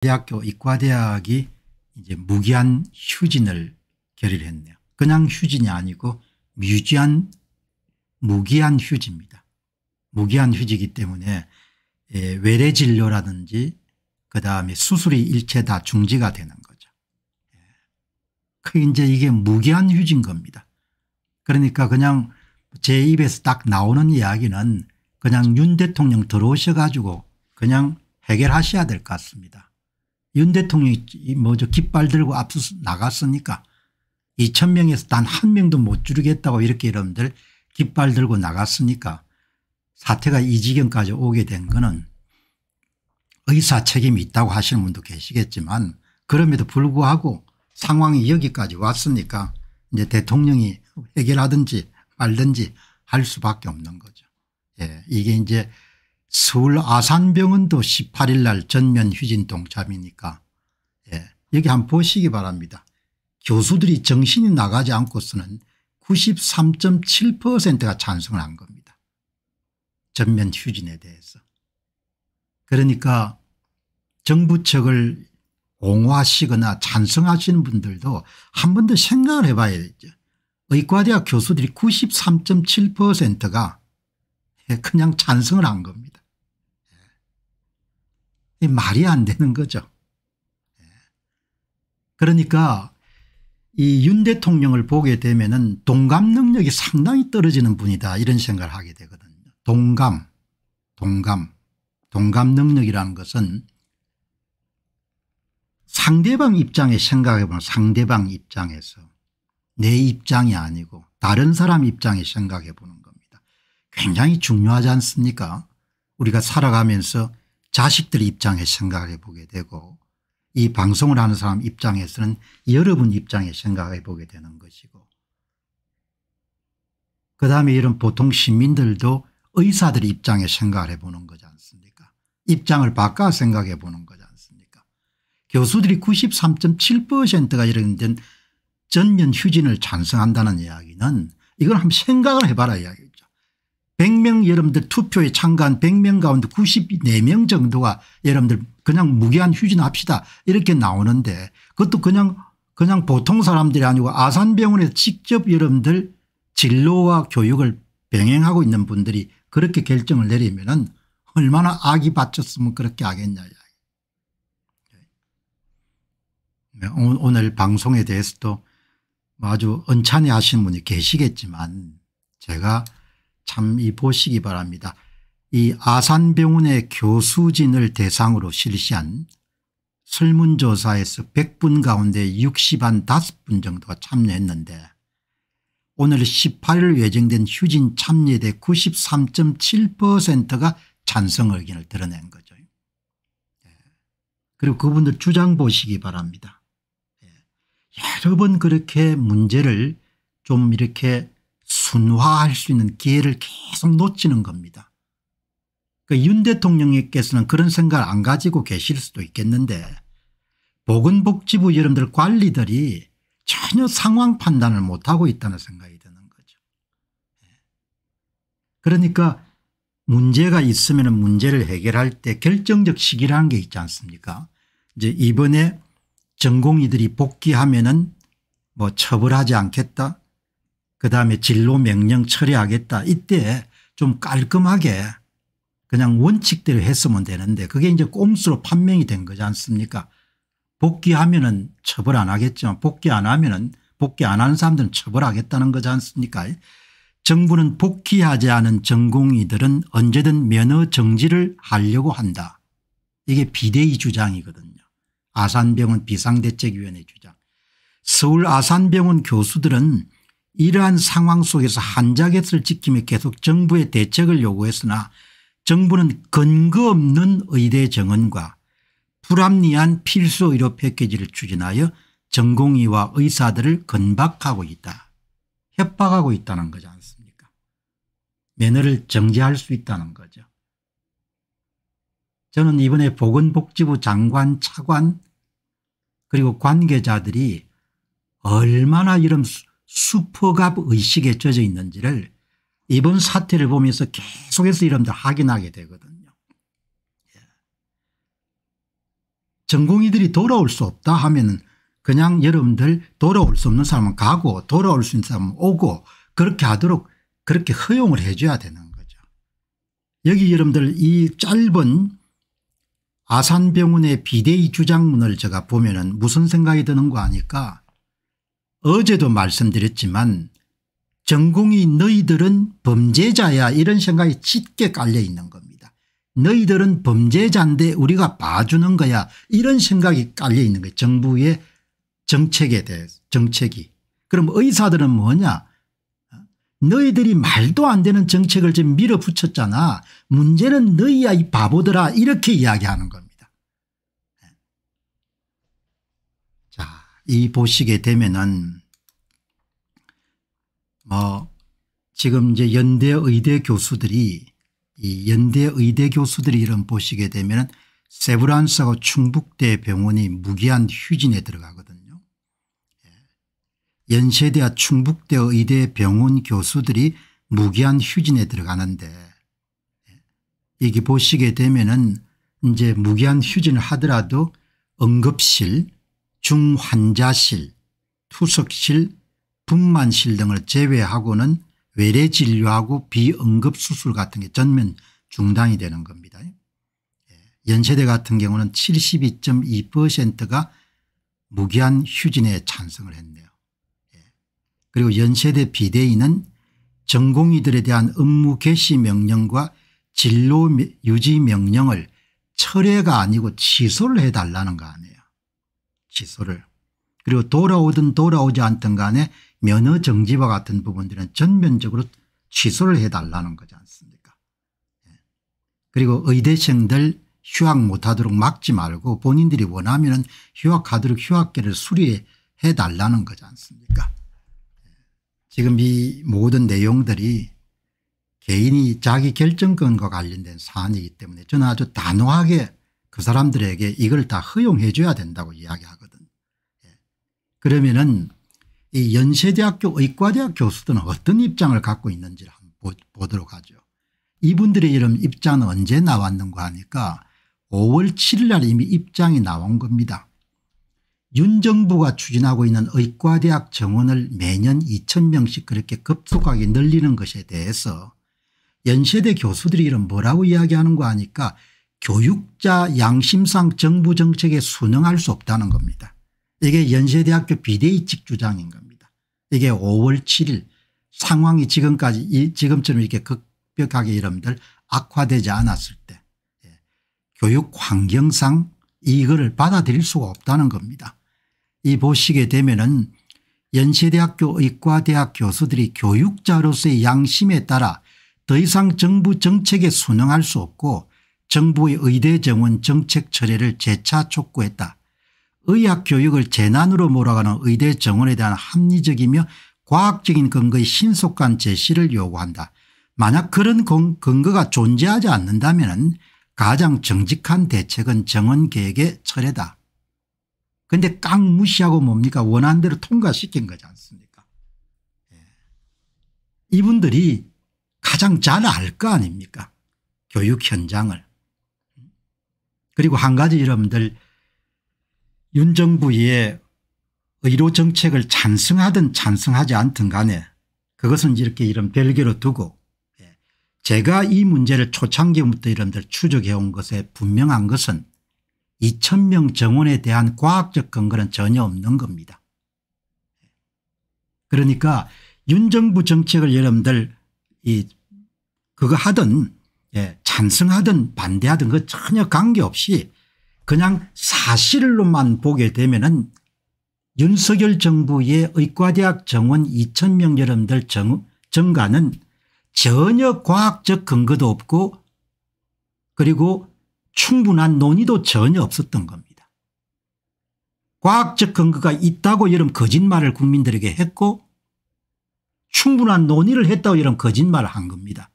대학교 이과대학이 이제 무기한 휴진을 결의를 했네요. 그냥 휴진이 아니고 뮤지한 무기한 휴지입니다. 무기한 휴지이기 때문에 예, 외래 진료라든지 그다음에 수술이 일체 다 중지가 되는 거죠. 예. 그 이제 이게 무기한 휴진 겁니다. 그러니까 그냥 제 입에서 딱 나오는 이야기는 그냥 윤 대통령 들어오셔 가지고 그냥 해결하셔야 될 것 같습니다. 윤 대통령이 뭐죠 깃발 들고 앞서 나갔으니까 2천 명에서 단 한 명도 못 줄이겠다고 이렇게 여러분들 깃발 들고 나갔으니까 사태가 이 지경까지 오게 된 거는 의사 책임이 있다고 하시는 분도 계시겠지만 그럼에도 불구하고 상황이 여기까지 왔으니까 이제 대통령이 해결하든지 말든지 할 수밖에 없는 거죠. 예, 이게 이제 서울 아산병원도 18일 날 전면 휴진 동참이니까 예, 여기 한번 보시기 바랍니다. 교수들이 정신이 나가지 않고서는 93.7%가 찬성을 한 겁니다. 전면 휴진에 대해서. 그러니까 정부 측을 옹호하시거나 찬성하시는 분들도 한 번 더 생각을 해봐야 되죠. 의과대학 교수들이 93.7%가 그냥 찬성을 한 겁니다. 말이 안 되는 거죠. 예. 그러니까 이 윤 대통령을 보게 되면 은 동감 능력이 상당히 떨어지는 분이다 이런 생각을 하게 되거든요. 동감 동감 동감 능력이라는 것은 상대방 입장에 생각해 보면 상대방 입장에서 내 입장이 아니고 다른 사람 입장에 생각해 보는 겁니다. 굉장히 중요하지 않습니까 우리가 살아가면서 자식들 입장에 생각해 보게 되고 이 방송을 하는 사람 입장에서는 여러분 입장에 생각해 보게 되는 것이고 그다음에 이런 보통 시민들도 의사들 입장에 생각을 해보는 거지 않습니까 입장을 바꿔 생각해 보는 거지 않습니까 교수들이 93.7%가 이런 전면 휴진을 찬성한다는 이야기는 이걸 한번 생각을 해봐라 이야기 100명 여러분들 투표에 참가한 100명 가운데 94명 정도가 여러분들 그냥 무기한 휴진합시다 이렇게 나오는데 그것도 그냥 그냥 보통 사람들이 아니고 아산병원에서 직접 여러분들 진로와 교육을 병행하고 있는 분들이 그렇게 결정을 내리면 은 얼마나 악이 받쳤으면 그렇게 하겠냐. 네, 오늘 방송에 대해서도 아주 언짢이 하시는 분이 계시겠지만 제가 참이 보시기 바랍니다. 이 아산병원의 교수진을 대상으로 실시한 설문조사에서 100분 가운데 60한 5분 정도가 참여했는데 오늘 18일 예정된 휴진 참여대 93.7%가 찬성 의견을 드러낸 거죠. 예. 그리고 그분들 주장 보시기 바랍니다. 예. 여러 번 그렇게 문제를 좀 이렇게 순화할 수 있는 기회를 계속 놓치는 겁니다. 그 윤대통령께서는 그런 생각을 안 가지고 계실 수도 있겠는데 보건복지부 여러분들 관리들이 전혀 상황 판단을 못하고 있다는 생각이 드는 거죠. 예. 그러니까 문제가 있으면 문제를 해결할 때 결정적 시기라는 게 있지 않습니까 이제 이번에 전공의들이 복귀하면 은뭐 처벌하지 않겠다 그다음에 진로 명령 처리하겠다 이때 좀 깔끔하게 그냥 원칙대로 했으면 되는데 그게 이제 꼼수로 판명이 된 거지 않습니까 복귀하면 은 처벌 안 하겠지만 복귀 안 하면 은 복귀 안 하는 사람들은 처벌하겠다는 거지 않습니까 정부는 복귀하지 않은 전공의들은 언제든 면허 정지를 하려고 한다. 이게 비대위 주장이거든요. 아산병원 비상대책위원회 주장. 서울 아산병원 교수들은 이러한 상황 속에서 한자겟을 지키며 계속 정부의 대책을 요구했으나 정부는 근거 없는 의대 정원과 불합리한 필수 의료 패키지를 추진하여 전공의와 의사들을 건박하고 있다. 협박하고 있다는 거지 않습니까 매너를 정지할 수 있다는 거죠. 저는 이번에 보건복지부 장관 차관 그리고 관계자들이 얼마나 이런 슈퍼갑 의식에 젖어 있는지를 이번 사태를 보면서 계속해서 여러분들 확인하게 되거든요. 예. 전공의들이 돌아올 수 없다 하면 그냥 여러분들 돌아올 수 없는 사람은 가고 돌아올 수 있는 사람은 오고 그렇게 하도록 그렇게 허용을 해줘야 되는 거죠. 여기 여러분들 이 짧은 아산병원의 비대위 주장문을 제가 보면 은 무슨 생각이 드는 거 아니까 어제도 말씀드렸지만 전공이 너희들은 범죄자야 이런 생각이 짙게 깔려 있는 겁니다. 너희들은 범죄자인데 우리가 봐주는 거야 이런 생각이 깔려 있는 거예요. 정부의 정책에 대해서 정책이. 그럼 의사들은 뭐냐 너희들이 말도 안 되는 정책을 지금 밀어붙였잖아. 문제는 너희야 이 바보들아 이렇게 이야기하는 겁니다. 이 보시게 되면은 뭐 지금 이제 연대 의대 교수들이 이 연대 의대 교수들이 이런 보시게 되면은 세브란스하고 충북대 병원이 무기한 휴진에 들어가거든요. 예. 연세대와 충북대 의대 병원 교수들이 무기한 휴진에 들어가는데 이게 예. 보시게 되면은 이제 무기한 휴진을 하더라도 응급실 중환자실 투석실 분만실 등을 제외하고는 외래진료하고 비응급수술 같은 게 전면 중단이 되는 겁니다. 예. 연세대 같은 경우는 72.2%가 무기한 휴진에 찬성을 했네요. 예. 그리고 연세대 비대위는 전공의들에 대한 업무 개시 명령과 진로 유지 명령을 철회가 아니고 취소를 해달라는 거 아니에요. 취소를 그리고 돌아오든 돌아오지 않든 간에 면허 정지와 같은 부분들은 전면적으로 취소를 해달라는 거지 않습니까 예. 그리고 의대생들 휴학 못하도록 막지 말고 본인들이 원하면 휴학하도록 휴학계를 수리해 달라는 거지 않습니까 예. 지금 이 모든 내용들이 개인이 자기 결정권과 관련된 사안이기 때문에 저는 아주 단호하게 그 사람들에게 이걸 다 허용해 줘야 된다고 이야기하거든. 예. 그러면은 이 연세대학교 의과대학 교수들은 어떤 입장을 갖고 있는지를 한번 보도록 하죠. 이분들의 이런 입장은 언제 나왔는가 하니까 5월 7일 날 이미 입장이 나온 겁니다. 윤 정부가 추진하고 있는 의과대학 정원을 매년 2천명씩 그렇게 급속하게 늘리는 것에 대해서 연세대 교수들이 이런 뭐라고 이야기하는 거 하니까 교육자 양심상 정부 정책에 순응할 수 없다는 겁니다. 이게 연세대학교 비대위직 주장인 겁니다. 이게 5월 7일 상황이 지금까지 이 지금처럼 이렇게 급격하게 여러분들 악화되지 않았을 때 예, 교육 환경상 이거를 받아들일 수가 없다는 겁니다. 이 보시게 되면은 연세대학교 의과대학 교수들이 교육자로서의 양심에 따라 더 이상 정부 정책에 순응할 수 없고 정부의 의대 정원 정책 철회를 재차 촉구했다. 의학 교육을 재난으로 몰아가는 의대 정원에 대한 합리적이며 과학적인 근거의 신속한 제시를 요구한다. 만약 그런 근거가 존재하지 않는다면 가장 정직한 대책은 정원 계획의 철회다. 그런데 깡 무시하고 뭡니까 원한대로 통과시킨 거지 않습니까 예. 이분들이 가장 잘 알 거 아닙니까 교육 현장을 그리고 한 가지 여러분들 윤 정부의 의료 정책을 찬성하든 찬성하지 않든 간에 그것은 이렇게 이런 별개로 두고 예, 제가 이 문제를 초창기부터 여러분들 추적해 온 것에 분명한 것은 2 0 0 0명 정원에 대한 과학적 근거는 전혀 없는 겁니다. 그러니까 윤 정부 정책을 여러분들 이 그거 하든 예, 찬성하든 반대하든 그 전혀 관계없이 그냥 사실로만 보게 되면은 윤석열 정부의 의과대학 정원 2천명 여러분들 정, 정가는 전혀 과학적 근거도 없고 그리고 충분한 논의도 전혀 없었던 겁니다. 과학적 근거가 있다고 여러분 거짓말을 국민들에게 했고 충분한 논의를 했다고 이런 거짓말을 한 겁니다.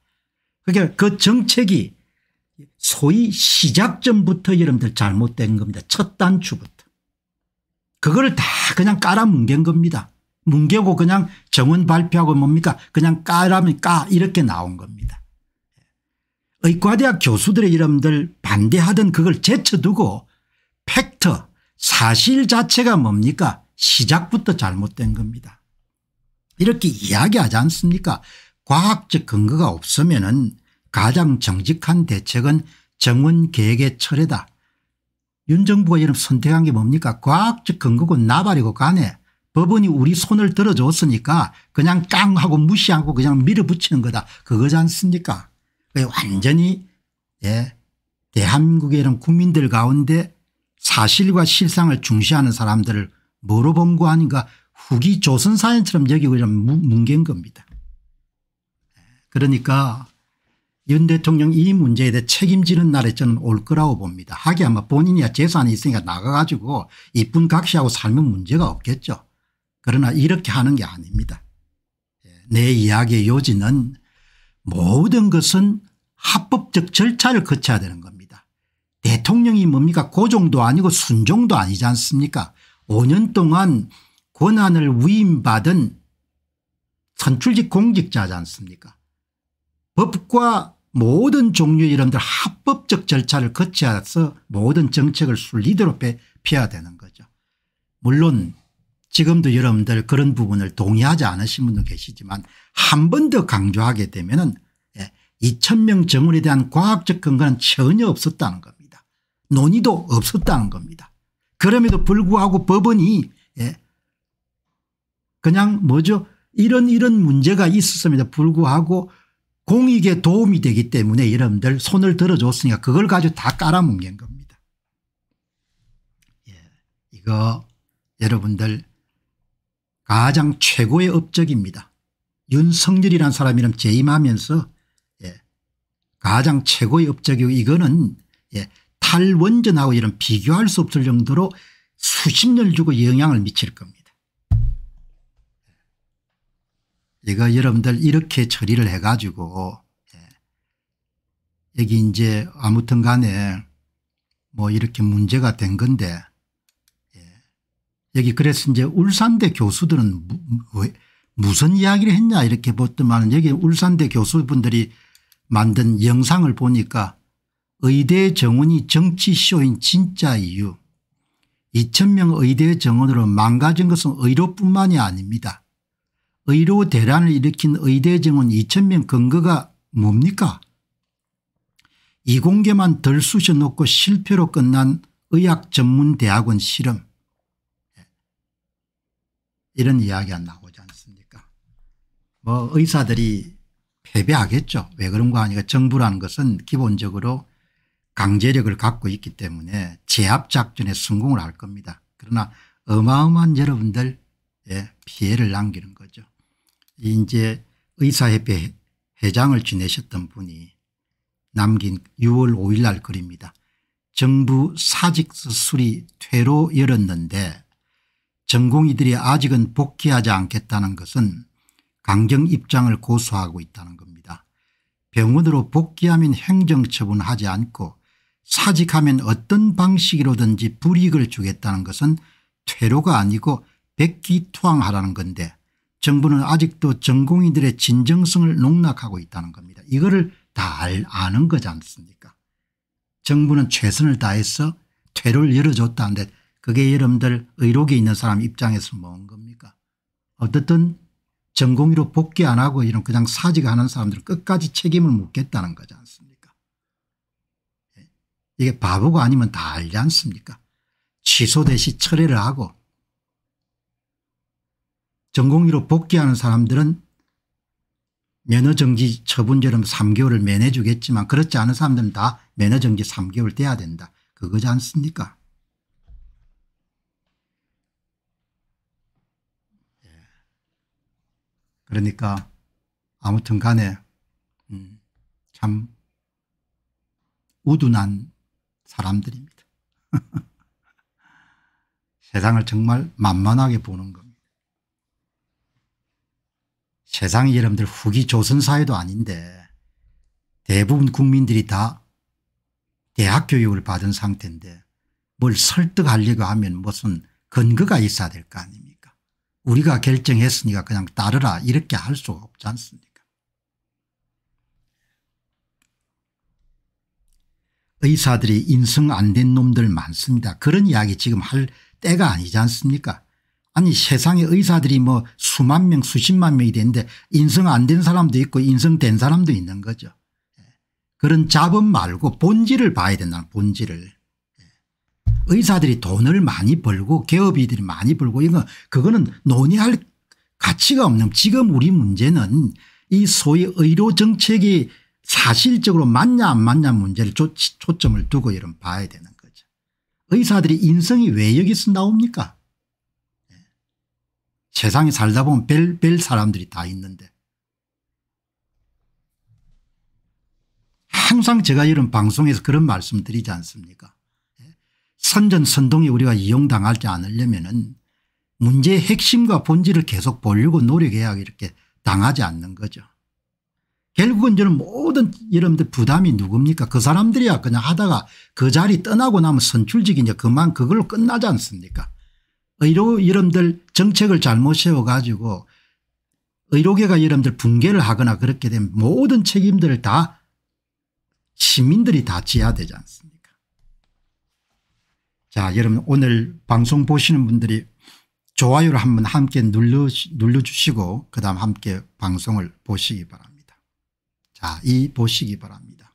그러니까 그 정책이 소위 시작점부터 여러분들 잘못된 겁니다. 첫 단추부터. 그걸 다 그냥 깔아뭉갠 겁니다. 뭉개고 그냥 정원 발표하고 뭡니까 그냥 까라면 까 이렇게 나온 겁니다. 의과대학 교수들의 이름들 반대하던 그걸 제쳐두고 팩터 사실 자체가 뭡니까 시작부터 잘못된 겁니다. 이렇게 이야기하지 않습니까 과학적 근거가 없으면 가장 정직한 대책은 정원계획의 철회다. 윤 정부가 이런 선택한 게 뭡니까 과학적 근거고 나발이고 간에 법원이 우리 손을 들어줬으니까 그냥 깡 하고 무시하고 그냥 밀어붙이는 거다 그거지 않습니까 완전히 예 대한민국의 이런 국민들 가운데 사실과 실상을 중시하는 사람들을 뭐로 본거 아닌가 후기 조선사연처럼 여기고 이런 뭉갠 겁니다. 그러니까 윤 대통령 이 문제에 대해 책임지는 날에 저는 올 거라고 봅니다. 하기 아마 본인이야 재산이 있으니까 나가가지고 이쁜 각시하고 살면 문제가 없겠죠. 그러나 이렇게 하는 게 아닙니다. 예, 내 이야기의 요지는 모든 것은 합법적 절차를 거쳐야 되는 겁니다. 대통령이 뭡니까 고종도 아니고 순종도 아니지 않습니까 5년 동안 권한을 위임받은 선출직 공직자지 않습니까 법과 모든 종류의 이름들 합법적 절차를 거쳐서 모든 정책을 순리대로 피해야 되는 거죠. 물론 지금도 여러분들 그런 부분을 동의하지 않으신 분도 계시지만 한 번 더 강조하게 되면 은 2,000명 예, 정원에 대한 과학적 근거는 전혀 없었다는 겁니다. 논의도 없었다는 겁니다. 그럼에도 불구하고 법원이 예, 그냥 뭐죠 이런 이런 문제가 있었습니다 불구하고 공익에 도움이 되기 때문에 여러분들 손을 들어줬으니까 그걸 가지고 다 깔아뭉갠 겁니다. 예. 이거 여러분들 가장 최고의 업적입니다. 윤석열이란 사람이랑 재임하면서 예. 가장 최고의 업적이고 이거는 예. 탈원전하고 이런 비교할 수 없을 정도로 수십 년 주고 영향을 미칠 겁니다. 이거 여러분들 이렇게 처리를 해가지고 예. 여기 이제 아무튼 간에 뭐 이렇게 문제가 된 건데 예. 여기 그래서 이제 울산대 교수들은 뭐 무슨 이야기를 했냐 이렇게 봤더만 여기 울산대 교수분들이 만든 영상을 보니까 의대 정원이 정치쇼인 진짜 이유 2천명 의대 정원으로 망가진 것은 의료뿐만이 아닙니다. 의료 대란을 일으킨 의대 정원 2천명 근거가 뭡니까 이공계만 덜 쑤셔놓고 실패로 끝난 의학 전문 대학원 실험 예. 이런 이야기가 나오지 않습니까 뭐 의사들이 패배하겠죠 왜 그런 가하니까 정부라는 것은 기본적으로 강제력을 갖고 있기 때문에 제압작전에 성공을 할 겁니다 그러나 어마어마한 여러분들 예, 피해를 남기는 거죠. 이제 의사협회 회장을 지내셨던 분이 남긴 6월 5일 날 글입니다. 정부 사직수 술이 퇴로 열었는데 전공의들이 아직은 복귀하지 않겠다는 것은 강경 입장을 고수하고 있다는 겁니다. 병원으로 복귀하면 행정처분하지 않고 사직하면 어떤 방식으로든지 불이익을 주겠다는 것은 퇴로가 아니고 백기투항하라는 건데 정부는 아직도 전공인들의 진정성을 농락하고 있다는 겁니다. 이거를 다 아는 거지 않습니까 정부는 최선을 다해서 퇴로를 열어줬다는데 그게 여러분들 의록에 있는 사람 입장에서 뭔 겁니까 어쨌든 전공의로 복귀 안 하고 이런 그냥 사직하는 사람들 끝까지 책임을 묻겠다는 거지 않습니까 예. 이게 바보가 아니면 다 알지 않습니까 취소되시 철회를 하고 전공의로 복귀하는 사람들은 면허정지 처분처럼 3개월을 면해 주겠지만 그렇지 않은 사람들은 다 면허정지 3개월 돼야 된다. 그거지 않습니까 예. 그러니까 아무튼 간에 음, 참 우둔한 사람들입니다. 세상을 정말 만만하게 보는 겁니다. 세상희 여러분들 후기 조선사회도 아닌데 대부분 국민들이 다 대학 교육을 받은 상태인데 뭘 설득하려고 하면 무슨 근거가 있어야 될 거 아닙니까 우리가 결정했으니까 그냥 따르라 이렇게 할 수가 없지 않습니까 의사들이 인성 안 된 놈들 많습니다 그런 이야기 지금 할 때가 아니지 않습니까 아니 세상에 의사들이 뭐 수만 명 수십만 명이 되는데 인성 안 된 사람도 있고 인성된 사람도 있는 거죠. 예. 그런 잡음 말고 본질을 봐야 된다 본질을. 예. 의사들이 돈을 많이 벌고 개업이들이 많이 벌고 이거 그거는 논의할 가치가 없는 지금 우리 문제는 이 소위 의료 정책이 사실적으로 맞냐 안 맞냐 문제를 조, 초점을 두고 이런 봐야 되는 거죠. 의사들이 인성이 왜 여기서 나옵니까 세상에 살다 보면 별별 사람들이 다 있는데 항상 제가 이런 방송에서 그런 말씀 드리지 않습니까 선전선동이 우리가 이용당하지 않으려면 은 문제의 핵심과 본질을 계속 보려고 노력해야 이렇게 당하지 않는 거죠. 결국은 저는 모든 여러분들 부담이 누굽니까 그 사람들이야 그냥 하다가 그 자리 떠나고 나면 선출직이냐 그만 그걸로 끝나지 않습니까 의료 여러분들 정책을 잘못 세워가지고 의료계가 여러분들 붕괴를 하거나 그렇게 되면 모든 책임들을 다 시민들이 다 지어야 되지 않습니까 자 여러분 오늘 방송 보시는 분들이 좋아요를 한번 함께 눌러, 눌러주시고 그다음 함께 방송을 보시기 바랍니다. 자, 이 보시기 바랍니다.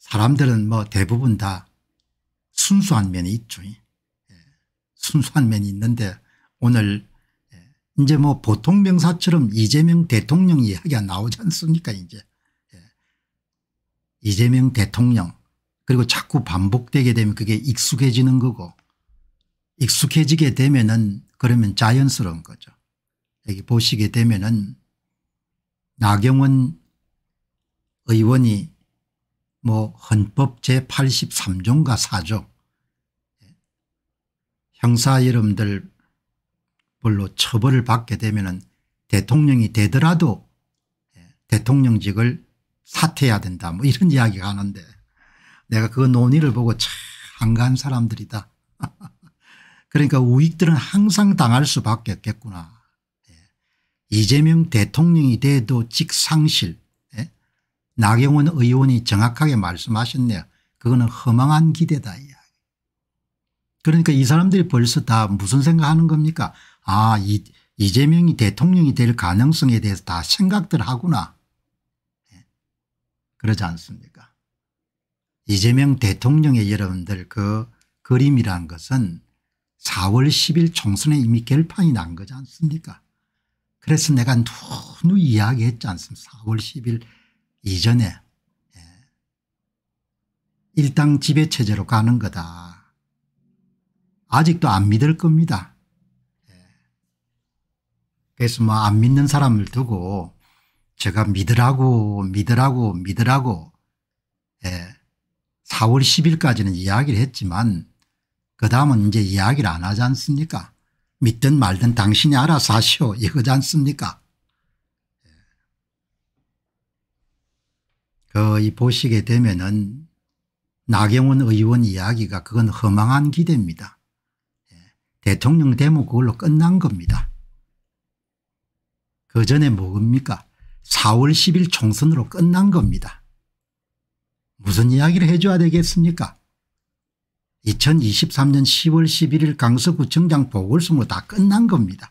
사람들은 뭐 대부분 다 순수한 면이 있죠. 순수한 면이 있는데 오늘 예, 이제 뭐 보통 명사처럼 이재명 대통령 이야기가 나오지 않습니까 이제 예. 이재명 대통령 그리고 자꾸 반복되게 되면 그게 익숙해지는 거고 익숙해지게 되면은 그러면 자연스러운 거죠. 여기 보시게 되면은 나경원 의원이 뭐 헌법 제8 3조인 4조 형사 여러분들 별로 처벌을 받게 되면 대통령이 되더라도 예, 대통령직을 사퇴해야 된다 뭐 이런 이야기가 하는데 내가 그 논의를 보고 참 한가한 사람들이다. 그러니까 우익들은 항상 당할 수밖에 없겠구나. 예. 이재명 대통령이 돼도 직상실 예? 나경원 의원이 정확하게 말씀하셨네요. 그거는 허망한 기대다. 그러니까 이 사람들이 벌써 다 무슨 생각하는 겁니까 아 이, 이재명이 대통령이 될 가능성에 대해서 다 생각들 하구나 네. 그러지 않습니까 이재명 대통령의 여러분들 그 그림이란 것은 4월 10일 총선에 이미 결판이 난 거지 않습니까 그래서 내가 누누 이야기했지 않습니까 4월 10일 이전에 예. 일당 지배체제로 가는 거다 아직도 안 믿을 겁니다. 예. 그래서 뭐 안 믿는 사람을 두고 제가 믿으라고 믿으라고 믿으라고 예, 4월 10일까지는 이야기를 했지만 그 다음은 이제 이야기를 안 하지 않습니까 믿든 말든 당신이 알아서 하시오 이거지 않습니까 예. 거 그 보시게 되면은 나경원 의원 이야기가 그건 허망한 기대입니다. 대통령 되면 그걸로 끝난 겁니다. 그 전에 뭡니까 뭐 4월 10일 총선으로 끝난 겁니다. 무슨 이야기를 해줘야 되겠습니까 2023년 10월 11일 강서구청장 보궐선거 다 끝난 겁니다.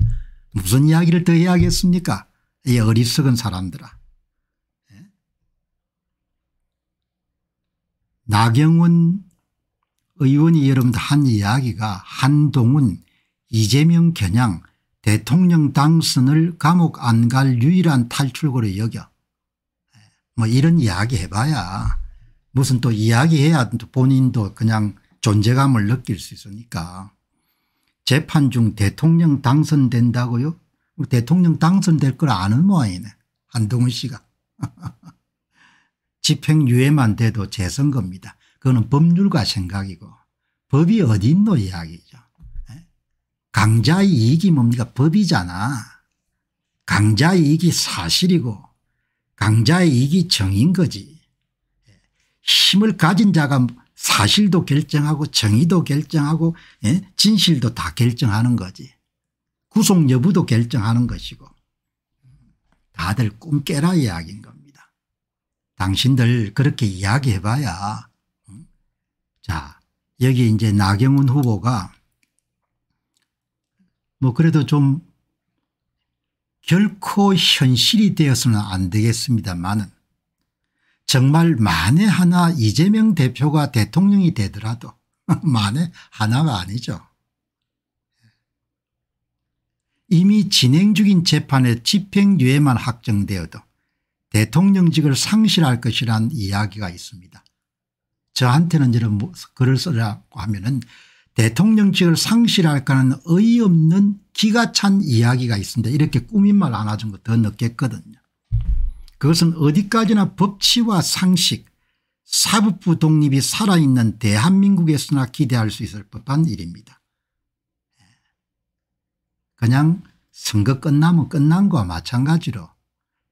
무슨 이야기를 더 해야겠습니까 이 어리석은 사람들아. 예? 나경원 의원이 여러분들 한 이야기가 한동훈 이재명 겨냥 대통령 당선을 감옥 안 갈 유일한 탈출구로 여겨 뭐 이런 이야기 해봐야 무슨 또 이야기해야 본인도 그냥 존재감을 느낄 수 있으니까 재판 중 대통령 당선된다고요 대통령 당선될 걸 아는 모양이네 한동훈 씨가 집행유예만 돼도 재선겁니다 그거는 법률가 생각이고 법이 어딨노 이야기 강자의 이익이 뭡니까 법이잖아. 강자의 이익이 사실이고 강자의 이익이 정인 거지. 힘을 가진 자가 사실도 결정하고 정의도 결정하고 예? 진실도 다 결정하는 거지. 구속 여부도 결정하는 것이고 다들 꿈 깨라 이야기인 겁니다. 당신들 그렇게 이야기해봐야 자 여기 이제 나경원 후보가 뭐 그래도 좀 결코 현실이 되어서는 안 되겠습니다만은 정말 만에 하나 이재명 대표가 대통령이 되더라도 만에 하나가 아니죠. 이미 진행 중인 재판의 집행유예만 확정되어도 대통령직을 상실할 것이란 이야기가 있습니다. 저한테는 이런 글을 쓰라고 하면 은 대통령직을 상실할까는 의의없는 기가 찬 이야기가 있습니다. 이렇게 꾸민 말 안 하준 거더 늦겠거든요. 그것은 어디까지나 법치와 상식 사법부 독립이 살아있는 대한민국에서나 기대할 수 있을 법한 일입니다. 그냥 선거 끝나면 끝난 거와 마찬가지로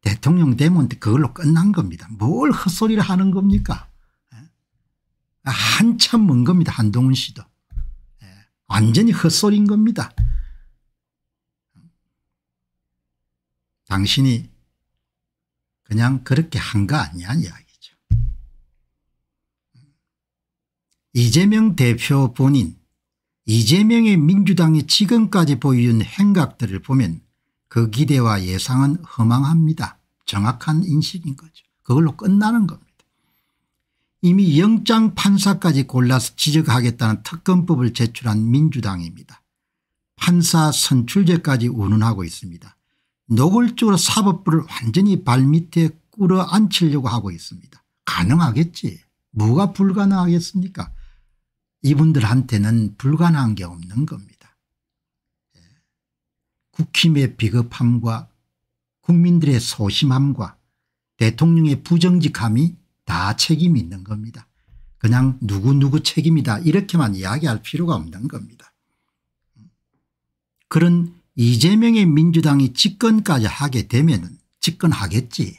대통령 되면 그걸로 끝난 겁니다. 뭘 헛소리를 하는 겁니까 한참 먼 겁니다. 한동훈 씨도. 완전히 헛소리인 겁니다. 당신이 그냥 그렇게 한 거 아니야 이야기죠. 이재명 대표 본인 이재명의 민주당이 지금까지 보여준 행각들을 보면 그 기대와 예상은 허망합니다. 정확한 인식인 거죠. 그걸로 끝나는 겁니다. 이미 영장 판사까지 골라서 지적하겠다는 특검법을 제출한 민주당입니다. 판사 선출제까지 운운하고 있습니다. 노골적으로 사법부를 완전히 발밑에 꿇어 앉히려고 하고 있습니다. 가능하겠지. 뭐가 불가능하겠습니까 이분들한테는 불가능한 게 없는 겁니다. 예. 국힘의 비겁함과 국민들의 소심함과 대통령의 부정직함이 다 책임이 있는 겁니다. 그냥 누구누구 책임이다 이렇게만 이야기할 필요가 없는 겁니다. 그런 이재명의 민주당이 집권까지 하게 되면 집권하겠지.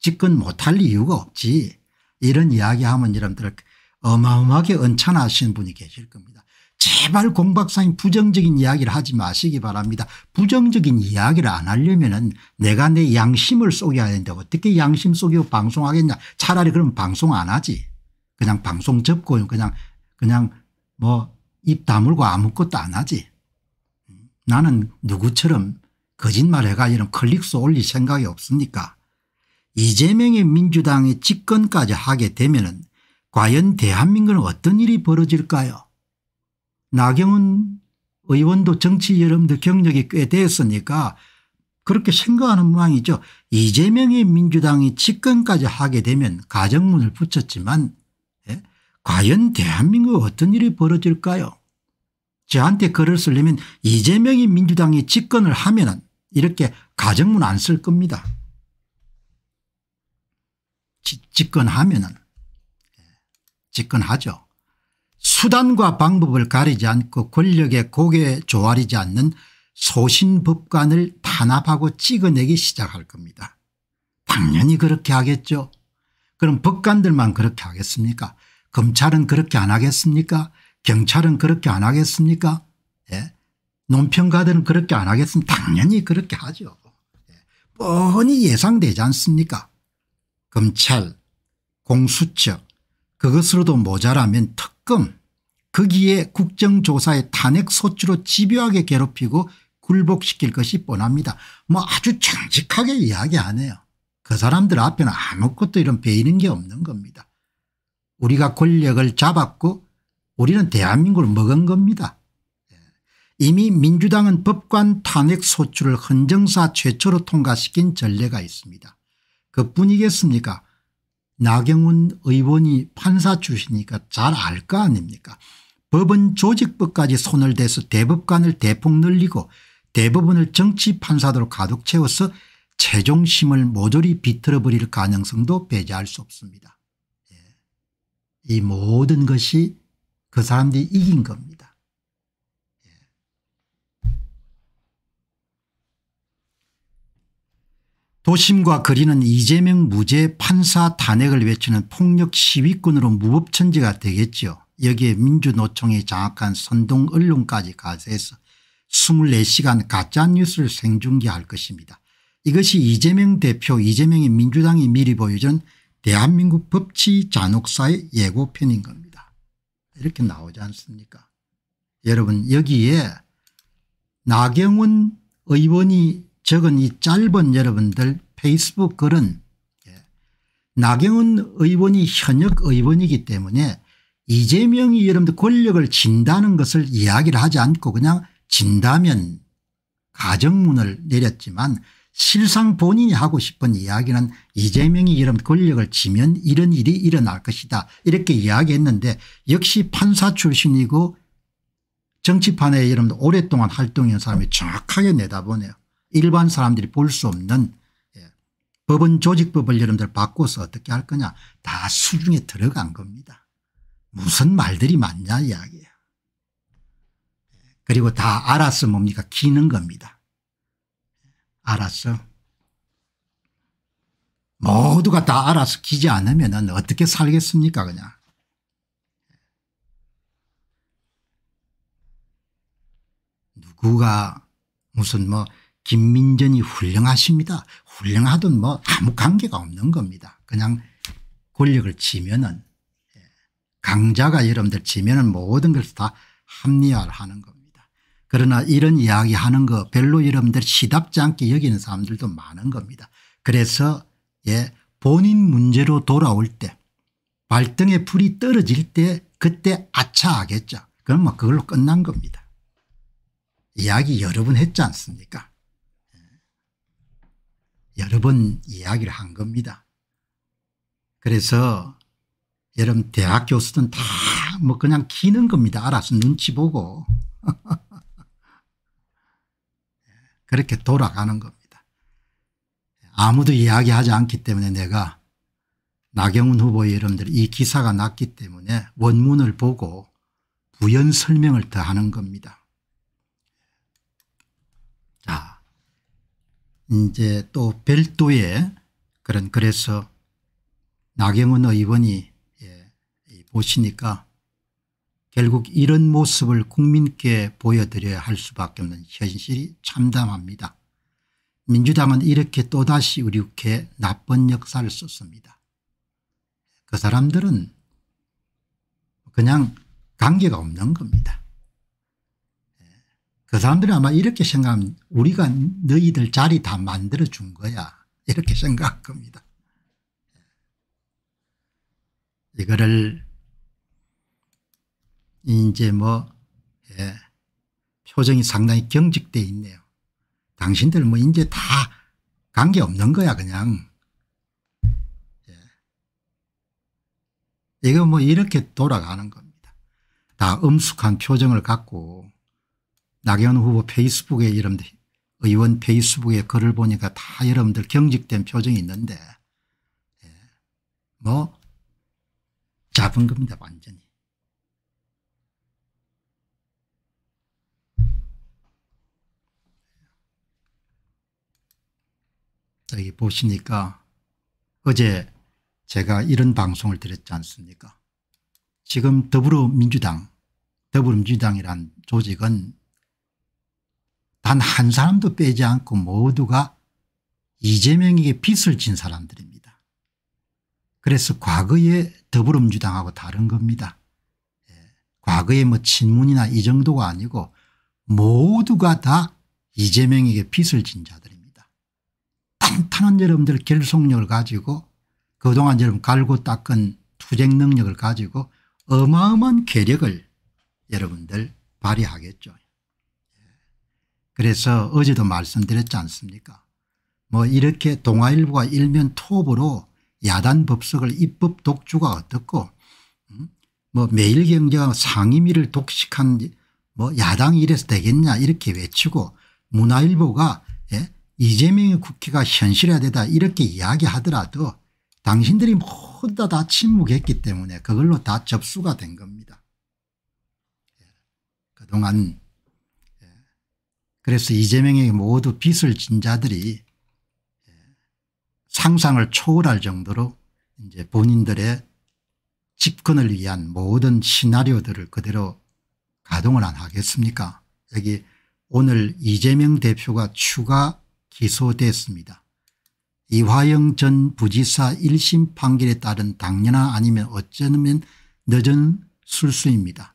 집권 못할 이유가 없지. 이런 이야기하면 여러분들 어마어마하게 언찬하시는 분이 계실 겁니다. 제발 공박사님 부정적인 이야기를 하지 마시기 바랍니다. 부정적인 이야기를 안 하려면 은 내가 내 양심을 속여야 된다. 어떻게 양심 속이고 방송하겠냐. 차라리 그럼 방송 안 하지. 그냥 방송 접고 그냥 그냥 뭐 입 다물고 아무것도 안 하지. 나는 누구처럼 거짓말해가 이런 클릭수 올릴 생각이 없으니까 이재명의 민주당의 집권까지 하게 되면 은 과연 대한민국은 어떤 일이 벌어질까요 나경원 의원도 정치 여러분들 경력이 꽤되었으니까 그렇게 생각하는 모양이죠. 이재명의 민주당이 집권까지 하게 되면 가정문을 붙였지만 예? 과연 대한민국 어떤 일이 벌어질까요 저한테 글을 쓰려면 이재명이 민주당이 집권을 하면 이렇게 가정문 안 쓸 겁니다. 집권하면 은 예, 집권하죠. 수단과 방법을 가리지 않고 권력의 고개 조아리지 않는 소신법관을 탄압하고 찍어내기 시작할 겁니다. 당연히 그렇게 하겠죠. 그럼 법관들만 그렇게 하겠습니까 검찰은 그렇게 안 하겠습니까 경찰은 그렇게 안 하겠습니까 예? 논평가들은 그렇게 안 하겠습니까 당연히 그렇게 하죠. 예. 뻔히 예상되지 않습니까 검찰 공수처 그것으로도 모자라면 특 가끔 거기에 국정조사의 탄핵소추로 집요하게 괴롭히고 굴복시킬 것이 뻔합니다. 뭐 아주 정직하게 이야기 안 해요. 그 사람들 앞에는 아무것도 이런 베이는 게 없는 겁니다. 우리가 권력을 잡았고 우리는 대한민국을 먹은 겁니다. 예. 이미 민주당은 법관 탄핵 소추를 헌정사 최초로 통과시킨 전례가 있습니다. 그뿐이겠습니까 나경원 의원이 판사 출신이니까 잘 알 거 아닙니까 법은 조직법까지 손을 대서 대법관을 대폭 늘리고 대법원을 정치 판사도로 가득 채워서 최종심을 모조리 비틀어버릴 가능성도 배제할 수 없습니다. 예. 이 모든 것이 그 사람들이 이긴 겁니다. 도심과 거리는 이재명 무죄 판사 탄핵을 외치는 폭력 시위꾼으로 무법천지가 되겠지요. 여기에 민주노총이 장악한 선동 언론까지 가세해서 24시간 가짜뉴스를 생중계할 것입니다. 이것이 이재명 대표 이재명의 민주당이 미리 보여준 대한민국 법치 잔혹사의 예고편인 겁니다. 이렇게 나오지 않습니까 여러분 여기에 나경원 의원이 적은 이 짧은 여러분들 페이스북 글은 예, 나경원 의원이 현역 의원이기 때문에 이재명이 여러분들 권력을 진다는 것을 이야기를 하지 않고 그냥 진다면 가정문을 내렸지만 실상 본인이 하고 싶은 이야기는 이재명이 여러분 권력을 지면 이런 일이 일어날 것이다 이렇게 이야기했는데 역시 판사 출신이고 정치판에 여러분 오랫동안 활동한 사람이 정확하게 내다보네요. 일반 사람들이 볼 수 없는 예, 법원 조직법을 여러분들 바꿔서 어떻게 할 거냐 다 수중에 들어간 겁니다. 무슨 말들이 맞냐 이야기예요. 그리고 다 알아서 뭡니까 기는 겁니다. 알아서 모두가 다 알아서 기지 않으면 어떻게 살겠습니까 그냥. 누가 무슨 뭐 김민전이 훌륭하십니다. 훌륭하든 뭐 아무 관계가 없는 겁니다. 그냥 권력을 치면은 예, 강자가 여러분들 치면은 모든 것을 다 합리화를 하는 겁니다. 그러나 이런 이야기 하는 거 별로 여러분들 시답지 않게 여기는 사람들도 많은 겁니다. 그래서 예 본인 문제로 돌아올 때 발등에 불이 떨어질 때 그때 아차하겠죠. 그럼 뭐 그걸로 끝난 겁니다. 이야기 여러 번 했지 않습니까 여러 번 이야기를 한 겁니다. 그래서 여러분 대학 교수들은다 뭐 그냥 기는 겁니다. 알아서 눈치 보고 그렇게 돌아가는 겁니다. 아무도 이야기하지 않기 때문에 내가 나경원 후보 여러분들 이 기사가 났기 때문에 원문을 보고 부연 설명을 더 하는 겁니다. 이제 또 별도의 그런 그래서 나경원 의원이 예, 보시니까 결국 이런 모습을 국민께 보여드려야 할 수밖에 없는 현실이 참담합니다. 민주당은 이렇게 또다시 우리국회 나쁜 역사를 썼습니다. 그 사람들은 그냥 관계가 없는 겁니다. 그사람들이 아마 이렇게 생각하면 우리가 너희들 자리 다 만들어준 거야 이렇게 생각할 겁니다. 이거를 이제 뭐 예, 표정이 상당히 경직돼 있네요. 당신들 뭐 이제 다 관계없는 거야 그냥. 예. 이거 뭐 이렇게 돌아가는 겁니다. 다 엄숙한 표정을 갖고 나경원 후보 페이스북에 이름들 의원 페이스북에 글을 보니까 다 여러분들 경직된 표정이 있는데 예. 뭐 잡은 겁니다 완전히. 여기 보시니까 어제 제가 이런 방송을 드렸지 않습니까 지금 더불어민주당 더불어민주당이란 조직은 단한 사람도 빼지 않고 모두가 이재명에게 빚을 진 사람들입니다. 그래서 과거에 더불어민주당하고 다른 겁니다. 예. 과거에 뭐 친문이나 이 정도가 아니고 모두가 다 이재명에게 빚을 진 자들입니다. 탄탄한 여러분들 결속력을 가지고 그동안 여러분 갈고 닦은 투쟁 능력을 가지고 어마어마한 괴력을 여러분들 발휘하겠죠. 그래서 어제도 말씀드렸지 않습니까 뭐 이렇게 동아일보가 일면 톱으로 야단 법석을 입법 독주가 어떻고 음? 뭐 매일경제가 상임위를 독식한 뭐 야당이 이래서 되겠냐 이렇게 외치고 문화일보가 예? 이재명의 국회가 현실화되다 이렇게 이야기하더라도 당신들이 모두 다, 다 침묵했기 때문에 그걸로 다 접수가 된 겁니다. 예. 그동안 그래서 이재명에게 모두 빚을 진 자들이 예, 상상을 초월할 정도로 이제 본인들의 집권을 위한 모든 시나리오들을 그대로 가동을 안 하겠습니까 여기 오늘 이재명 대표가 추가 기소됐습니다. 이화영 전 부지사 1심 판결에 따른 당연한 아니면 어쩌면 늦은 술수입니다.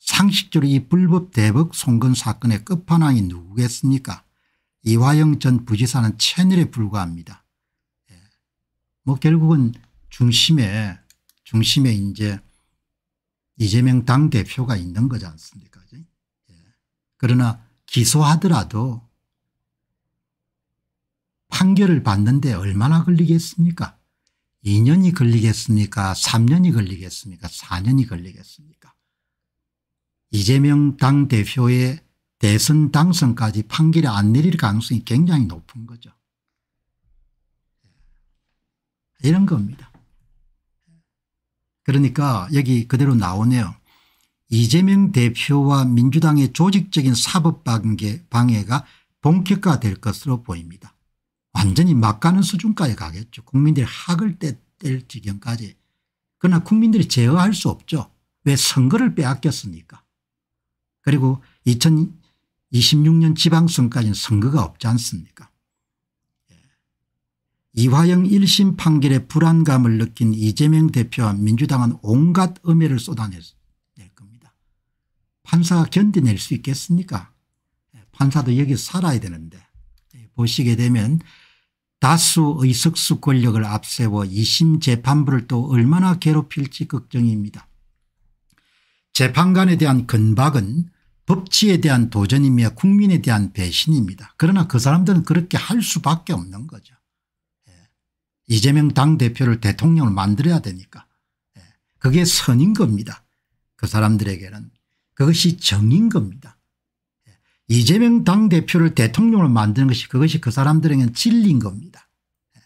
상식적으로 이 불법 대북 송금 사건의 끝판왕이 누구겠습니까 이화영 전 부지사는 채널에 불과합니다. 예. 뭐 결국은 중심에 중심에 이제 이재명 당대표가 있는 거지 않습니까 예. 그러나 기소하더라도 판결을 받는데 얼마나 걸리겠습니까 2년이 걸리겠습니까 3년이 걸리겠습니까 4년이 걸리겠습니까 이재명 당대표의 대선 당선까지 판결이 안 내릴 가능성이 굉장히 높은 거죠. 이런 겁니다. 그러니까 여기 그대로 나오네요. 이재명 대표와 민주당의 조직적인 사법방해 방해가 본격화될 것으로 보입니다. 완전히 막가는 수준까지 가겠죠. 국민들이 학을 뗄 지경까지. 그러나 국민들이 제어할 수 없죠. 왜 선거를 빼앗겼습니까 그리고 2026년 지방선까지는 선거가 없지 않습니까 예. 이화영 1심 판결에 불안감을 느낀 이재명 대표와 민주당은 온갖 음해를 쏟아낼 겁니다. 판사가 견뎌낼 수 있겠습니까 예, 판사도 여기 살아야 되는데 예, 보시게 되면 다수 의석수 권력을 앞세워 2심 재판부를 또 얼마나 괴롭힐지 걱정입니다. 재판관에 대한 근박은 법치에 대한 도전이며 국민에 대한 배신입니다. 그러나 그 사람들은 그렇게 할 수밖에 없는 거죠. 예. 이재명 당대표를 대통령을 만들어야 되니까. 예. 그게 선인 겁니다. 그 사람들에게는. 그것이 정인 겁니다. 예. 이재명 당대표를 대통령을 만드는 것이 그것이 그 사람들에게는 진리인 겁니다. 예.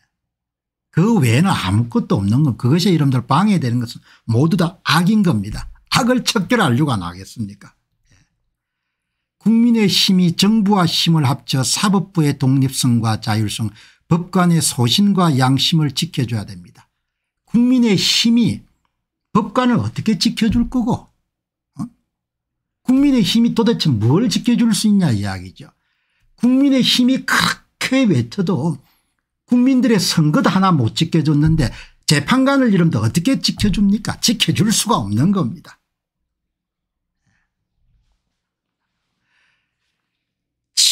그 외에는 아무것도 없는 것 그것이 이름들 방해되는 것은 모두 다 악인 겁니다. 악을 척결하려고 안 하겠습니까 국민의 힘이 정부와 힘을 합쳐 사법부의 독립성과 자율성 법관의 소신과 양심을 지켜줘야 됩니다. 국민의 힘이 법관을 어떻게 지켜줄 거고 어? 국민의 힘이 도대체 뭘 지켜줄 수 있냐 이야기죠. 국민의 힘이 그렇게 외쳐도 국민들의 선거도 하나 못 지켜줬는데 재판관을 이름도 어떻게 지켜줍니까 지켜줄 수가 없는 겁니다.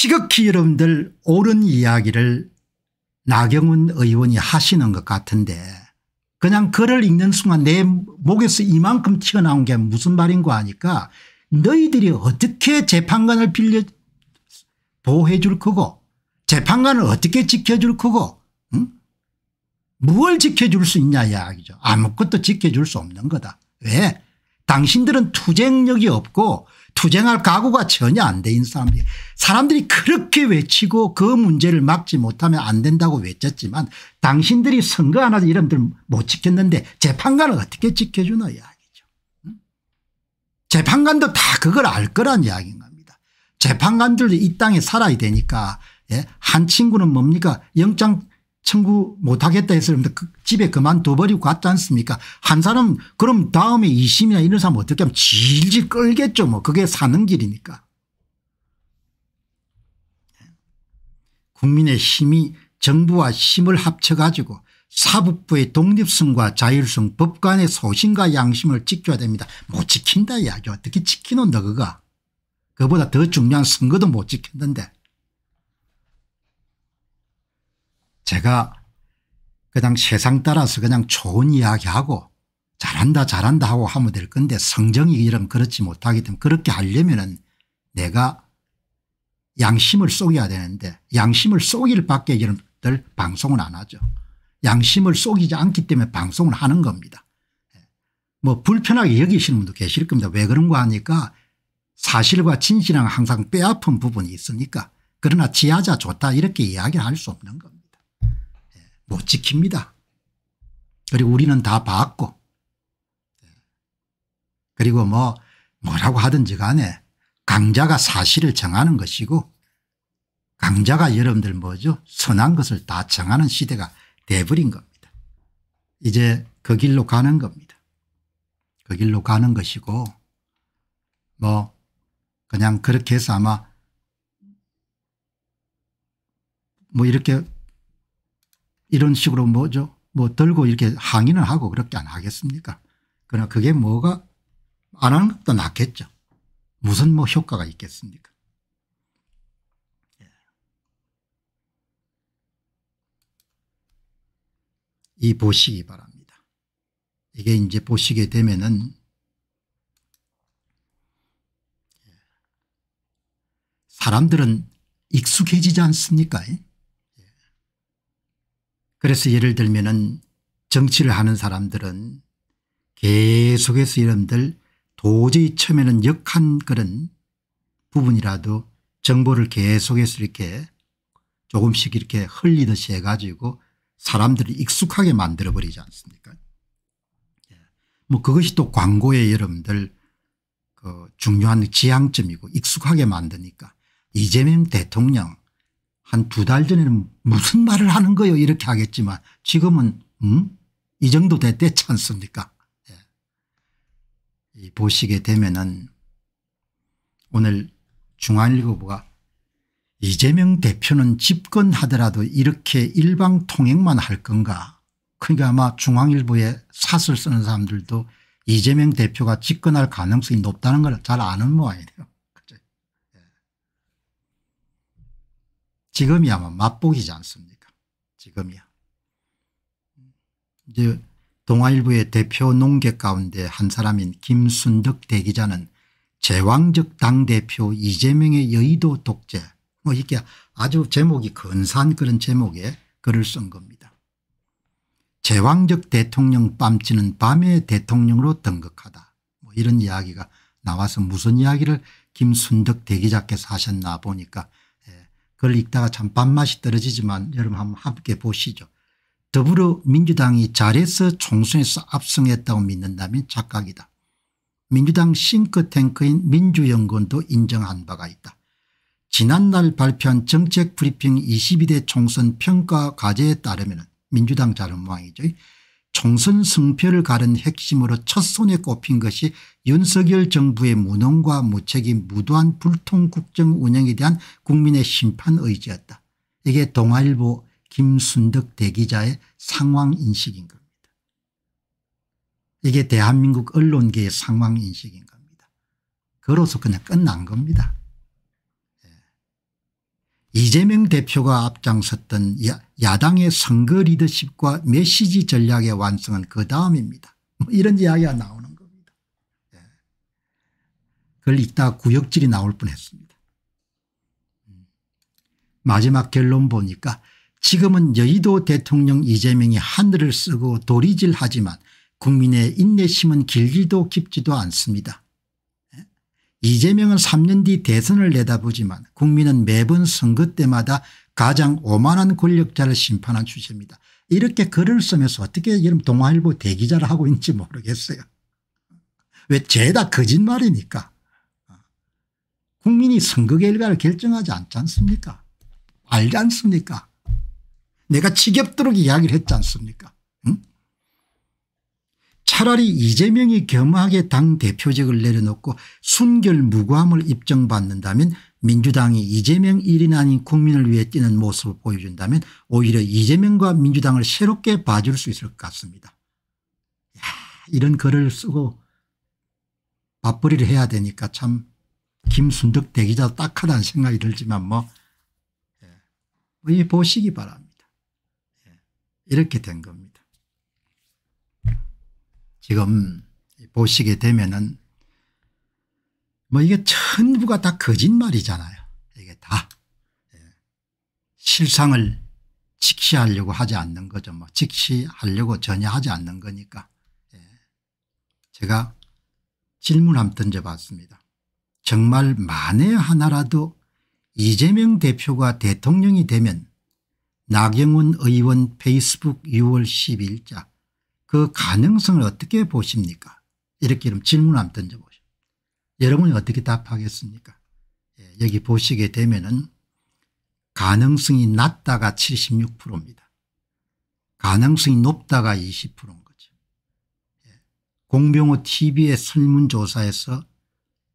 지극히 여러분들 옳은 이야기를 나경원 의원이 하시는 것 같은데 그냥 글을 읽는 순간 내 목에서 이만큼 튀어나온 게 무슨 말인가 하니까 너희들이 어떻게 재판관을 빌려 보호해 줄 거고 재판관을 어떻게 지켜줄 거고 응? 무 지켜줄 수 있냐 이야기죠. 아무것도 지켜줄 수 없는 거다. 왜? 당신들은 투쟁력이 없고 투쟁할 각오가 전혀 안 돼 있는 사람들이 사람들이 그렇게 외치고 그 문제를 막지 못하면 안 된다고 외쳤지만 당신들이 선거 안 하자 이름들 못 지켰는데 재판관을 어떻게 지켜주나 이야기죠. 재판관도 다 그걸 알 거란 이야기인 겁니다. 재판관들도 이 땅에 살아야 되니까 예? 한 친구는 뭡니까 영장 청구 못하겠다 했을 때 그 집에 그만둬버리고 갔지 않습니까 한 사람 그럼 다음에 2심이나 이런 사람 어떻게 하면 질질 끌겠죠 뭐 그게 사는 길이니까 국민의 힘이 정부와 힘을 합쳐 가지고 사법부의 독립성과 자율성 법관의 소신과 양심을 지켜야 됩니다. 못 지킨다 이야기 어떻게 지키노 너그가 그보다 더 중요한 선거도 못 지켰는데 제가 그냥 세상 따라서 그냥 좋은 이야기하고 잘한다 잘한다 하고 하면 될 건데 성정이 이런 그렇지 못하기 때문에 그렇게 하려면 은 내가 양심을 속여야 되는데 양심을 속일 밖에 여러분들 방송은 안 하죠. 양심을 속이지 않기 때문에 방송을 하는 겁니다. 예. 뭐 불편하게 여기시는 분도 계실 겁니다. 왜 그런가 하니까 사실과 진실은 항상 뼈아픈 부분이 있으니까 그러나 지하자 좋다 이렇게 이야기를 할수 없는 겁니다. 못 지킵니다. 그리고 우리는 다 봤고 그리고 뭐 뭐라고 하든지 간에 강자가 사실을 정하는 것이고 강자가 여러분들 뭐죠 선한 것을 다 정하는 시대가 돼버린 겁니다. 이제 그 길로 가는 겁니다. 그 길로 가는 것이고 뭐 그냥 그렇게 해서 아마 뭐 이렇게 이런 식으로 뭐죠 뭐 들고 이렇게 항의는 하고 그렇게 안 하겠습니까 그러나 그게 뭐가 안 하는 것보다 낫겠죠 무슨 뭐 효과가 있겠습니까 예. 이 보시기 바랍니다. 이게 이제 보시게 되면은 예. 사람들은 익숙해지지 않습니까? 예. 그래서 예를 들면은 정치를 하는 사람들은 계속해서 여러분들 도저히 처음에는 역한 그런 부분이라도 정보를 계속해서 이렇게 조금씩 이렇게 흘리듯이 해가지고 사람들을 익숙하게 만들어버리지 않습니까 예. 뭐 그것이 또 광고의 여러분들 그 중요한 지향점이고 익숙하게 만드니까 이재명 대통령 한두달 전에는 무슨 말을 하는 거요 이렇게 하겠지만 지금은 음? 이 정도 됐댔지 않습니까 예. 보시게 되면은 오늘 중앙일보가 이재명 대표는 집권하더라도 이렇게 일방통행만 할 건가 그러니까 아마 중앙일보에 사설 쓰는 사람들도 이재명 대표가 집권할 가능성이 높다는 걸 잘 아는 모양이에요. 지금이야말 뭐 맛보기지 않습니까 지금이야. 이제 동아일보의 대표 농객 가운데 한 사람인 김순덕 대기자는 제왕적 당대표 이재명의 여의도 독재 뭐 이렇게 아주 제목이 근사한 그런 제목에 글을 쓴 겁니다. 제왕적 대통령 뺨치는 밤의 대통령으로 등극하다 뭐 이런 이야기가 나와서 무슨 이야기를 김순덕 대기자께서 하셨나 보니까 그걸 읽다가 참 밥맛이 떨어지지만 여러분 한번 함께 보시죠. 더불어민주당이 잘해서 총선에서 압승했다고 믿는다면 착각이다. 민주당 싱크탱크인 민주연구원도 인정한 바가 있다. 지난날 발표한 정책 브리핑 22대 총선 평가 과제에 따르면 민주당 자문왕이죠 총선 승패를 가른 핵심으로 첫손에 꼽힌 것이 윤석열 정부의 무능과 무책임 무도한 불통 국정 운영에 대한 국민의 심판 의지였다. 이게 동아일보 김순덕 대기자의 상황인식인 겁니다. 이게 대한민국 언론계의 상황인식인 겁니다. 그로서 그냥 끝난 겁니다. 이재명 대표가 앞장섰던 야당의 선거 리더십과 메시지 전략의 완성은 그 다음입니다. 뭐 이런 이야기가 나오는 겁니다. 예. 그걸 읽다 구역질이 나올 뻔했습니다. 음. 마지막 결론 보니까 지금은 여의도 대통령 이재명이 하늘을 쓰고 도리질하지만 국민의 인내심은 길지도 깊지도 않습니다. 이재명은 3년 뒤 대선을 내다보지만 국민은 매번 선거 때마다 가장 오만한 권력자를 심판한 추세입니다. 이렇게 글을 쓰면서 어떻게 여름 동아일보 대기자를 하고 있는지 모르겠어요. 왜 죄다 거짓말이니까. 국민이 선거 결과를 결정하지 않지 않습니까 알지 않습니까 내가 지겹도록 이야기를 했지 않습니까 차라리 이재명이 겸허하게 당 대표직을 내려놓고 순결 무고함을 입증받는다면 민주당이 이재명 1인 아닌 국민을 위해 뛰는 모습을 보여준다면 오히려 이재명과 민주당을 새롭게 봐줄 수 있을 것 같습니다. 야, 이런 글을 쓰고 맞벌이를 해야 되니까 참 김순덕 대기자 딱하다는 생각이 들지만 뭐, 예. 보시기 바랍니다. 예. 이렇게 된 겁니다. 지금 보시게 되면은 뭐 이게 전부가 다 거짓말이잖아요. 이게 다 예. 실상을 직시하려고 하지 않는 거죠. 뭐 직시하려고 전혀 하지 않는 거니까. 예. 제가 질문 한번 던져봤습니다. 정말 만에 하나라도 이재명 대표가 대통령이 되면 나경원 의원 페이스북 6월 10일자 그 가능성을 어떻게 보십니까 이렇게 좀질문 한번 던져보십시오. 여러분이 어떻게 답하겠습니까 예, 여기 보시게 되면 은 가능성이 낮다가 76%입니다. 가능성이 높다가 20%인 거죠. 예, 공병호 tv의 설문조사에서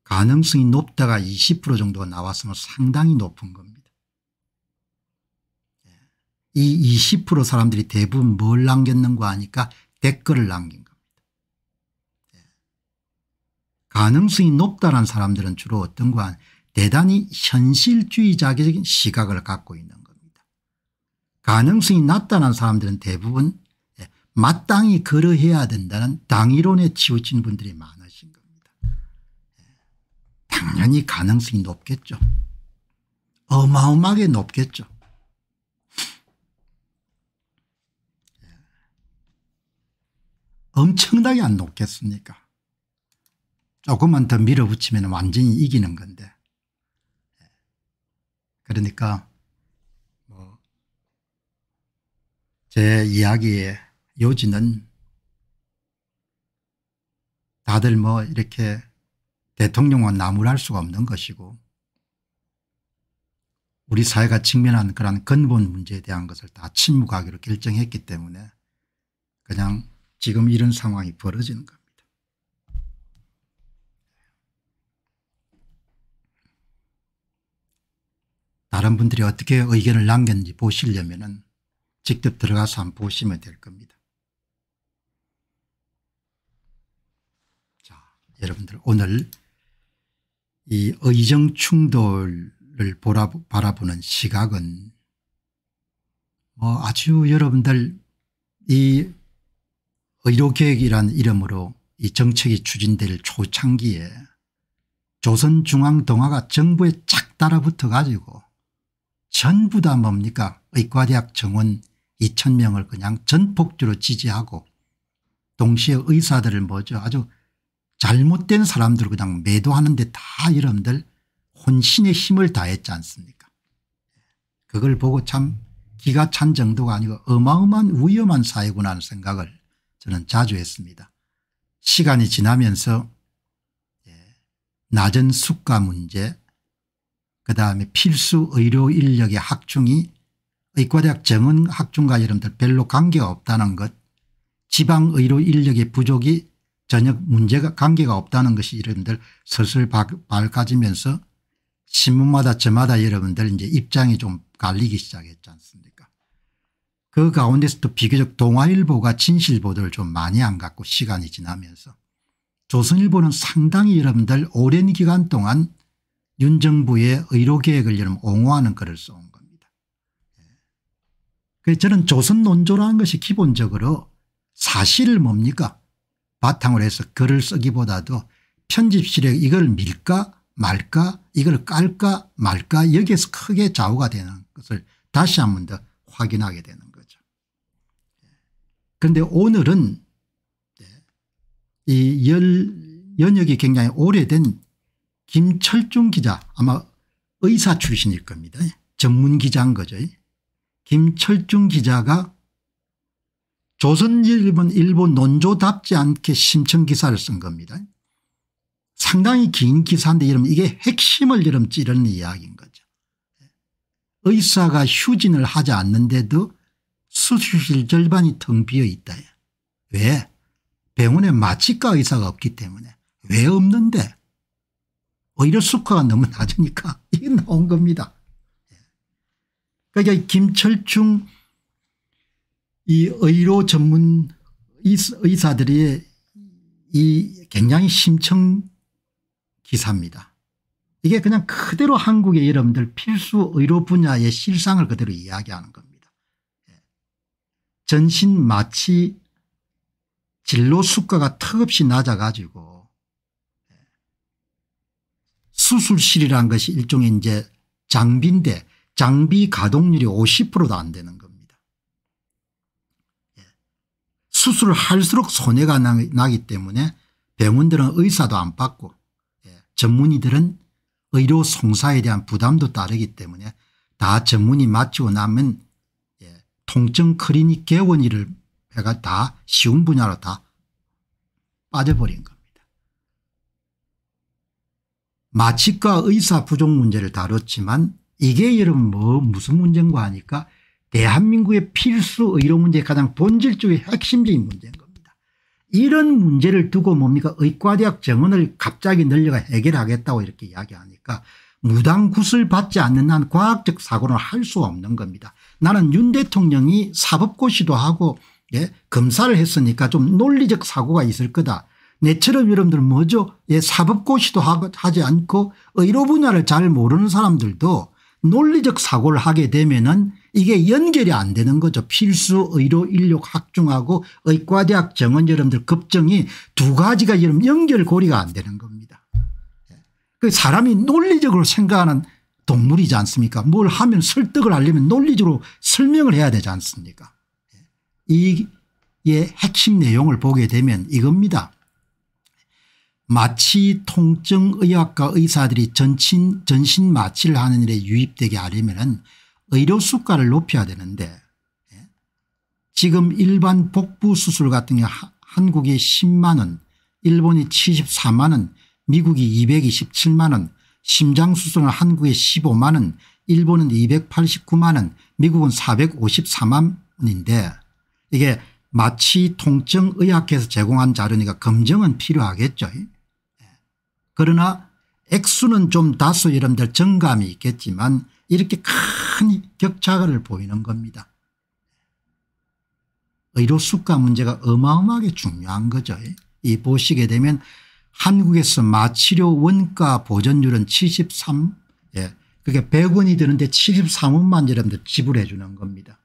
가능성이 높다가 20% 정도가 나왔으면 상당히 높은 겁니다. 예, 이20% 사람들이 대부분 뭘 남겼는 거 아니까 댓글을 남긴 겁니다. 예. 가능성이 높다는 사람들은 주로 어떤 건 대단히 현실주의적인 시각을 갖고 있는 겁니다. 가능성이 낮다는 사람들은 대부분 예, 마땅히 걸어해야 된다는 당이론에 치우친 분들이 많으신 겁니다. 예. 당연히 가능성이 높겠죠. 어마어마하게 높겠죠. 엄청나게 안 높겠습니까 조금만 더 밀어붙이면 완전히 이기는 건데 그러니까 뭐 제 이야기의 요지는 다들 뭐 이렇게 대통령은 나무랄 수가 없는 것이고 우리 사회가 직면한 그런 근본 문제에 대한 것을 다 침묵하기로 결정했기 때문에 그냥 지금 이런 상황이 벌어지는 겁니다. 다른 분들이 어떻게 의견을 남겼는지 보시려면 직접 들어가서 한번 보시면 될 겁니다. 자, 여러분들 오늘 이 의정 충돌을 보라, 바라보는 시각은 뭐 아주 여러분들 이 의료계획이란 어, 이름으로 이 정책이 추진될 초창기에 조선중앙동화가 정부에 착 따라붙어 가지고 전부 다 뭡니까 의과대학 정원 2천명을 그냥 전폭주로 지지하고 동시에 의사들을 뭐죠 아주 잘못된 사람들 그냥 매도하는데 다 여러분들 혼신의 힘을 다했지 않습니까 그걸 보고 참 기가 찬 정도가 아니고 어마어마한 위험한 사회구나 하는 생각을 저는 자주 했습니다. 시간이 지나면서 예, 낮은 숙가 문제 그 다음에 필수 의료 인력의 학중이 의과대학 정은 학중과 여러분들 별로 관계가 없다는 것 지방 의료 인력의 부족이 전혀 문제가 관계가 없다는 것이 여러분들 슬슬 밝아지면서 신문마다 저마다 여러분들 이제 입장이 좀 갈리기 시작했지 않습니까 그 가운데서도 비교적 동아일보가 진실보도를 좀 많이 안 갖고 시간이 지나면서 조선일보는 상당히 여러분들 오랜 기간 동안 윤 정부의 의료계획을 여러분 옹호하는 글을 써온 겁니다. 예. 저는 조선 논조라는 것이 기본적으로 사실을 뭡니까 바탕으로 해서 글을 쓰기보다도 편집실에 이걸 밀까 말까 이걸 깔까 말까 여기에서 크게 좌우가 되는 것을 다시 한 번 더 확인하게 되는 그런데 오늘은 이 연, 연역이 굉장히 오래된 김철중 기자 아마 의사 출신일 겁니다. 전문 기자인 거죠. 김철중 기자가 조선일본 일본 논조답지 않게 심청 기사를 쓴 겁니다. 상당히 긴 기사인데 이러면 이게 핵심을 이름 찌르는 이야기인 거죠. 의사가 휴진을 하지 않는데도 수술실 절반이 텅 비어 있다. 왜? 병원에 마취과 의사가 없기 때문에. 왜 없는데? 오히려 수가가 너무 낮으니까 이게 나온 겁니다. 그러니까 김철중 이 의료 전문 의사들이 이 굉장히 심청 기사입니다. 이게 그냥 그대로 한국의 여러분들 필수 의료 분야의 실상을 그대로 이야기하는 겁니다. 전신 마치 진로 수가가 턱없이 낮아가지고 수술실이란 것이 일종의 이제 장비인데 장비 가동률이 50%도 안 되는 겁니다. 예. 수술을 할수록 손해가 나기 때문에 병원들은 의사도 안 받고 예. 전문의들은 의료 송사에 대한 부담도 따르기 때문에 다 전문의 마치고 나면 통증 클리닉 개원 일을 해가 다 쉬운 분야로 다 빠져버린 겁니다. 마취과 의사 부족 문제를 다뤘지만 이게 여러분 뭐 무슨 문제인가 하니까 대한민국의 필수 의료 문제 가장 본질적인 핵심적인 문제인 겁니다. 이런 문제를 두고 뭡니까 의과대학 정원을 갑자기 늘려가 해결하겠다고 이렇게 이야기하니까 무당 구슬 받지 않는 한 과학적 사고는 할 수 없는 겁니다. 나는 윤 대통령이 사법고시도 하고 예? 검사를 했으니까 좀 논리적 사고가 있을 거다. 내처럼 여러분들 뭐죠 예, 사법고시도 하지 않고 의료 분야를 잘 모르는 사람들도 논리적 사고를 하게 되면은 이게 연결이 안 되는 거죠. 필수 의료 인력 확충하고 의과대학 정원 여러분들 급정이 두 가지가 여러분 연결고리가 안 되는 겁니다. 예. 그 사람이 논리적으로 생각하는 동물이지 않습니까 뭘 하면 설득을 하려면 논리적으로 설명을 해야 되지 않습니까 예. 이의 핵심 내용을 보게 되면 이겁니다. 마취 통증의학과 의사들이 전신, 전신 마취를 하는 일에 유입되게 하려면 의료 수가를 높여야 되는데 예. 지금 일반 복부 수술 같은 게 한국이 10만 원 일본이 74만 원 미국이 227만 원 심장수술은 한국에 15만 원 일본은 289만 원 미국은 454만 원인데 이게 마치 통증의학회에서 제공한 자료니까 검증은 필요하겠죠. 예. 그러나 액수는 좀 다소 여러분들 정감이 있겠지만 이렇게 큰 격차를 보이는 겁니다. 의료 수가 문제가 어마어마하게 중요한 거죠. 예. 이 보시게 되면 한국에서 마취료 원가 보전율은 73 예. 그게 100원이 되는데 73원만 여러분들 지불해 주는 겁니다.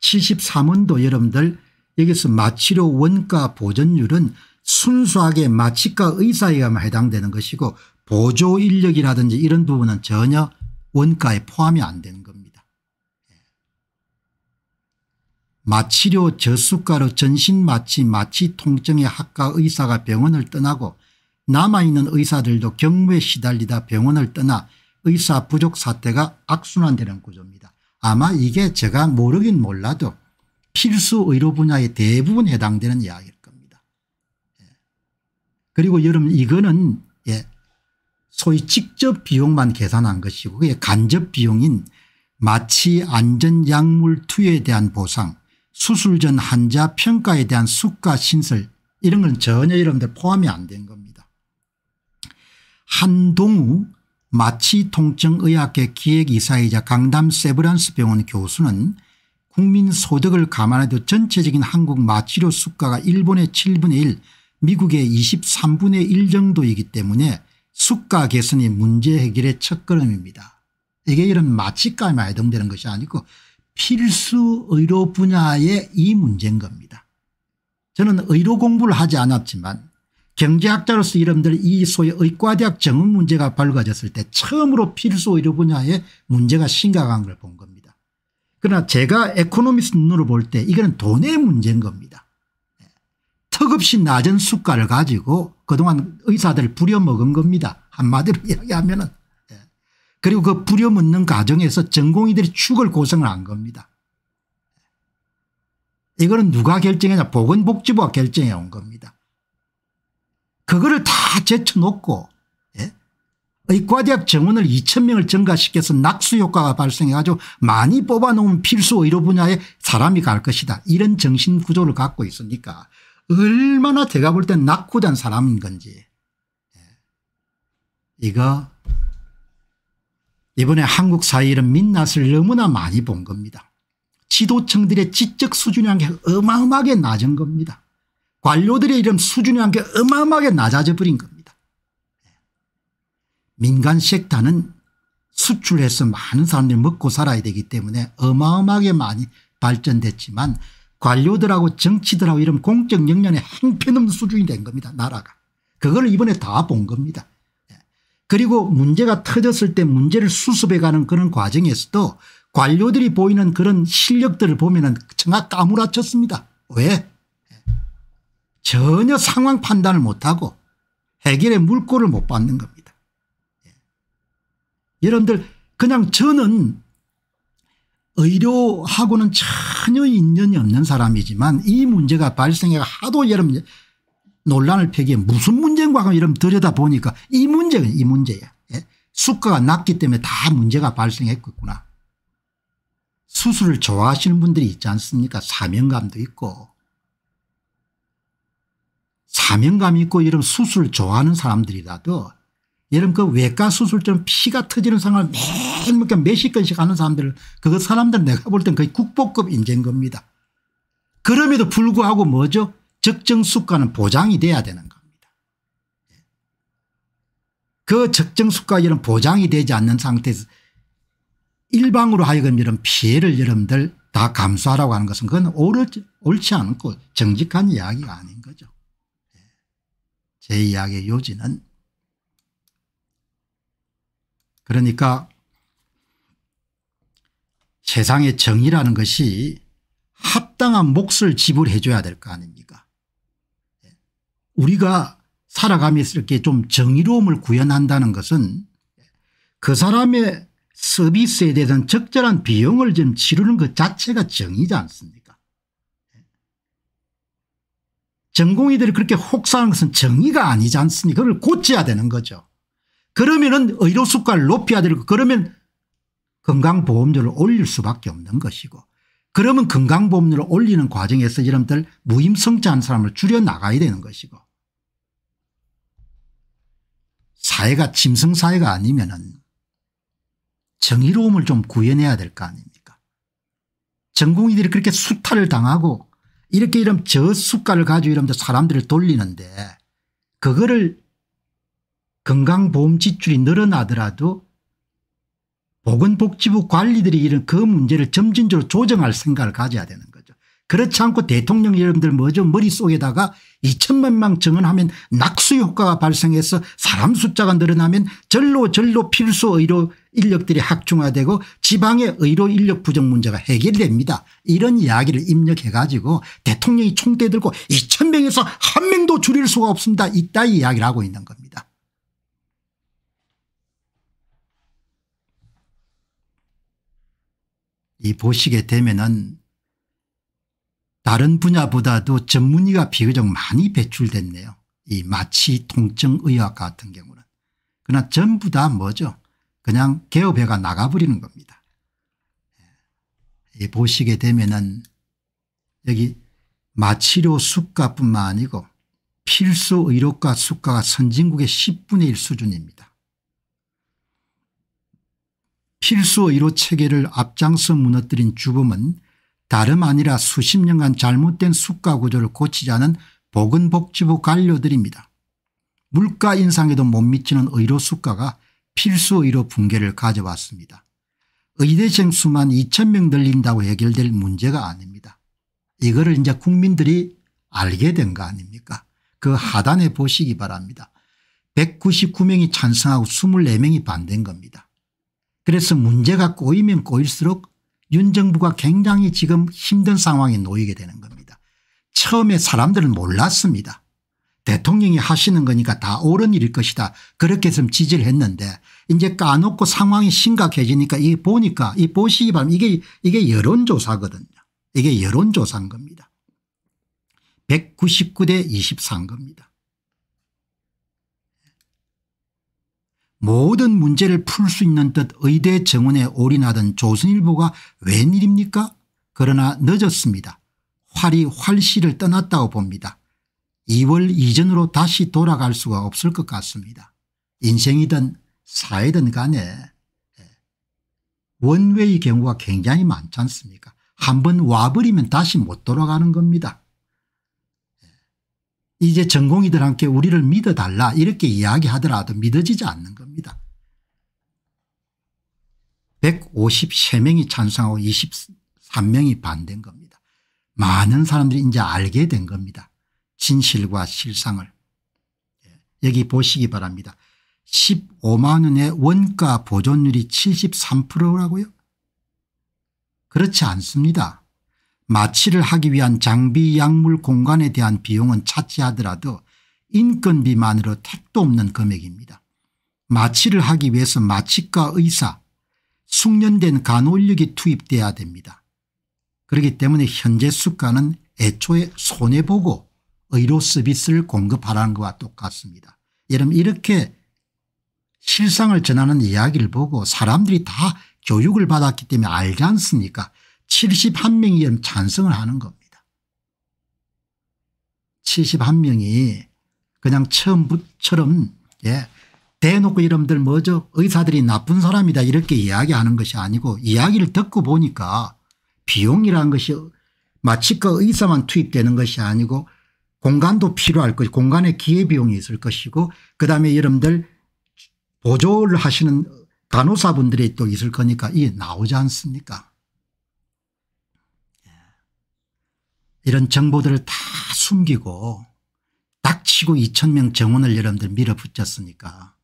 73원도 여러분들 여기서 마취료 원가 보전율은 순수하게 마취과 의사에만 해당되는 것이고 보조 인력이라든지 이런 부분은 전혀 원가에 포함이 안 되는 겁니다. 예. 마취료 저수가로 전신마취 마취 통증의 학과 의사가 병원을 떠나고 남아있는 의사들도 경무에 시달리다 병원을 떠나 의사 부족 사태가 악순환되는 구조입니다. 아마 이게 제가 모르긴 몰라도 필수 의료 분야에 대부분 해당되는 이야기일 겁니다. 예. 그리고 여러분 이거는 예. 소위 직접 비용만 계산한 것이고 그게 간접 비용인 마취 안전약물 투여에 대한 보상 수술 전 환자 평가에 대한 수가 신설 이런 건 전혀 여러분들 포함이 안 된 겁니다. 한동우 마취통증의학계 기획이사이자 강남 세브란스 병원 교수는 국민 소득을 감안해도 전체적인 한국 마취료 수가가 일본의 7분의 1 미국의 23분의 1 정도이기 때문에 수가 개선이 문제 해결의 첫걸음입니다. 이게 이런 마취가에 해당되는 것이 아니고 필수 의료 분야의 이 문제인 겁니다. 저는 의료 공부를 하지 않았지만 경제학자로서 여러들이 소위 의과대학 정원 문제가 밝아졌을때 처음으로 필수 의료 분야에 문제가 심각한 걸 본 겁니다. 그러나 제가 에코노미스 눈으로 볼 때 이거는 돈의 문제인 겁니다. 예. 턱없이 낮은 수가를 가지고 그동안 의사들 부려먹은 겁니다. 한마디로 이야기하면 은 예. 그리고 그 부려먹는 과정에서 전공의들이 축을 고생을 한 겁니다. 예. 이거는 누가 결정했냐 보건복지부가 결정해 온 겁니다. 그거를 다 제쳐놓고 예? 의과대학 정원을 2천 명을 증가시켜서 낙수 효과가 발생해 가지고 많이 뽑아놓은 필수 의료 분야에 사람이 갈 것이다. 이런 정신 구조를 갖고 있으니까 얼마나 제가 볼 땐 낙후된 사람인 건지 예. 이거 이번에 한국 사회는 민낯을 너무나 많이 본 겁니다. 지도층들의 지적 수준이 어마어마하게 낮은 겁니다. 관료들의 이름 수준이한게 어마어마하게 낮아져 버린 겁니다. 네. 민간 식단은 수출해서 많은 사람들이 먹고 살아야 되기 때문에 어마어마하게 많이 발전됐지만 관료들하고 정치들하고 이런 공적 역량의 행편없는 수준이 된 겁니다. 나라가. 그걸 이번에 다 본 겁니다. 네. 그리고 문제가 터졌을 때 문제를 수습해가는 그런 과정에서도 관료들이 보이는 그런 실력들을 보면 은 청아 까무라쳤습니다. 왜? 전혀 상황 판단을 못하고 해결의 물꼬를 못 받는 겁니다. 예. 여러분들 그냥 저는 의료하고는 전혀 인연이 없는 사람이지만 이 문제가 발생해 하도 여러분 논란을 펴기에 무슨 문제인가 하고 이러면 들여다보니까 이 문제가 이 문제야. 예. 수가가 낮기 때문에 다 문제가 발생했겠구나. 수술을 좋아하시는 분들이 있지 않습니까 사명감도 있고 사명감 있고 이런 수술 좋아하는 사람들이라도 예를 그 외과 수술처럼 피가 터지는 상황을 매일 그러니까 몇십 건씩 하는 사람들 그거 사람들 내가 볼 땐 거의 국보급 인재인 겁니다. 그럼에도 불구하고 뭐죠 적정 수가는 보장이 돼야 되는 겁니다. 그 적정 수가 이런 보장이 되지 않는 상태에서 일방으로 하여금 이런 피해를 여러분들 다 감수하라고 하는 것은 그건 옳지 않고 정직한 이야기가 아닙니다. 제 이야기의 요지는 그러니까 세상의 정의라는 것이 합당한 몫을 지불해 줘야 될 거 아닙니까 우리가 살아가면서 이렇게 좀 정의로움을 구현한다는 것은 그 사람의 서비스에 대한 적절한 비용을 좀 치르는 것 자체가 정의지 않습니까 전공의들이 그렇게 혹사하는 것은 정의가 아니지 않습니까? 그걸 고쳐야 되는 거죠. 그러면은 의료 수가를 높여야 되고 그러면 건강보험료를 올릴 수밖에 없는 것이고 그러면 건강보험료를 올리는 과정에서 이런들 무임승차한 사람을 줄여나가야 되는 것이고 사회가 짐승사회가 아니면 은 정의로움을 좀구해야될 거 아닙니까 전공의들이 그렇게 수탈을 당하고 이렇게 이러저숟가를 가지고 이런면 사람들을 돌리는데 그거를 건강보험 지출이 늘어나더라도 보건복지부 관리들이 이런 그 문제를 점진적으로 조정할 생각을 가져야 되는 그렇지 않고 대통령 여러분들 뭐죠 머릿속에다가 2천만 명 정원하면 낙수 효과가 발생해서 사람 숫자가 늘어나면 절로 절로 필수 의료 인력들이 확충화되고 지방의 의료 인력 부족 문제가 해결됩니다. 이런 이야기를 입력해 가지고 대통령이 총대 들고 2천 명에서 한 명도 줄일 수가 없습니다. 이따위 이야기를 하고 있는 겁니다. 이 보시게 되면은 다른 분야보다도 전문의가 비교적 많이 배출됐네요. 이 마취 통증의학 같은 경우는. 그러나 전부 다 뭐죠 그냥 개업해가 나가버리는 겁니다. 예, 보시게 되면은 여기 마취료 수가뿐만 아니고 필수 의료과 수가가 선진국의 10분의 1 수준입니다. 필수 의료 체계를 앞장서 무너뜨린 주범은 다름 아니라 수십 년간 잘못된 수가 구조를 고치자는 보건복지부 관료들입니다. 물가 인상에도 못 미치는 의료 수가가 필수 의료 붕괴를 가져왔습니다. 의대생 수만 2천 명 늘린다고 해결될 문제가 아닙니다. 이거를 이제 국민들이 알게 된 거 아닙니까 그 하단에 보시기 바랍니다. 199명이 찬성하고 24명이 반대인 겁니다. 그래서 문제가 꼬이면 꼬일수록 윤 정부가 굉장히 지금 힘든 상황에 놓이게 되는 겁니다. 처음에 사람들은 몰랐습니다. 대통령이 하시는 거니까 다 옳은 일일 것이다. 그렇게 좀 지지를 했는데 이제 까놓고 상황이 심각해지니까 이 보니까 이 보시기 바랍니다. 이게 이게 여론조사거든요. 이게 여론조사인 겁니다. 199대 2 4 겁니다. 모든 문제를 풀 수 있는 듯 의대 정원에 올인하던 조선일보가 웬일입니까 그러나 늦었습니다. 활이 활시를 떠났다고 봅니다. 2월 이전으로 다시 돌아갈 수가 없을 것 같습니다. 인생이든 사회든 간에 예. 원외의 경우가 굉장히 많지 않습니까 한번 와버리면 다시 못 돌아가는 겁니다. 예. 이제 전공이들한테 우리를 믿어달라 이렇게 이야기하더라도 믿어지지 않는 겁니다. 합니다. 153명이 찬성하고 23명이 반대인 겁니다. 많은 사람들이 이제 알게 된 겁니다. 진실과 실상을. 예, 여기 보시기 바랍니다. 15만 원의 원가 보존율이 73%라고요? 그렇지 않습니다. 마취를 하기 위한 장비 약물 공간에 대한 비용은 차지하더라도 인건비만으로 택도 없는 금액입니다. 마취를 하기 위해서 마취과 의사, 숙련된 간호인력이 투입돼야 됩니다. 그렇기 때문에 현재 수가는 애초에 손해보고 의료 서비스를 공급하라는 것과 똑같습니다. 여러분 이렇게 실상을 전하는 이야기를 보고 사람들이 다 교육을 받았기 때문에 알지 않습니까 71명이 찬성을 하는 겁니다. 71명이 그냥 처음처럼 예, 대놓고 이름들 뭐죠 의사들이 나쁜 사람이다 이렇게 이야기하는 것이 아니고 이야기를 듣고 보니까 비용이라는 것이 마치그 의사만 투입되는 것이 아니고 공간도 필요할 것이고 공간에 기회비용이 있을 것이고 그다음에 여러분들 보조를 하시는 간호사분들이 또 있을 거니까 이게 나오지 않습니까 이런 정보들을 다 숨기고 닥치고 2천 명 정원을 여러분들 밀어붙였으니까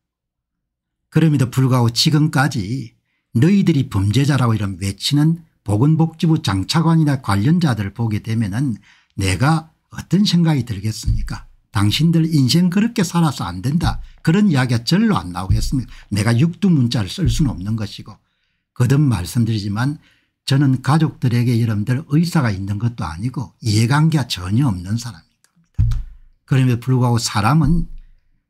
그럼에도 불구하고 지금까지 너희들이 범죄자라고 이런 외치는 보건복지부 장차관이나 관련자들을 보게 되면 은 내가 어떤 생각이 들겠습니까 당신들 인생 그렇게 살아서 안 된다 그런 이야기가 절로 안 나오겠습니까 내가 육두문자를 쓸 수는 없는 것이고 거듭 말씀드리지만 저는 가족들에게 여러분들 의사가 있는 것도 아니고 이해관계가 전혀 없는 사람입니다. 그럼에도 불구하고 사람은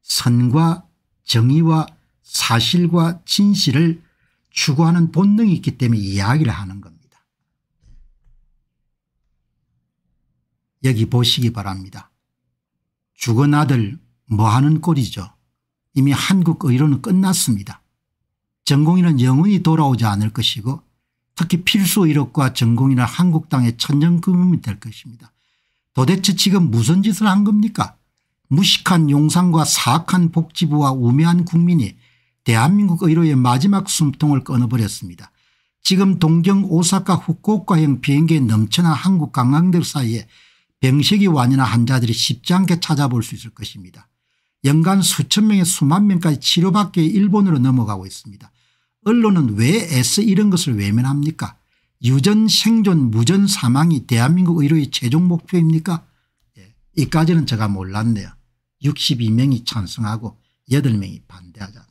선과 정의와 사실과 진실을 추구하는 본능이 있기 때문에 이야기를 하는 겁니다. 여기 보시기 바랍니다. 죽은 아들 뭐하는 꼴이죠. 이미 한국 의료는 끝났습니다. 전공의는 영원히 돌아오지 않을 것이고 특히 필수 의료과 전공의는 한국 땅의 천연금이 될 것입니다. 도대체 지금 무슨 짓을 한 겁니까 무식한 용산과 사악한 복지부와 우매한 국민이 대한민국 의료의 마지막 숨통을 끊어버렸습니다. 지금 동경 오사카 후쿠오카형 비행기에 넘쳐난 한국 관광들 사이에 병식이 완연한 환자들이 쉽지 않게 찾아볼 수 있을 것입니다. 연간 수천 명에 수만 명까지 치료받기 일본으로 넘어가고 있습니다. 언론은 왜 애써 이런 것을 외면합니까 유전 생존 무전 사망이 대한민국 의료의 최종 목표입니까 예, 이까지는 제가 몰랐네요. 62명이 찬성하고 8명이 반대하자.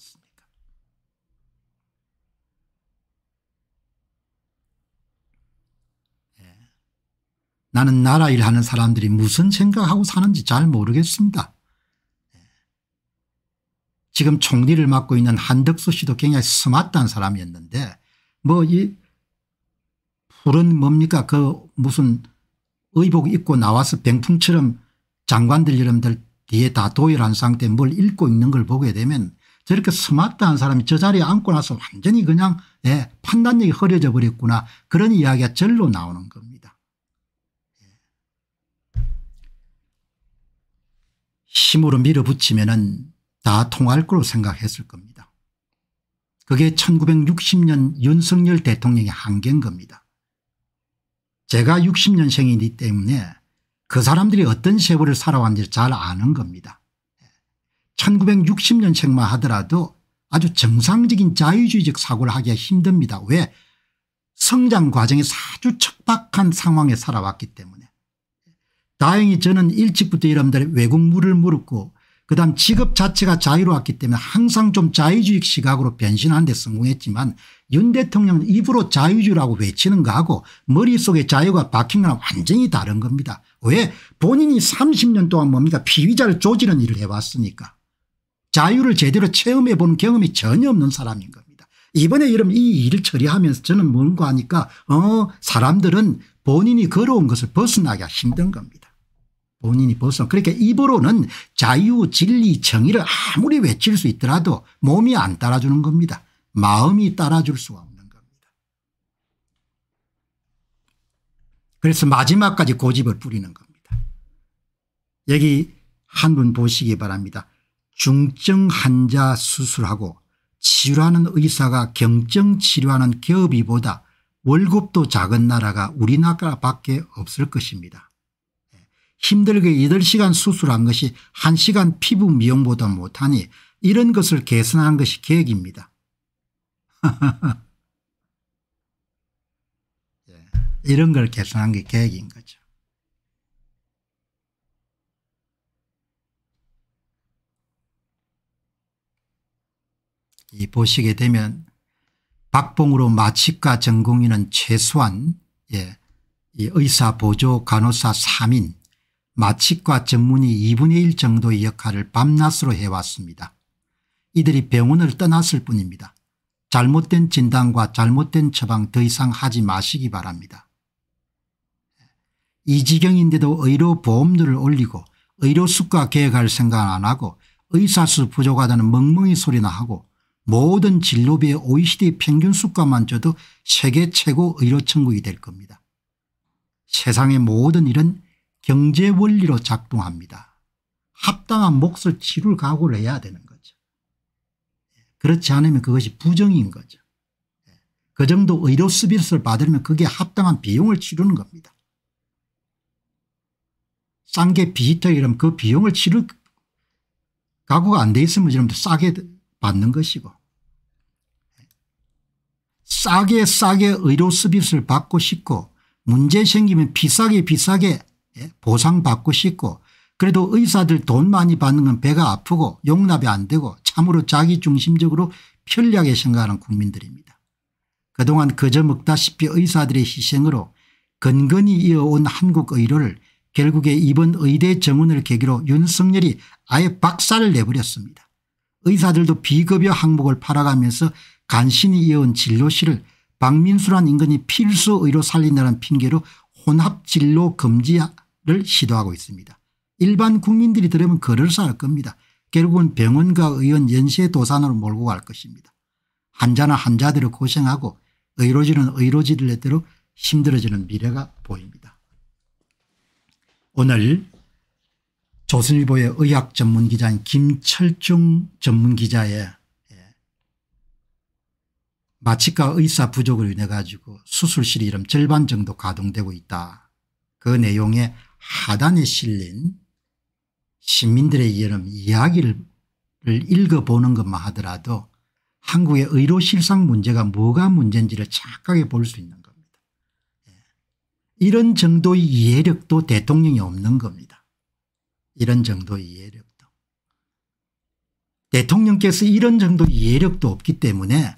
나는 나라 일하는 사람들이 무슨 생각하고 사는지 잘 모르겠습니다. 지금 총리를 맡고 있는 한덕수 씨도 굉장히 스마트한 사람이었는데 뭐이 푸른 뭡니까 그 무슨 의복 입고 나와서 병풍처럼 장관들 이름들 뒤에 다 도열한 상태에 뭘 읽고 있는 걸 보게 되면 저렇게 스마트한 사람이 저 자리에 앉고 나서 완전히 그냥 예, 판단력이 흐려져 버렸구나 그런 이야기가 절로 나오는 겁니다. 힘으로 밀어붙이면 다 통할 거로 생각했을 겁니다. 그게 1960년 윤석열 대통령의 한계인 겁니다. 제가 60년생이기 때문에 그 사람들이 어떤 세월을 살아왔는지 잘 아는 겁니다. 1960년생만 하더라도 아주 정상적인 자유주의적 사고를 하기가 힘듭니다. 왜? 성장 과정에서 아주 척박한 상황에 살아왔기 때문에. 다행히 저는 일찍부터 여러분들 의 외국물을 물었고 그다음 직업 자체가 자유로웠기 때문에 항상 좀 자유주의 시각으로 변신하는 데 성공했지만 윤 대통령은 입으로 자유주의라고 외치는 거하고 머릿속에 자유가 박힌 거랑 완전히 다른 겁니다. 왜 본인이 30년 동안 뭡니까 피의자를 조지는 일을 해왔으니까 자유를 제대로 체험해 본 경험이 전혀 없는 사람인 겁니다. 이번에 여러분 이 일을 처리하면서 저는 뭔가 하니까 어 사람들은 본인이 걸어온 것을 벗어나기가 힘든 겁니다. 본인이 벗어. 그러니까 입으로는 자유 진리 정의를 아무리 외칠 수 있더라도 몸이 안 따라주는 겁니다. 마음이 따라줄 수가 없는 겁니다. 그래서 마지막까지 고집을 부리는 겁니다. 여기 한 분 보시기 바랍니다. 중증 환자 수술하고 치료하는 의사가 경증 치료하는 기업이보다 월급도 작은 나라가 우리나라밖에 없을 것입니다. 힘들게 8시간 수술한 것이 1시간 피부 미용보다 못하니 이런 것을 개선한 것이 계획입니다. 예, 이런 걸 개선한 게 계획인 거죠. 이 보시게 되면 박봉으로 마취과 전공인은 최소한 예, 이 의사 보조 간호사 3인 마취과 전문의 2분의 1 정도의 역할을 밤낮으로 해왔습니다. 이들이 병원을 떠났을 뿐입니다. 잘못된 진단과 잘못된 처방 더 이상 하지 마시기 바랍니다. 이 지경인데도 의료 보험료를 올리고 의료 수가 계획할 생각 안 하고 의사 수 부족하다는 멍멍이 소리나 하고 모든 진료비의 OECD 평균 수가만 줘도 세계 최고 의료 천국이 될 겁니다. 세상의 모든 일은 경제 원리로 작동합니다. 합당한 몫을 치룰 각오를 해야 되는 거죠. 그렇지 않으면 그것이 부정인 거죠. 그 정도 의료 서비스를 받으려면 그게 합당한 비용을 치르는 겁니다. 싼 게 비히터이러 그 비용을 치를 각오가 안 돼 있으면 이러면 싸게 받는 것이고 싸게 싸게 의료 서비스를 받고 싶고 문제 생기면 비싸게 비싸게 예? 보상받고 싶고 그래도 의사들 돈 많이 받는 건 배가 아프고 용납이 안 되고 참으로 자기중심적으로 편리하게 생각하는 국민들입니다. 그동안 그저 먹다시피 의사들의 희생으로 건건히 이어온 한국의료를 결국에 이번 의대 정원을 계기로 윤석열이 아예 박살을 내버렸습니다. 의사들도 비급여 항목을 팔아가면서 간신히 이어온 진료실을 박민수란 인근이 필수의료 살린다는 핑계로 혼합진료 금지 치료를 시도하고 있습니다. 일반 국민들이 들으면 글를 쌓을 겁니다. 결국은 병원과 의원 연쇄 도산으로 몰고 갈 것입니다. 환자나환자들을 고생하고 의료지는의료를내대로 힘들어지는 미래가 보입니다. 오늘 조선일보의 의학 전문 기자인 김철중 전문 기자의 예, 마취과 의사 부족을 인해 가지고 수술실이 이런 절반 정도 가동되고 있다. 그 내용에 하단에 실린 시민들의 여름 이야기를 읽어보는 것만 하더라도 한국의 의료 실상 문제가 뭐가 문제인지를 착하게 볼수 있는 겁니다. 예. 이런 정도의 이해력도 대통령이 없는 겁니다. 이런 정도의 이해력도. 대통령께서 이런 정도의 이해력도 없기 때문에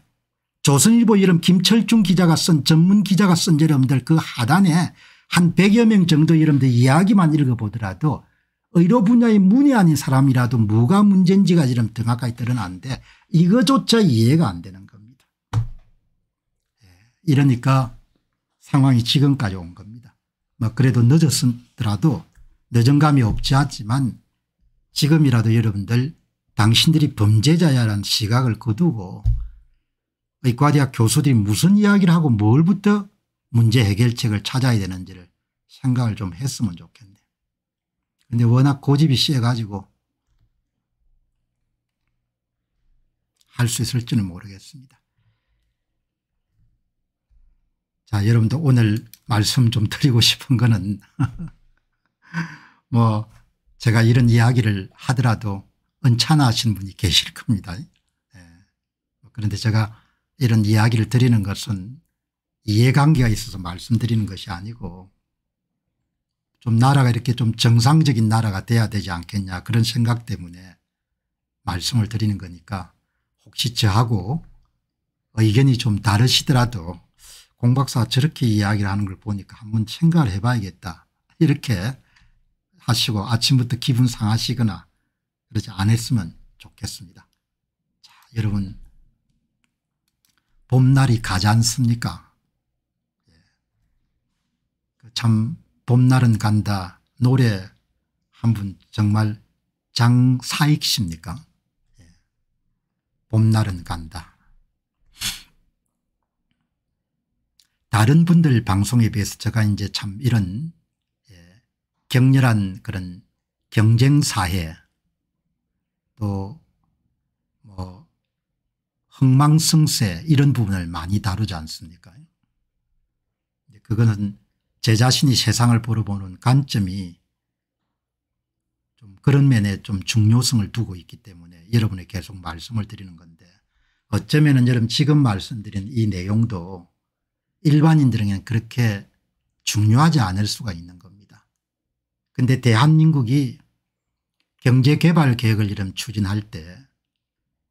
조선일보 이름 김철중 기자가 쓴 전문 기자가 쓴 여러분들 그 하단에 한 100여 명 정도 여러분들 이야기만 읽어보더라도 의료 분야의 문이 아닌 사람이라도 뭐가 문제인지가 지금 등확하게 드러나는데 이거조차 이해가 안 되는 겁니다. 예, 이러니까 상황이 지금까지 온 겁니다. 뭐 그래도 늦었더라도 늦은 감이 없지 않지만 지금이라도 여러분들 당신들이 범죄자야라는 시각을 거두고 의과대학 교수들이 무슨 이야기를 하고 뭘부터 문제 해결책을 찾아야 되는지를 생각을 좀 했으면 좋겠네요. 근데 워낙 고집이 세가지고 할 수 있을지는 모르겠습니다. 자, 여러분도 오늘 말씀 좀 드리고 싶은 거는 뭐 제가 이런 이야기를 하더라도 언짢하신 분이 계실 겁니다. 예. 그런데 제가 이런 이야기를 드리는 것은 이해관계가 있어서 말씀드리는 것이 아니고 좀 나라가 이렇게 좀 정상적인 나라가 돼야 되지 않겠냐 그런 생각 때문에 말씀을 드리는 거니까 혹시 저하고 의견이 좀 다르시더라도 공 박사 저렇게 이야기를 하는 걸 보니까 한번 생각을 해봐야겠다 이렇게 하시고 아침부터 기분 상하시거나 그러지 않았으면 좋겠습니다. 자 여러분 봄날이 가지 않습니까 참 봄날은 간다 노래 한 분 정말 장사익 씨입니까 예. 봄날은 간다 다른 분들 방송에 비해서 제가 이제 참 이런 예, 격렬한 그런 경쟁사회 또 뭐 흥망성쇠 이런 부분을 많이 다루지 않습니까 그거는 제 자신이 세상을 보러 보는 관점이 좀 그런 면에 좀 중요성을 두고 있기 때문에 여러분에 게 계속 말씀을 드리는 건데 어쩌면 여러분 지금 말씀드린 이 내용도 일반인들에게는 그렇게 중요하지 않을 수가 있는 겁니다. 근데 대한민국이 경제개발 계획을 이름 추진할 때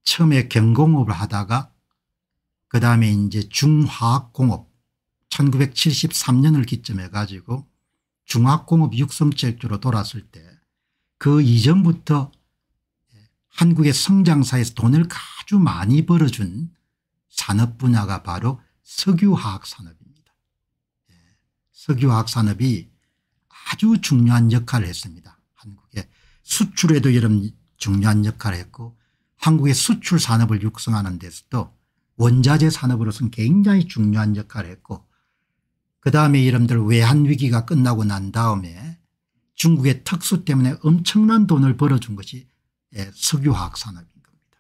처음에 경공업을 하다가 그 다음에 이제 중화학공업 1973년을 기점해 가지고 중화공업 육성체육주로 돌았을 때 그 이전부터 한국의 성장사에서 돈을 아주 많이 벌어준 산업 분야가 바로 석유화학 산업입니다. 예, 석유화학 산업이 아주 중요한 역할을 했습니다. 한국의 수출에도 여름 중요한 역할을 했고 한국의 수출 산업을 육성하는 데서도 원자재 산업으로서는 굉장히 중요한 역할을 했고 그다음에 이름들 외환위기가 끝나고 난 다음에 중국의 특수 때문에 엄청난 돈을 벌어준 것이 예, 석유화학 산업인 겁니다.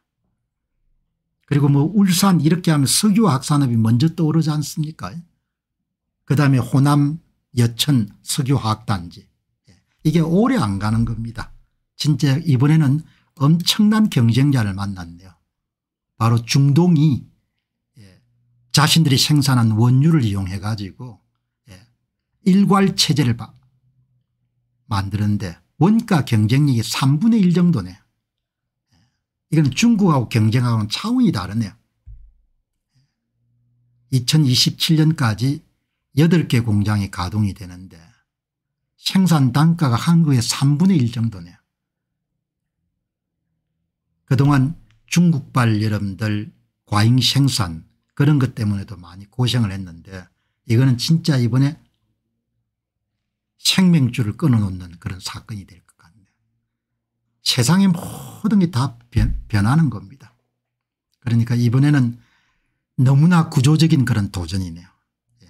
그리고 뭐 울산 이렇게 하면 석유화학 산업이 먼저 떠오르지 않습니까 그다음에 호남 여천 석유화학단지 예, 이게 오래 안 가는 겁니다. 진짜 이번에는 엄청난 경쟁자를 만났네요. 바로 중동이 예, 자신들이 생산한 원유를 이용해 가지고 일괄 체제를 만드는데 원가 경쟁력이 3분의 1 정도네. 이건 중국하고 경쟁하고는 차원이 다르네요. 2027년까지 8개 공장이 가동이 되는데 생산 단가가 한국의 3분의 1정도네 그동안 중국발 여러분들 과잉 생산 그런 것 때문에도 많이 고생을 했는데 이거는 진짜 이번에 생명줄을 끊어놓는 그런 사건이 될 것 같네요. 세상의 모든 게 다 변하는 겁니다. 그러니까 이번에는 너무나 구조적인 그런 도전이네요. 예.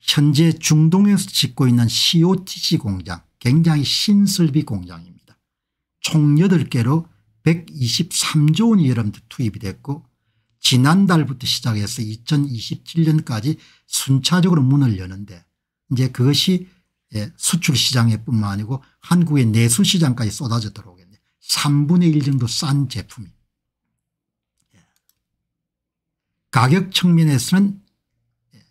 현재 중동에서 짓고 있는 COTG 공장 굉장히 신설비 공장입니다. 총 8개로 123조 원이 여러분들 투입이 됐고 지난달부터 시작해서 2027년까지 순차적으로 문을 여는데 이제 그것이 예, 수출 시장에 뿐만 아니고 한국의 내수 시장까지 쏟아져 들어오겠네. 3분의 1 정도 싼 제품이. 예. 가격 측면에서는 예,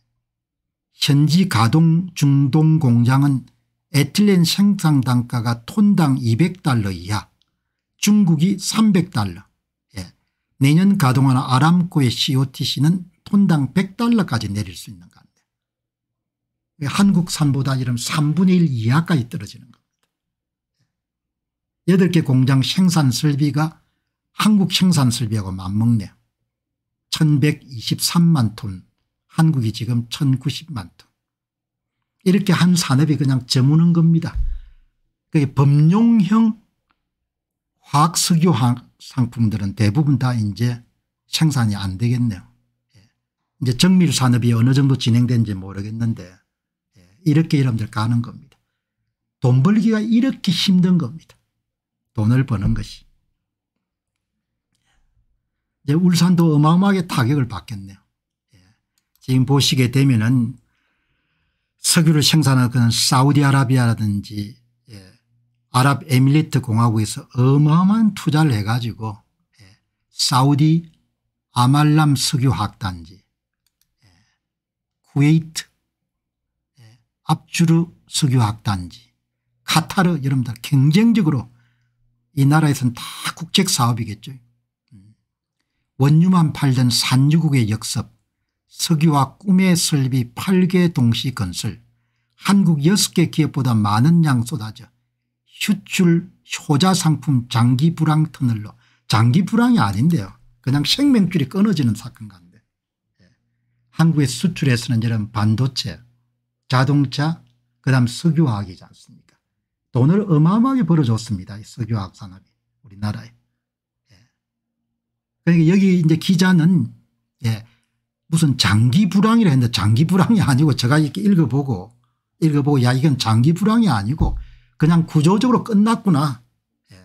현지 가동 중동 공장은 에틸렌 생산 단가가 톤당 200달러 이하 중국이 300달러 내년 가동하는 아람코의 COTC는 톤당 100달러까지 내릴 수 있는 가 한국산보다 이런 3분의 1 이하까지 떨어지는 겁니다. 8개 공장 생산 설비가 한국 생산 설비하고 맞먹네 1123만 톤 한국이 지금 1090만 톤 이렇게 한 산업이 그냥 저무는 겁니다. 그 범용형 화학석유 상품들은 대부분 다 이제 생산이 안 되겠네요. 예. 이제 정밀산업이 어느 정도 진행된지 모르겠는데 이렇게 여러분들 가는 겁니다. 돈 벌기가 이렇게 힘든 겁니다. 돈을 버는 것이. 이제 울산도 어마어마하게 타격을 받겠네요. 예. 지금 보시게 되면은 석유를 생산하는 사우디아라비아라든지 예. 아랍에밀리트 공화국에서 어마어마한 투자를 해가지고 예. 사우디 아말람 석유학단지 예. 쿠웨이트 압주르 석유학단지 카타르 여러분들 경쟁적으로 이 나라에서는 다 국책사업이겠죠. 음. 원유만 팔던 산유국의 역섭 석유와 꿈의 설비 8개 동시 건설 한국 6개 기업보다 많은 양 쏟아져 휴출 효자 상품 장기 불황 터널로 장기 불황이 아닌데요. 그냥 생명줄이 끊어지는 사건 같은데 예. 한국의 수출에서는 이런 반도체 자동차 그다음 석유화학이지 않습니까 돈을 어마어마하게 벌어줬습니다. 석유화학 산업이 우리나라에. 예. 그러니까 여기 이제 기자는 예. 무슨 장기 불황이라 했는데 장기 불황이 아니고 제가 이렇게 읽어보고 읽어보고 야 이건 장기 불황이 아니고 그냥 구조적으로 끝났구나. 예.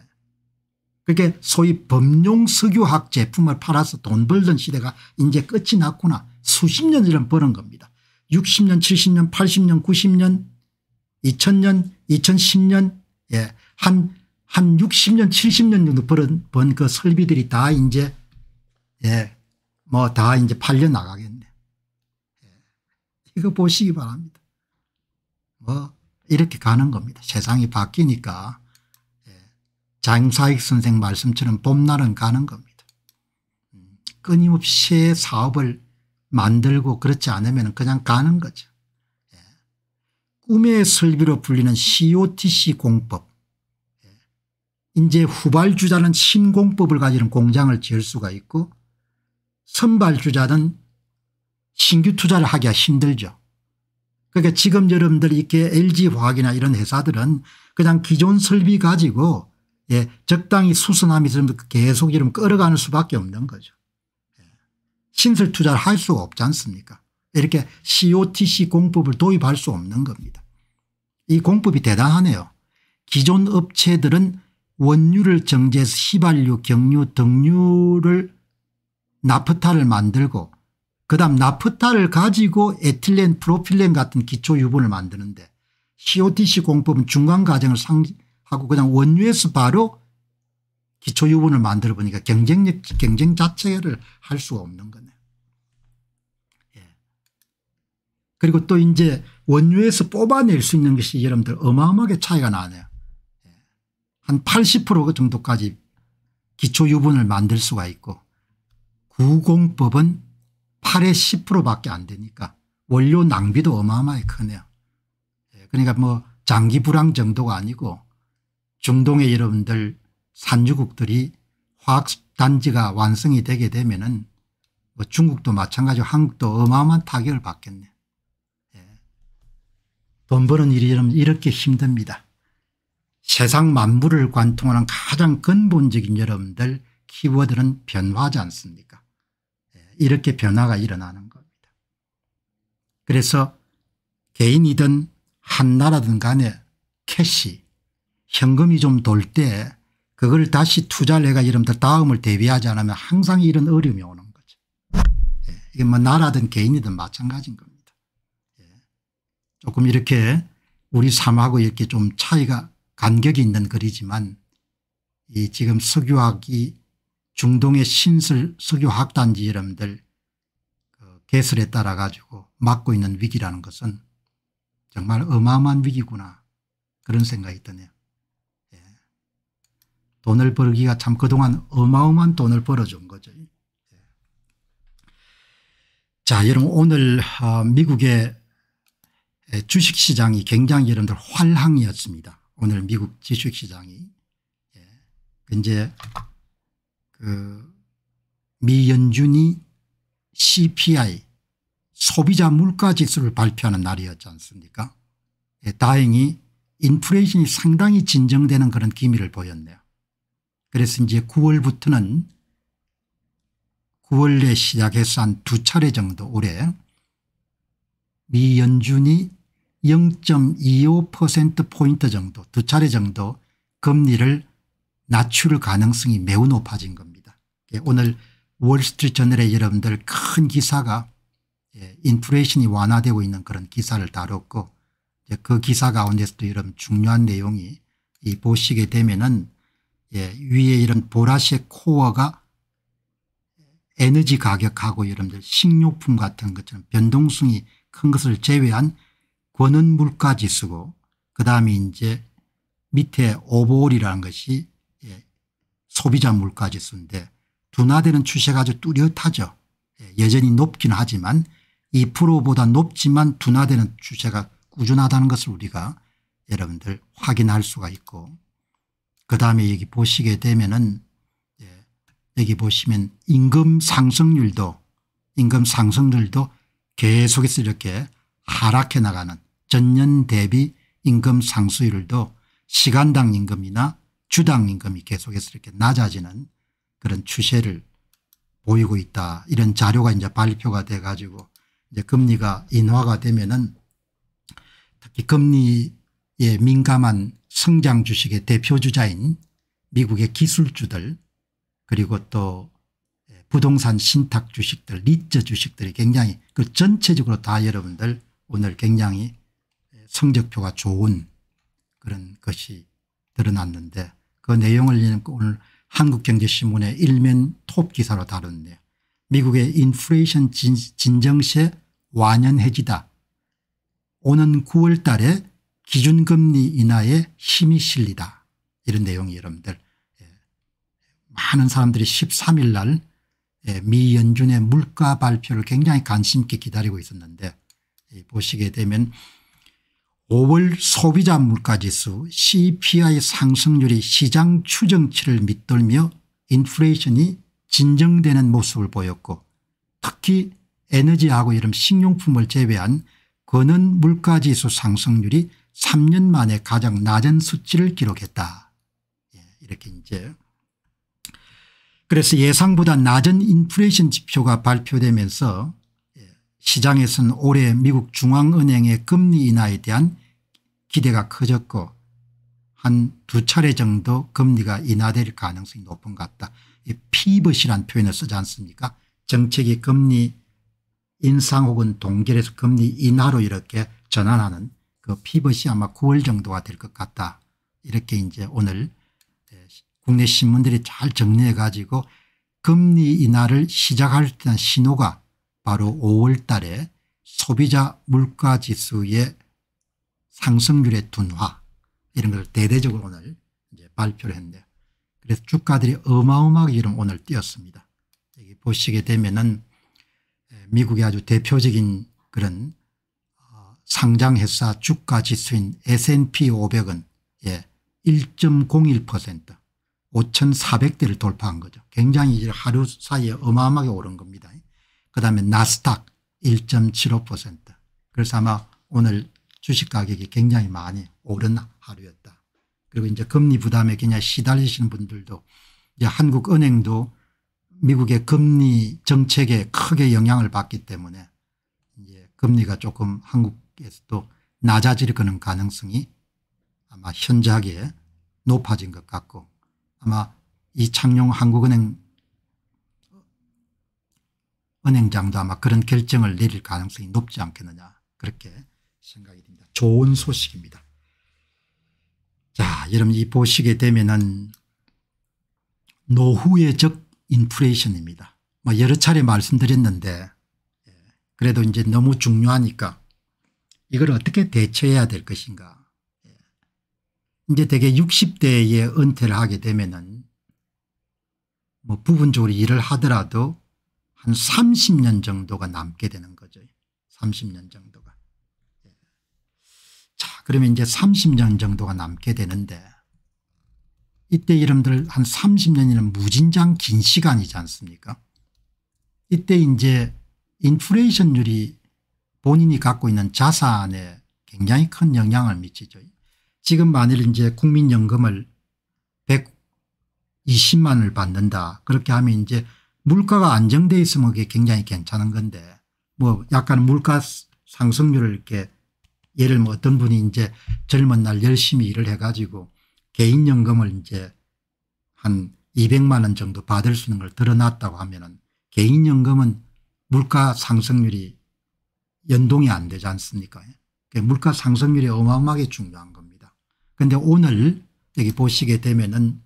그게 소위 범용 석유학 제품을 팔아서 돈 벌던 시대가 이제 끝이 났구나. 수십 년이란 버는 겁니다. 60년 70년 80년 90년 2000년 2010년 예. 한, 한 60년 70년 정도 벌은, 번그 설비들이 다 이제 예. 뭐 다 이제 팔려 나가겠네. 예. 이거 보시기 바랍니다. 뭐 이렇게 가는 겁니다. 세상이 바뀌니까 예, 장사익 선생 말씀처럼 봄날은 가는 겁니다. 음, 끊임없이 사업을 만들고 그렇지 않으면 그냥 가는 거죠. 예. 꿈의 설비로 불리는 COTC 공법. 예. 이제 후발주자는 신공법을 가지는 공장을 지을 수가 있고 선발주자는 신규 투자를 하기가 힘들죠. 그러니까 지금 여러분들 이렇게 LG화학이나 이런 회사들은 그냥 기존 설비 가지고 예, 적당히 수선함이 계속 이름 끌어가는 수밖에 없는 거죠. 신설 투자를 할 수가 없지 않습니까 이렇게 COTC 공법을 도입할 수 없는 겁니다. 이 공법이 대단하네요. 기존 업체들은 원유를 정제해서 휘발유 경유 등유를 나프타를 만들고 그다음 나프타를 가지고 에틸렌 프로필렌 같은 기초유분을 만드는데 COTC 공법은 중간 과정을 상하고 그냥 원유에서 바로 기초 유분을 만들어 보니까 경쟁력 경쟁 자체를 할 수가 없는 거네. 예. 그리고 또 이제 원유에서 뽑아낼 수 있는 것이 여러분들 어마어마하게 차이가 나네요. 예. 한80% 그 정도까지 기초 유분을 만들 수가 있고 구공법은 8에 10%밖에 안 되니까 원료 낭비도 어마어마하게 크네요. 예. 그러니까 뭐 장기 불황 정도가 아니고 중동의 여러분들 산주국들이 화학단지가 완성이 되게 되면 은뭐 중국도 마찬가지로 한국도 어마어마한 타격을 받겠네. 예. 돈 버는 일이 이렇게 힘듭니다. 세상 만물을 관통하는 가장 근본적인 여러분들 키워드는 변화지 않습니까 예. 이렇게 변화가 일어나는 겁니다. 그래서 개인이든 한 나라든 간에 캐시 현금이 좀돌때 그걸 다시 투자를 해가 여러분들 다음을 대비하지 않으면 항상 이런 어려움이 오는 거죠. 예. 이게 뭐 나라든 개인이든 마찬가지인 겁니다. 예. 조금 이렇게 우리 삶하고 이렇게 좀 차이가 간격이 있는 글이지만 이 지금 석유학이 중동의 신설 석유학단지 여러분들 그 개설에 따라 가지고 맞고 있는 위기라는 것은 정말 어마어마한 위기구나 그런 생각이 드네요. 돈을 벌기가 참 그동안 어마어마한 돈을 벌어준 거죠. 예. 자 여러분 오늘 어, 미국의 주식시장이 굉장히 여러분들 활황이었습니다. 오늘 미국 주식시장이 예. 이제 그 미연준이 CPI 소비자 물가지수를 발표하는 날이었지 않습니까 예, 다행히 인플레이션이 상당히 진정되는 그런 기미를 보였네요. 그래서 이제 9월부터는 9월에 시작해서 한 두 차례 정도 올해 미 연준이 0.25%포인트 정도 두 차례 정도 금리를 낮출 가능성이 매우 높아진 겁니다. 예, 오늘 월스트리트저널에 여러분들 큰 기사가 예, 인플레이션이 완화되고 있는 그런 기사를 다뤘고 그 기사 가운데서도 여러분 중요한 내용이 이 보시게 되면은 예, 위에 이런 보라색 코어가 에너지 가격하고 여러분들 식료품 같은 것처럼 변동성이 큰 것을 제외한 권은 물까지 쓰고 그다음에 이제 밑에 오버홀이라는 것이 예, 소비자 물까지 쓰는데 둔화되는 추세가 아주 뚜렷하죠. 예, 여전히 높기는 하지만 2%보다 높지만 둔화되는 추세가 꾸준하다는 것을 우리가 여러분들 확인할 수가 있고 그 다음에 여기 보시게 되면은 예, 여기 보시면 임금 상승률도 임금 상승률도 계속해서 이렇게 하락해 나가는 전년 대비 임금 상승률도 시간당 임금이나 주당 임금이 계속해서 이렇게 낮아지는 그런 추세를 보이고 있다. 이런 자료가 이제 발표가 돼 가지고 이제 금리가 인화가 되면은 특히 금리에 민감한 성장 주식의 대표주자인 미국의 기술주들 그리고 또 예, 부동산 신탁 주식들 리츠 주식들이 굉장히 그 전체적으로 다 여러분들 오늘 굉장히 예, 성적표가 좋은 그런 것이 드러났는데 그 내용을 오늘 한국경제신문의 일면 톱 기사로 다뤘네요. 미국의 인플레이션 진, 정세 완연해지다. 오는 9월 달에 기준금리 인하에 힘이 실리다 이런 내용이 여러분들 예, 많은 사람들이 13일 날미 예, 연준의 물가 발표를 굉장히 관심 있게 기다리고 있었는데 보시게 되면 5월 소비자 물가지수 cpi 상승률이 시장 추정치를 밑돌며 인플레이션이 진정되는 모습을 보였고 특히 에너지하고 이런 식료품을 제외한 거는 물가지수 상승률이 3년 만에 가장 낮은 수치를 기록했다. 예, 이렇게 이제 그래서 예상보다 낮은 인플레이션 지표가 발표되면서 예, 시장에서는 올해 미국 중앙은행의 금리 인하에 대한 기대가 커졌고 한 두 차례 정도 금리가 인하될 가능성이 높은 것 같다. 피벗이란 표현을 쓰지 않습니까 정책이 금리 인상 혹은 동결에서 금리 인하로 이렇게 전환하는 그 피벗이 아마 9월 정도가 될 것 같다. 이렇게 이제 오늘 국내 신문들이 잘 정리해 가지고 금리 인하를 시작할 듯한 신호가 바로 5월 달에 소비자 물가지수의 상승률의 둔화 이런 걸 대대적으로 오늘 이제 발표를 했는데 그래서 주가들이 어마어마하게 지금 오늘 뛰었습니다. 여기 보시게 되면은 미국의 아주 대표적인 그런 상장회사 주가지수인 S&P 500은 예, 1.01% 5,400대를 돌파한 거죠. 굉장히 이제 하루 사이에 어마어마하게 오른 겁니다. 그다음에 나스닥 1.75% 그래서 아마 오늘 주식 가격이 굉장히 많이 오른 하루였다. 그리고 이제 금리 부담에 그냥 시달리시는 분들도 이제 한국은행도 미국의 금리 정책에 크게 영향을 받기 때문에 이제 금리가 조금 한국 에서도 낮아질 거는 가능성이 아마 현저하게 높아진 것 같고 아마 이창용 한국은행 은행장도 아마 그런 결정을 내릴 가능성이 높지 않겠느냐 그렇게 생각이 듭니다. 좋은 소식입니다. 자 여러분 이 보시게 되면은 노후의 적 인플레이션입니다. 뭐 여러 차례 말씀드렸는데 예, 그래도 이제 너무 중요하니까 이걸 어떻게 대처해야 될 것인가 예. 이제 대개 60대에 은퇴를 하게 되면은 뭐 부분적으로 일을 하더라도 한 30년 정도가 남게 되는 거죠. 30년 정도가. 예. 자 그러면 이제 30년 정도가 남게 되는데 이때 이름들 한 30년이면 무진장 긴 시간이지 않습니까 이때 이제 인플레이션율이 본인이 갖고 있는 자산에 굉장히 큰 영향을 미치죠. 지금 만일 이제 국민연금을 120만을 받는다. 그렇게 하면 이제 물가가 안정돼 있으면 그게 굉장히 괜찮은 건데 뭐 약간 물가 상승률을 이렇게 예를 뭐 어떤 분이 이제 젊은 날 열심히 일을 해가지고 개인연금을 이제 한 200만 원 정도 받을 수 있는 걸 드러났다고 하면은 개인연금은 물가 상승률이 연동이 안 되지 않습니까 물가 상승률이 어마어마하게 중요한 겁니다. 그런데 오늘 여기 보시게 되면은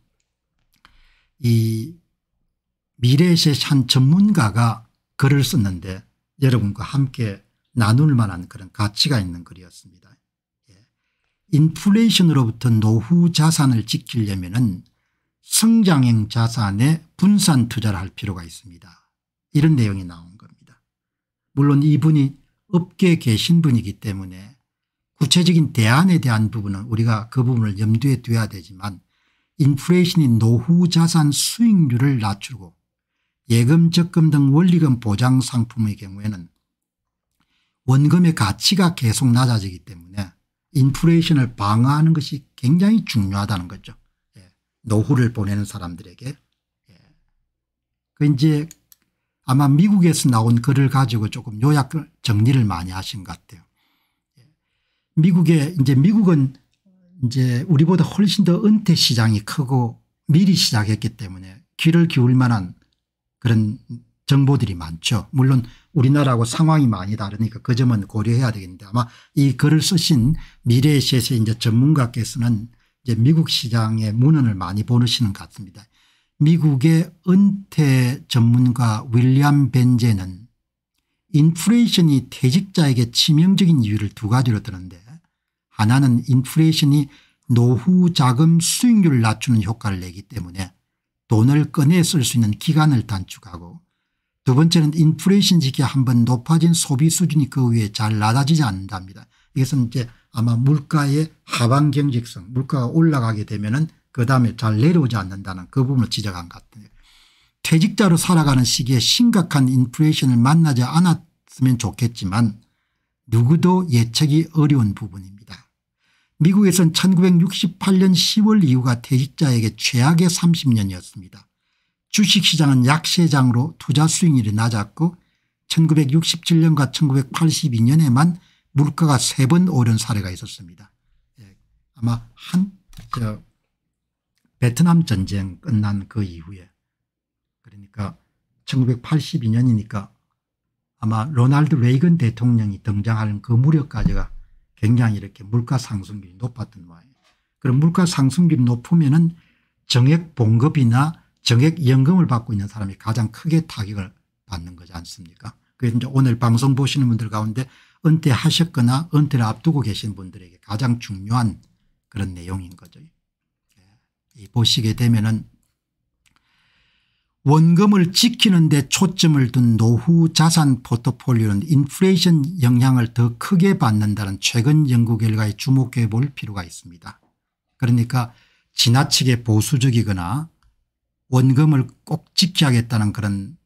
이미래셋한 전문가가 글을 썼는데 여러분과 함께 나눌 만한 그런 가치가 있는 글이었습니다. 예. 인플레이션으로부터 노후 자산을 지키려면 성장형 자산에 분산 투자를 할 필요가 있습니다. 이런 내용이 나온 겁니다. 물론 이분이 업계에 계신 분이기 때문에 구체적인 대안에 대한 부분은 우리가 그 부분을 염두에 둬야 되지만 인플레이션이 노후자산 수익률을 낮추고 예금 적금 등 원리금 보장 상품의 경우에는 원금의 가치가 계속 낮아지기 때문에 인플레이션을 방어하는 것이 굉장히 중요하다는 거죠. 예, 노후를 보내는 사람들에게. 예. 그 이제 아마 미국에서 나온 글을 가지고 조금 요약 정리를 많이 하신 것 같아요. 예. 미국의 이제 미국은 이제 우리보다 훨씬 더 은퇴 시장이 크고 미리 시작했기 때문에 귀를 기울 만한 그런 정보들이 많죠. 물론 우리나라하고 상황이 많이 다르니까 그 점은 고려해야 되겠는데 아마 이 글을 쓰신 미래의 셋의 이제 전문가께서는 이제 미국 시장의 문헌을 많이 보시는 것 같습니다. 미국의 은퇴 전문가 윌리엄 벤제는 인플레이션이 퇴직자에게 치명적인 이유를 두 가지로 드는데 하나는 인플레이션이 노후 자금 수익률을 낮추는 효과를 내기 때문에 돈을 꺼내 쓸 수 있는 기간을 단축하고 두 번째는 인플레이션 시기에 한번 높아진 소비 수준이 그 위에 잘 낮아지지 않는답니다. 이것은 이제 아마 물가의 하방 경직성 물가가 올라가게 되면 은 그다음에 잘 내려오지 않는다는 그 부분을 지적한 것 같아요. 퇴직자로 살아가는 시기에 심각한 인플레이션을 만나지 않았으면 좋겠지만 누구도 예측이 어려운 부분입니다. 미국에선 1968년 10월 이후가 퇴직자에게 최악의 30년이었습니다. 주식시장은 약세장으로 투자 수익률이 낮았고 1967년과 1982년에만 물가가 3번 오른 사례가 있었습니다. 예, 아마 한 베트남 전쟁 끝난 그 이후에 그러니까 1982년이니까 아마 로날드 레이건 대통령이 등장하는 그 무렵까지가 굉장히 이렇게 물가 상승률이 높았던 모양이에요. 그럼 물가 상승률이 높으면 은 정액 봉급이나 정액 연금을 받고 있는 사람이 가장 크게 타격을 받는 거지 않습니까 그래서 오늘 방송 보시는 분들 가운데 은퇴하셨거나 은퇴를 앞두고 계신 분들에게 가장 중요한 그런 내용인 거죠. 보시게 되면은 원금을 지키는 데 초점을 둔 노후 자산 포트폴리오는 인플레이션 영향을 더 크게 받는다는 최근 연구 결과에 주목해 볼 필요가 있습니다. 그러니까 지나치게 보수적이거나 원금을 꼭 지켜야겠다는 그런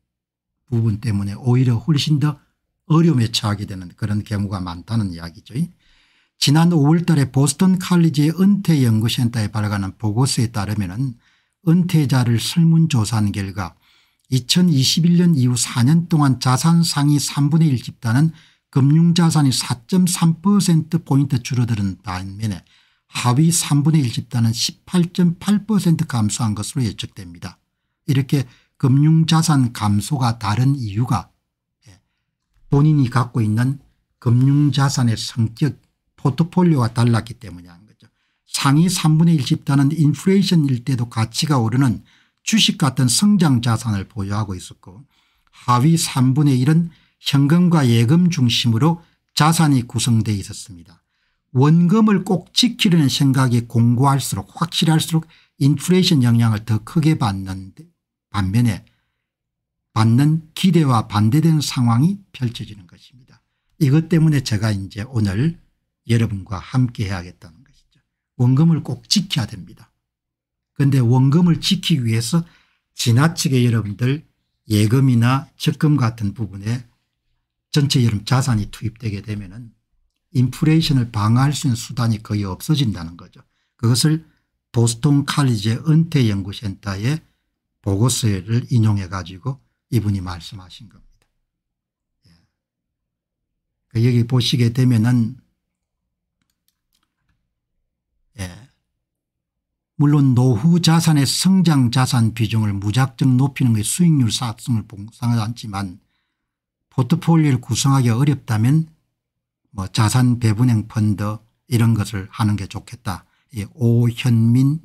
부분 때문에 오히려 훨씬 더 어려움에 처하게 되는 그런 경우가 많다는 이야기죠. 지난 5월 달에 보스턴 칼리지의 은퇴연구센터에 발간한 보고서에 따르면 은퇴자를 설문조사한 결과 2021년 이후 4년 동안 자산 상위 3분의 1 집단은 금융자산이 4.3%포인트 줄어드는 반면에 하위 3분의 1 집단은 18.8% 감소한 것으로 예측됩니다. 이렇게 금융자산 감소가 다른 이유가 예, 본인이 갖고 있는 금융자산의 성격 포트폴리오가 달랐기 때문이 란 거죠. 상위 3분의 1 집단은 인플레이션일 때도 가치가 오르는 주식 같은 성장 자산을 보유하고 있었고 하위 3분의 1은 현금과 예금 중심으로 자산이 구성되어 있었습니다. 원금을 꼭 지키려는 생각이 공고할수록 확실할수록 인플레이션 영향을 더 크게 받는 반면에 받는 기대와 반대되는 상황이 펼쳐지는 것입니다. 이것 때문에 제가 이제 오늘 여러분과 함께 해야겠다는 것이죠. 원금을 꼭 지켜야 됩니다. 그런데 원금을 지키기 위해서 지나치게 여러분들 예금이나 적금 같은 부분에 전체 여름 자산이 투입되게 되면 은 인플레이션을 방어할 수 있는 수단이 거의 없어진다는 거죠. 그것을 보스톤 칼리제 은퇴연구센터의 보고서를 인용해 가지고 이분이 말씀하신 겁니다. 예. 그 여기 보시게 되면은 물론 노후 자산의 성장 자산 비중을 무작정 높이는 것 수익률 사승을 봉상하지만 포트폴리오를 구성하기 어렵다면 뭐 자산 배분행 펀드 이런 것을 하는 게 좋겠다. 예, 오현민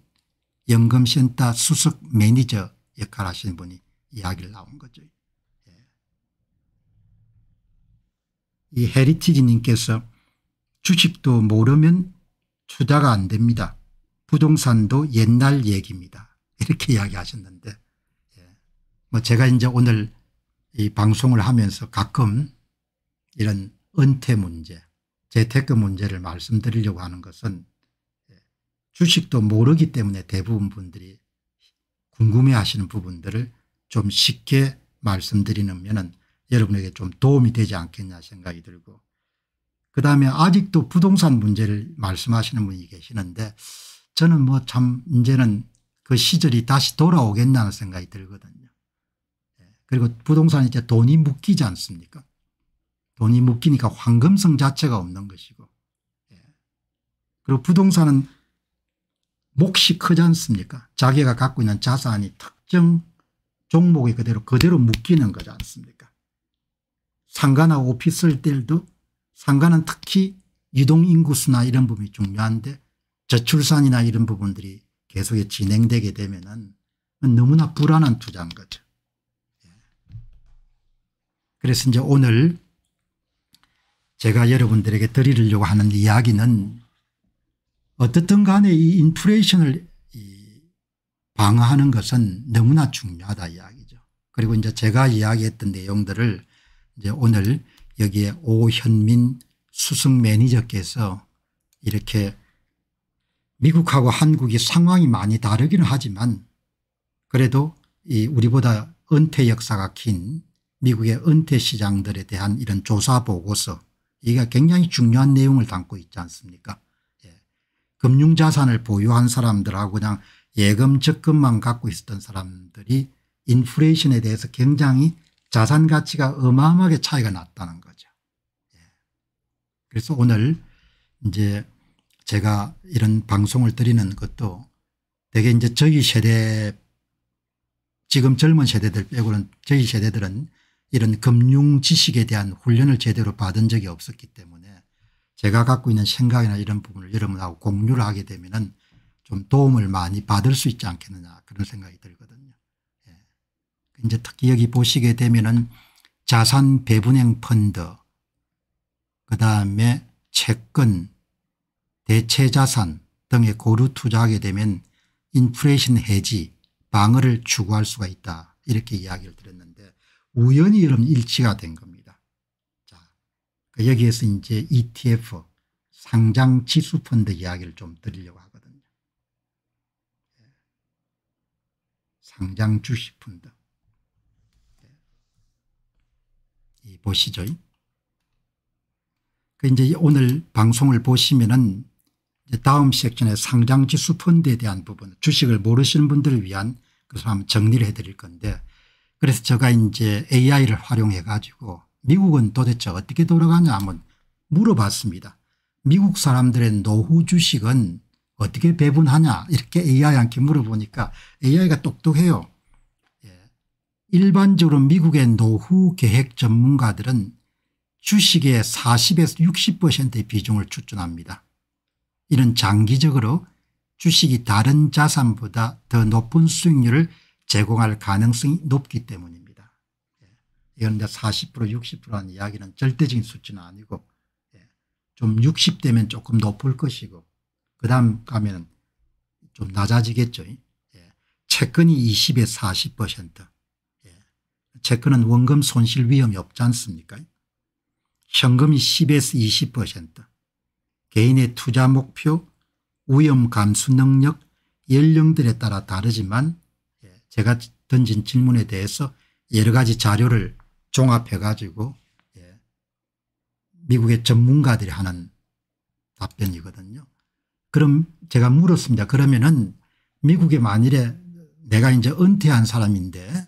연금센터 수석 매니저 역할 하시는 분이 이야기를 나온 거죠. 예. 이 헤리티지님께서 주식도 모르면 투자가 안 됩니다. 부동산도 옛날 얘기입니다. 이렇게 이야기하셨는데 예. 뭐 제가 이제 오늘 이 방송을 하면서 가끔 이런 은퇴 문제 재테크 문제를 말씀드리려고 하는 것은 예, 주식도 모르기 때문에 대부분 분들이 궁금해하시는 부분들을 좀 쉽게 말씀드리는 면은 여러분에게 좀 도움이 되지 않겠냐 생각이 들고 그다음에 아직도 부동산 문제를 말씀하시는 분이 계시는데 저는 뭐 참 이제는 그 시절이 다시 돌아오겠냐는 생각이 들거든요. 예, 그리고 부동산이 제 돈이 묶이지 않습니까 돈이 묶이니까 황금성 자체가 없는 것이고 예. 그리고 부동산은 몫이 크지 않습니까 자기가 갖고 있는 자산이 특정 종목이 그대로 그대로 묶이는 거지 않습니까 상가나 오피스일 도 상가는 특히 이동인구수나 이런 부분이 중요한데 저출산이나 이런 부분들이 계속 진행되게 되면 은 너무나 불안한 투자인 거죠. 예. 그래서 이제 오늘 제가 여러분들에게 드리려고 하는 이야기는 어떻든 간에 이 인플레이션을 방어하는 것은 너무나 중요하다 이야기죠. 그리고 이제 제가 이야기했던 내용들을 이제 오늘 여기에 오현민 수석 매니저께서 이렇게 미국하고 한국이 상황이 많이 다르기는 하지만 그래도 이 우리보다 은퇴 역사가 긴 미국의 은퇴 시장들에 대한 이런 조사 보고서 이게 굉장히 중요한 내용을 담고 있지 않습니까 예. 금융자산을 보유한 사람들하고 그냥 예금 적금만 갖고 있었던 사람들이 인플레이션에 대해서 굉장히 자산 가치가 어마어마하게 차이가 났다는 거죠. 예. 그래서 오늘 이제 제가 이런 방송을 드리는 것도 대개 이제 저희 세대 지금 젊은 세대들 빼고는 저희 세대들은 이런 금융 지식에 대한 훈련을 제대로 받은 적이 없었기 때문에 제가 갖고 있는 생각이나 이런 부분을 여러분하고 공유를 하게 되면 은좀 도움을 많이 받을 수 있지 않겠느냐 그런 생각이 들거든요. 예. 이제 특히 여기 보시게 되면 은 자산 배분행 펀드 그다음에 채권 대체자산 등에 고루 투자하게 되면 인플레이션 해지 방어를 추구할 수가 있다 이렇게 이야기를 드렸는데 우연히 이런 일치가 된 겁니다. 자 그 여기에서 이제 ETF 상장 지수 펀드 이야기를 좀 드리려고 하거든요. 상장 주식 펀드 예. 이 보시죠. 그 이제 오늘 방송을 보시면은 다음 섹션의 상장지수 펀드에 대한 부분 주식을 모르시는 분들을 위한 그것을 한번 정리를 해드릴 건데 그래서 제가 이제 AI를 활용해 가지고 미국은 도대체 어떻게 돌아가냐 한번 물어봤습니다. 미국 사람들의 노후 주식은 어떻게 배분하냐 이렇게 AI한테 물어보니까 AI가 똑똑해요. 예. 일반적으로 미국의 노후 계획 전문가들은 주식의 40에서 60%의 비중을 추천합니다. 이는 장기적으로 주식이 다른 자산보다 더 높은 수익률을 제공할 가능성이 높기 때문입니다. 예. 이건 40% 60%라는 이야기는 절대적인 수치는 아니고 예. 좀 60대면 조금 높을 것이고 그 다음 가면 좀 낮아지겠죠. 채권이 20에 40% 채권은 원금 손실 위험이 없지 않습니까 현금이 10에서 개인의 투자 목표, 위험 감수 능력, 연령들에 따라 다르지만 예, 제가 던진 질문에 대해서 여러 가지 자료를 종합해 가지고 예, 미국의 전문가들이 하는 답변이거든요. 그럼 제가 물었습니다. 그러면은 미국에 만일에 내가 이제 은퇴한 사람인데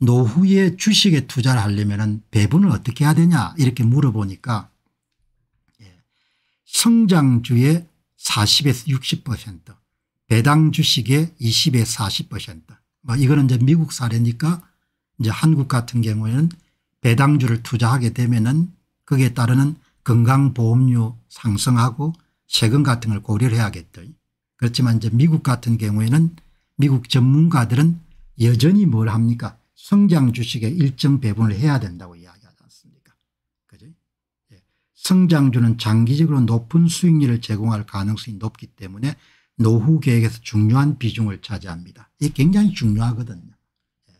노후에 주식에 투자를 하려면 배분을 어떻게 해야 되냐 이렇게 물어보니까 성장주의 40에서 60% 배당 주식의 20에 서 40%뭐 이거는 이제 미국 사례니까 이제 한국 같은 경우에는 배당주를 투자하게 되면은 기에 따르는 건강보험료 상승하고 세금 같은 걸 고려를 해야겠죠. 그렇지만 이제 미국 같은 경우에는 미국 전문가들은 여전히 뭘 합니까 성장 주식의 일정 배분을 해야 된다고 성장주는 장기적으로 높은 수익률을 제공할 가능성이 높기 때문에 노후 계획에서 중요한 비중을 차지합니다. 이게 굉장히 중요하거든요. 예.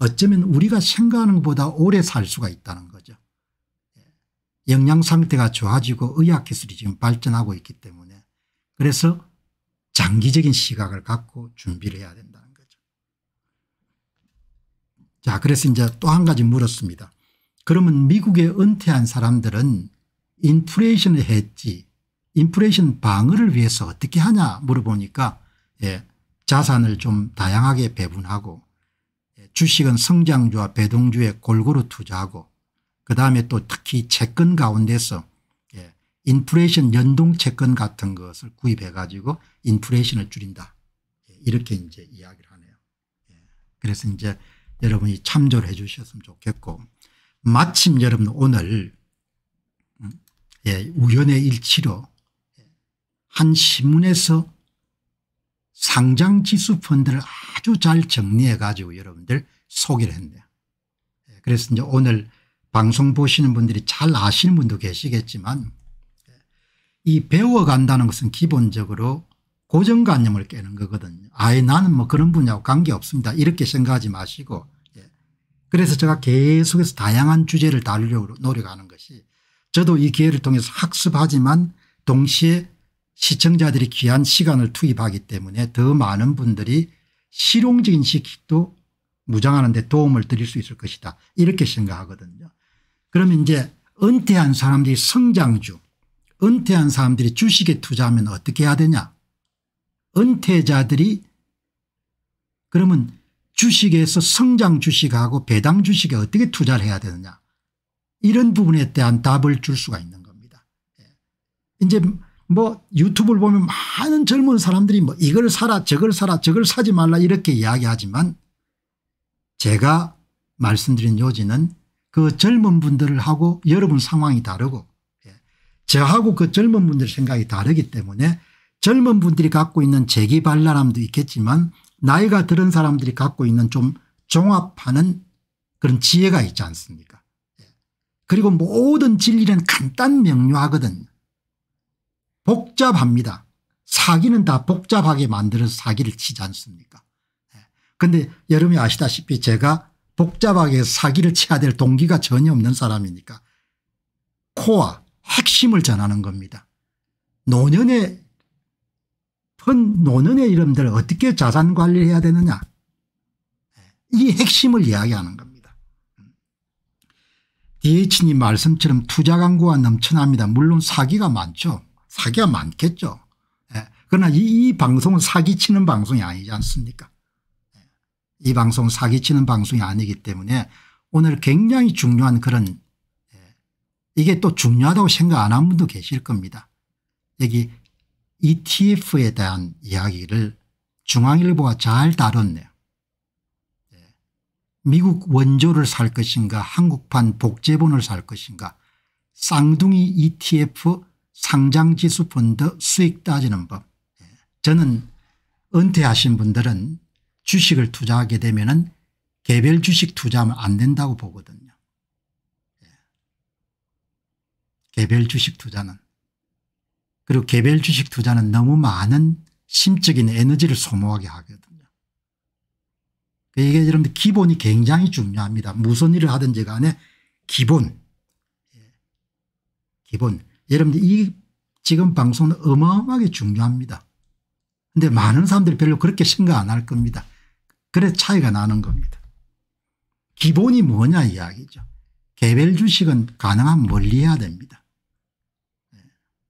어쩌면 우리가 생각하는 것보다 오래 살 수가 있다는 거죠. 예. 영양 상태가 좋아지고 의학기술이 지금 발전하고 있기 때문에 그래서 장기적인 시각을 갖고 준비를 해야 된다는 거죠. 자 그래서 이제 또 한 가지 물었습니다. 그러면 미국에 은퇴한 사람들은 인플레이션을 했지 인플레이션 방어를 위해서 어떻게 하냐 물어보니까 예, 자산을 좀 다양하게 배분하고 예, 주식은 성장주와 배동주에 골고루 투자하고 그다음에 또 특히 채권 가운데서 예, 인플레이션 연동 채권 같은 것을 구입해 가지고 인플레이션을 줄인다 예, 이렇게 이제 이야기를 하네요. 예, 그래서 이제 여러분이 참조를 해 주셨으면 좋겠고 마침 여러분 오늘 예, 우연의 일치로 한 신문에서 상장지수 펀드를 아주 잘 정리해 가지고 여러분들 소개를 했네요. 예, 그래서 이제 오늘 방송 보시는 분들이 잘 아시는 분도 계시겠지만 이 배워간다는 것은 기본적으로 고정관념을 깨는 거거든요. 아예 나는 뭐 그런 분야하 관계없습니다. 이렇게 생각하지 마시고 예, 그래서 제가 계속해서 다양한 주제를 다루려고 노력하는 것이 저도 이 기회를 통해서 학습하지만 동시에 시청자들이 귀한 시간을 투입하기 때문에 더 많은 분들이 실용적인 식도 무장하는 데 도움을 드릴 수 있을 것이다 이렇게 생각하거든요. 그러면 이제 은퇴한 사람들이 성장주 은퇴한 사람들이 주식에 투자하면 어떻게 해야 되냐 은퇴자들이 그러면 주식에서 성장 주식하고 배당 주식에 어떻게 투자를 해야 되느냐 이런 부분에 대한 답을 줄 수가 있는 겁니다. 예. 이제 뭐 유튜브를 보면 많은 젊은 사람들이 뭐 이걸 사라 저걸 사라 저걸 사지 말라 이렇게 이야기하지만 제가 말씀드린 요지는 그 젊은 분들을 하고 여러분 상황이 다르고 예. 저하고 그 젊은 분들 생각이 다르기 때문에 젊은 분들이 갖고 있는 재기발랄함도 있겠지만 나이가 들은 사람들이 갖고 있는 좀 종합하는 그런 지혜가 있지 않습니까 그리고 모든 진리는 간단 명료하거든. 복잡합니다. 사기는 다 복잡하게 만들어서 사기를 치지 않습니까 그런데 예. 여러분이 아시다시피 제가 복잡하게 사기를 쳐야 될 동기가 전혀 없는 사람이니까 코와 핵심을 전하는 겁니다. 노년의 펀 노년의 이름들 어떻게 자산관리를 해야 되느냐 예. 이 핵심을 이야기하는 겁니다. 이해친이 말씀처럼 투자 광고가 넘쳐납니다. 물론 사기가 많죠. 사기가 많겠죠. 예. 그러나 이, 이, 방송은 사기치는 방송이 아니지 않습니까 예. 이 방송은 사기치는 방송이 아니기 때문에 오늘 굉장히 중요한 그런 예. 이게 또 중요하다고 생각 안 한 분도 계실 겁니다. 여기 ETF에 대한 이야기를 중앙일보가 잘 다뤘네요. 미국 원조를 살 것인가 한국판 복제본을 살 것인가 쌍둥이 ETF 상장지수 펀드 수익 따지는 법 예. 저는 은퇴하신 분들은 주식을 투자하게 되면 은 개별 주식 투자하면 안 된다고 보거든요. 예. 개별 주식 투자는 그리고 개별 주식 투자는 너무 많은 심적인 에너지를 소모하게 하거든. 그러니까 이게 여러분 기본이 굉장히 중요합니다. 무슨 일을 하든지 간에 기본. 예. 기본. 여러분들 이 지금 방송은 어마어마하게 중요합니다. 근데 많은 사람들이 별로 그렇게 생각 안할 겁니다. 그래 차이가 나는 겁니다. 기본이 뭐냐 이야기죠. 개별 주식은 가능한 멀리 해야 됩니다.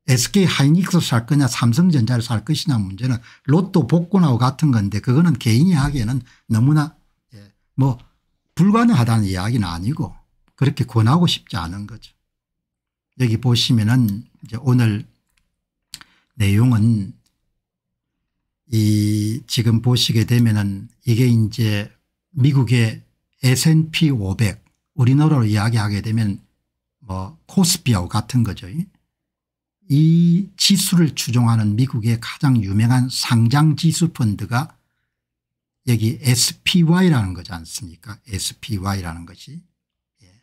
SK 하이닉스 살 거냐 삼성전자를 살 것이냐 문제는 로또 복권하고 같은 건데 그거는 개인이 하기에는 너무나 예, 뭐 불가능하다는 이야기는 아니고 그렇게 권하고 싶지 않은 거죠. 여기 보시면은 이제 오늘 내용은 이 지금 보시게 되면은 이게 이제 미국의 S&P 500 우리나라로 이야기하게 되면 뭐 코스피하고 같은 거죠. 이 지수를 추종하는 미국의 가장 유명한 상장 지수 펀드가 여기 SPY라는 거지 않습니까 SPY라는 것이 예.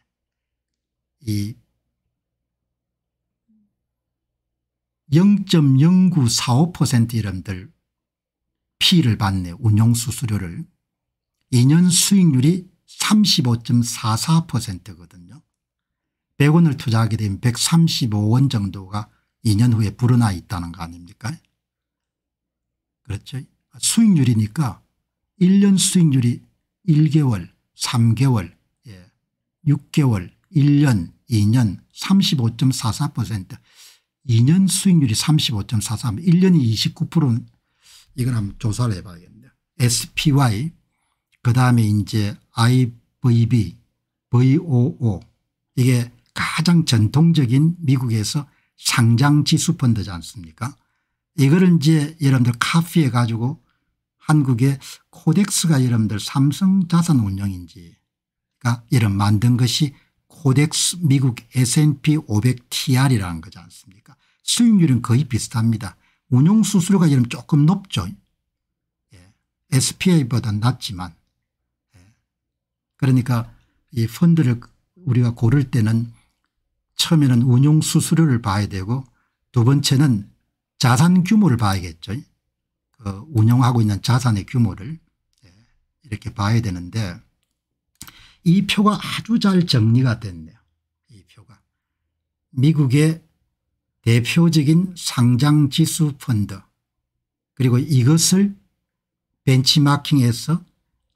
이0.0945% 이름들 P를 받네 운용수수료를 2년 수익률이 35.44%거든요. 100원을 투자하게 되면 135원 정도가 2년 후에 불어나 있다는 거 아닙니까? 그렇죠. 수익률이니까 1년 수익률이 1개월, 3개월, 예, 6개월, 1년, 2년 35.44% 2년 수익률이 35.43 1년이 29%는 이건 한번 조사를 해봐야겠네요. SPY 그다음에 이제 IVB, VOO 이게 가장 전통적인 미국에서 상장 지수 펀드지 않습니까 이거를 이제 여러분들 카피해 가지고 한국의 코덱스가 여러분들 삼성 자산 운영인지가 그러니까 이런 만든 것이 코덱스 미국 S&P 500 TR이라는 거지 않습니까 수익률은 거의 비슷합니다. 운용 수수료가 이름 조금 높죠. 예. SPA보다 낮지만. 예. 그러니까 이 펀드를 우리가 고를 때는 처음에는 운용 수수료를 봐야 되고 두 번째는 자산 규모를 봐야겠죠. 그 운영하고 있는 자산의 규모를 예, 이렇게 봐야 되는데 이 표가 아주 잘 정리가 됐네요. 이 표가. 미국의 대표적인 상장지수 펀드 그리고 이것을 벤치마킹해서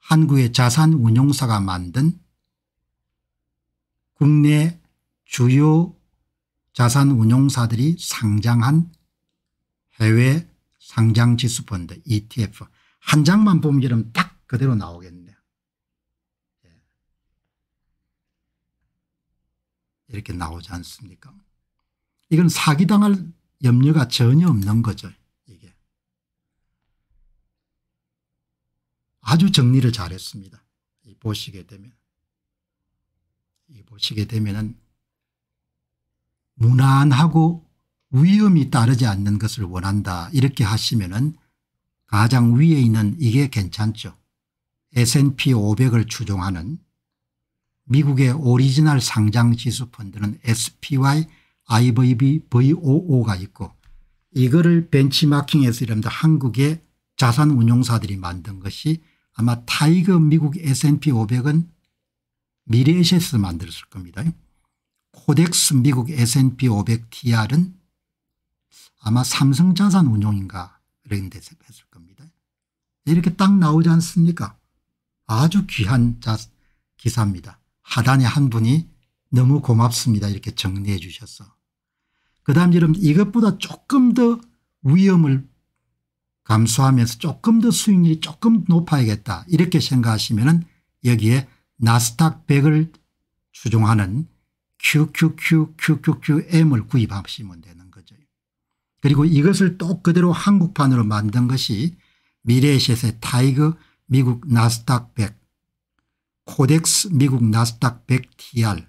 한국의 자산운용사가 만든 국내 주요 자산운용사들이 상장한 해외 상장지수펀드 ETF 한 장만 보면 이러딱 그대로 나오겠네요. 예. 이렇게 나오지 않습니까 이건 사기당할 염려가 전혀 없는 거죠. 이게 아주 정리를 잘했습니다. 보시게 되면 보시게 되면은 무난하고 위험이 따르지 않는 것을 원한다 이렇게 하시면 은 가장 위에 있는 이게 괜찮죠. S&P 500을 추종하는 미국의 오리지널 상장 지수 펀드는 SPY, IVB, VOO가 있고 이거를 벤치마킹해서 이랍다 한국의 자산운용사들이 만든 것이 아마 타이거 미국 S&P 500은 미래에셋에 만들었을 겁니다. 코덱스 미국 S&P 500 TR은 아마 삼성자산 운용인가 그런 데서 했을 겁니다. 이렇게 딱 나오지 않습니까? 아주 귀한 자, 기사입니다. 하단에 한 분이 너무 고맙습니다. 이렇게 정리해 주셔서. 그 다음 여러분 이것보다 조금 더 위험을 감소하면서 조금 더 수익률이 조금 높아야겠다 이렇게 생각하시면 은 여기에 나스닥 100을 추종하는 QQQQQQM을 구입하시면 되는 거죠. 그리고 이것을 또 그대로 한국판으로 만든 것이 미래셋의 타이거 미국 나스닥 100 코덱스 미국 나스닥 100 TR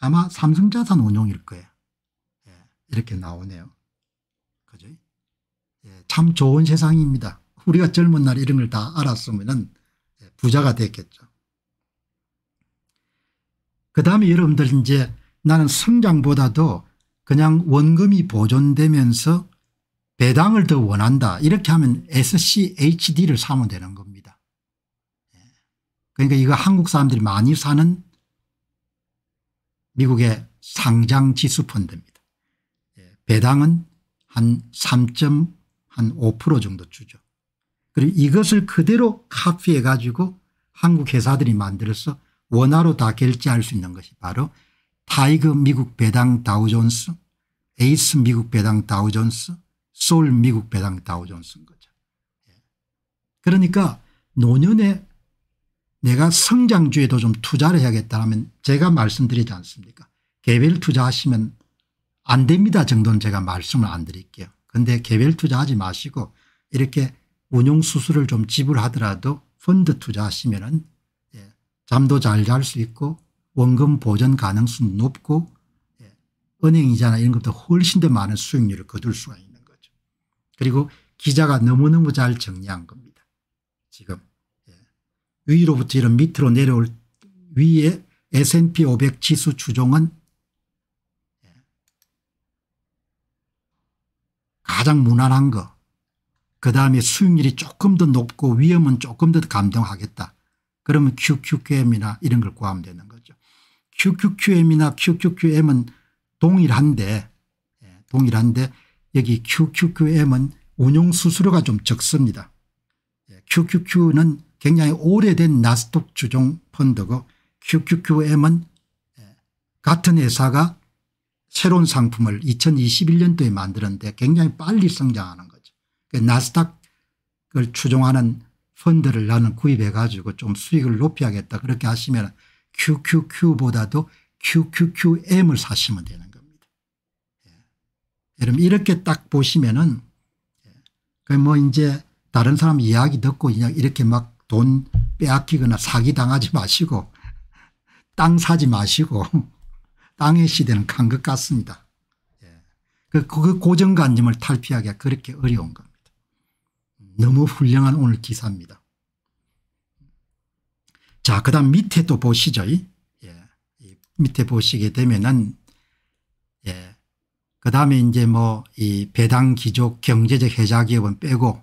아마 삼성자산 운용일 거예요. 예, 이렇게 나오네요. 그죠? 예, 참 좋은 세상입니다. 우리가 젊은 날 이런 걸 다 알았으면 예, 부자가 됐겠죠. 그 다음에 여러분들 이제 나는 성장보다도 그냥 원금이 보존되면서 배당을 더 원한다 이렇게 하면 SCHD를 사면 되는 겁니다. 예. 그러니까 이거 한국 사람들이 많이 사는 미국의 상장 지수 펀드입니다. 예. 배당은 한 3.5% 정도 주죠. 그리고 이것을 그대로 카피해 가지고 한국 회사들이 만들어서 원화로 다 결제할 수 있는 것이 바로 타이거 미국 배당 다우존스 에이스 미국 배당 다우존스 솔 미국 배당 다우존스인 거죠. 예. 그러니까 노년에 내가 성장주에도 좀 투자를 해야겠다면 제가 말씀드리지 않습니까 개별 투자하시면 안 됩니다 정도는 제가 말씀을 안 드릴게요. 근데 개별 투자하지 마시고 이렇게 운용수수를 좀 지불하더라도 펀드 투자하시면 은 예, 잠도 잘 잘 수 있고 원금 보전 가능성도 높고 예, 은행이자나 이런 것보다 훨씬 더 많은 수익률을 거둘 수가 있는 거죠. 그리고 기자가 너무너무 잘 정리한 겁니다. 지금 예, 위로부터 이런 밑으로 내려올 위에 S&P 500 지수 추종은 예, 가장 무난한 거. 그다음에 수익률이 조금 더 높고 위험은 조금 더 감당하겠다. 그러면 QQQM이나 이런 걸 구하면 되는 QQQM이나 QQQM은 동일한데 예, 동일한데 여기 QQQM은 운용 수수료가 좀 적습니다. 예, QQQ는 굉장히 오래된 나스닥 주종 펀드고 QQQM은 예, 같은 회사가 새로운 상품을 2021년도에 만들었는데 굉장히 빨리 성장하는 거죠. 그 나스닥을 추종하는 펀드를 나는 구입해 가지고 좀 수익을 높여야겠다 그렇게 하시면 QQQ보다도 QQQM을 사시면 되는 겁니다. 예. 여러분 이렇게 딱 보시면은 예. 그 뭐 이제 다른 사람 이야기 듣고 이렇게 막 돈 빼앗기거나 사기 당하지 마시고 땅 사지 마시고 땅의 시대는 간 것 같습니다. 예. 그, 그 고정관념을 탈피하기가 그렇게 어려운 겁니다. 너무 훌륭한 오늘 기사입니다. 자, 그 다음 밑에 또 보시죠. 예. 밑에 보시게 되면은, 예. 그 다음에 이제 뭐 이 배당 기족 경제적 해자 기업은 빼고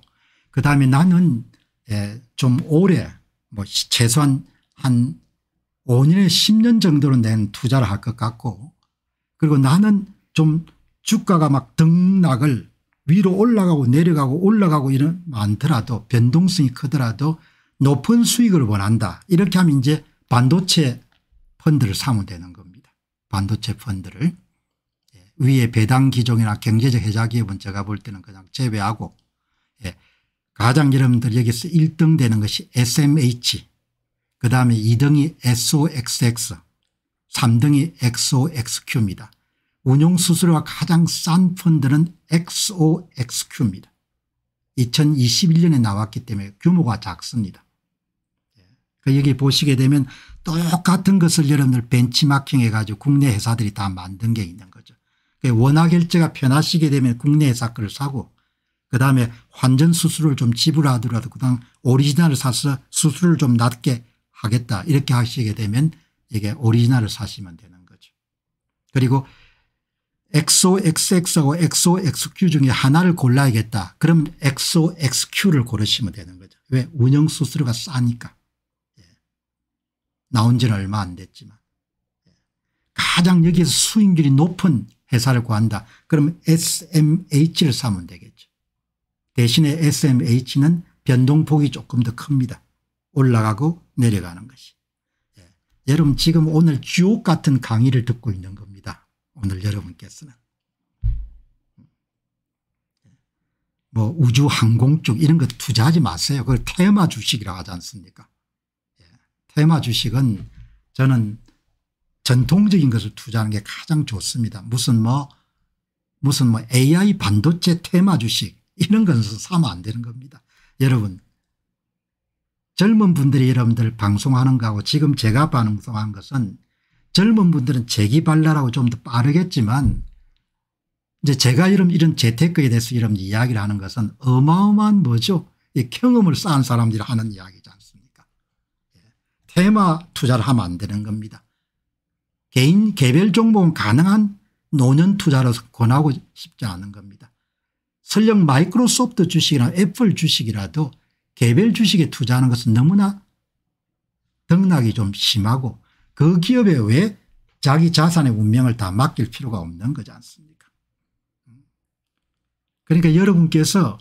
그 다음에 나는 예. 좀 오래 뭐 최소한 한 5년에 10년 정도로 낸 투자를 할 것 같고 그리고 나는 좀 주가가 막 등락을 위로 올라가고 내려가고 올라가고 이런 많더라도 변동성이 크더라도 높은 수익을 원한다. 이렇게 하면 이제 반도체 펀드를 사면 되는 겁니다. 반도체 펀드를. 예. 위에 배당 기종이나 경제적 해자 기업은 제가 볼 때는 그냥 제외하고 예. 가장 여러분들 여기서 1등 되는 것이 SMH 그다음에 2등이 SOXX 3등이 XOXQ입니다. 운용수수료가 가장 싼 펀드는 XOXQ입니다. 2021년에 나왔기 때문에 규모가 작습니다. 그 여기 보시게 되면 똑같은 것을 여러분들 벤치마킹 해가지고 국내 회사들이 다 만든 게 있는 거죠. 원화 결제가 편하시게 되면 국내 회사 거를 사고 그다음에 환전 수수료좀 지불하더라도 그다 오리지널을 사서 수수료좀 낮게 하겠다 이렇게 하시게 되면 이게 오리지널을 사시면 되는 거죠. 그리고 XOXX하고 XOXQ 중에 하나를 골라야겠다. 그럼 XOXQ를 고르시면 되는 거죠. 왜? 운영 수수료가 싸니까. 나온 지는 얼마 안 됐지만 가장 여기에서 수익률이 높은 회사를 구한다. 그럼 SMH를 사면 되겠죠. 대신에 SMH는 변동폭이 조금 더 큽니다. 올라가고 내려가는 것이. 예. 여러분 지금 오늘 주옥 같은 강의를 듣고 있는 겁니다. 오늘 여러분께서는. 뭐 우주항공 쪽 이런 거 투자하지 마세요. 그걸 테마 주식이라고 하지 않습니까 테마 주식은 저는 전통적인 것을 투자하는 게 가장 좋습니다. 무슨 뭐 무슨 뭐 AI 반도체 테마 주식 이런 것은 사면 안 되는 겁니다. 여러분 젊은 분들이 여러분들 방송하는 거하고 지금 제가 방송한 것은 젊은 분들은 재기발랄하고 좀 더 빠르겠지만 이제 제가 이런 이런 재테크에 대해서 이런 이야기를 하는 것은 어마어마한 뭐죠? 이 경험을 쌓은 사람들이 하는 이야기. 테마 투자를 하면 안 되는 겁니다. 개인 개별 종목은 가능한 노년 투자로 권하고 싶지 않은 겁니다. 설령 마이크로소프트 주식이나 애플 주식이라도 개별 주식에 투자하는 것은 너무나 등락이 좀 심하고 그 기업에 왜 자기 자산의 운명을 다 맡길 필요가 없는 거지 않습니까 그러니까 여러분께서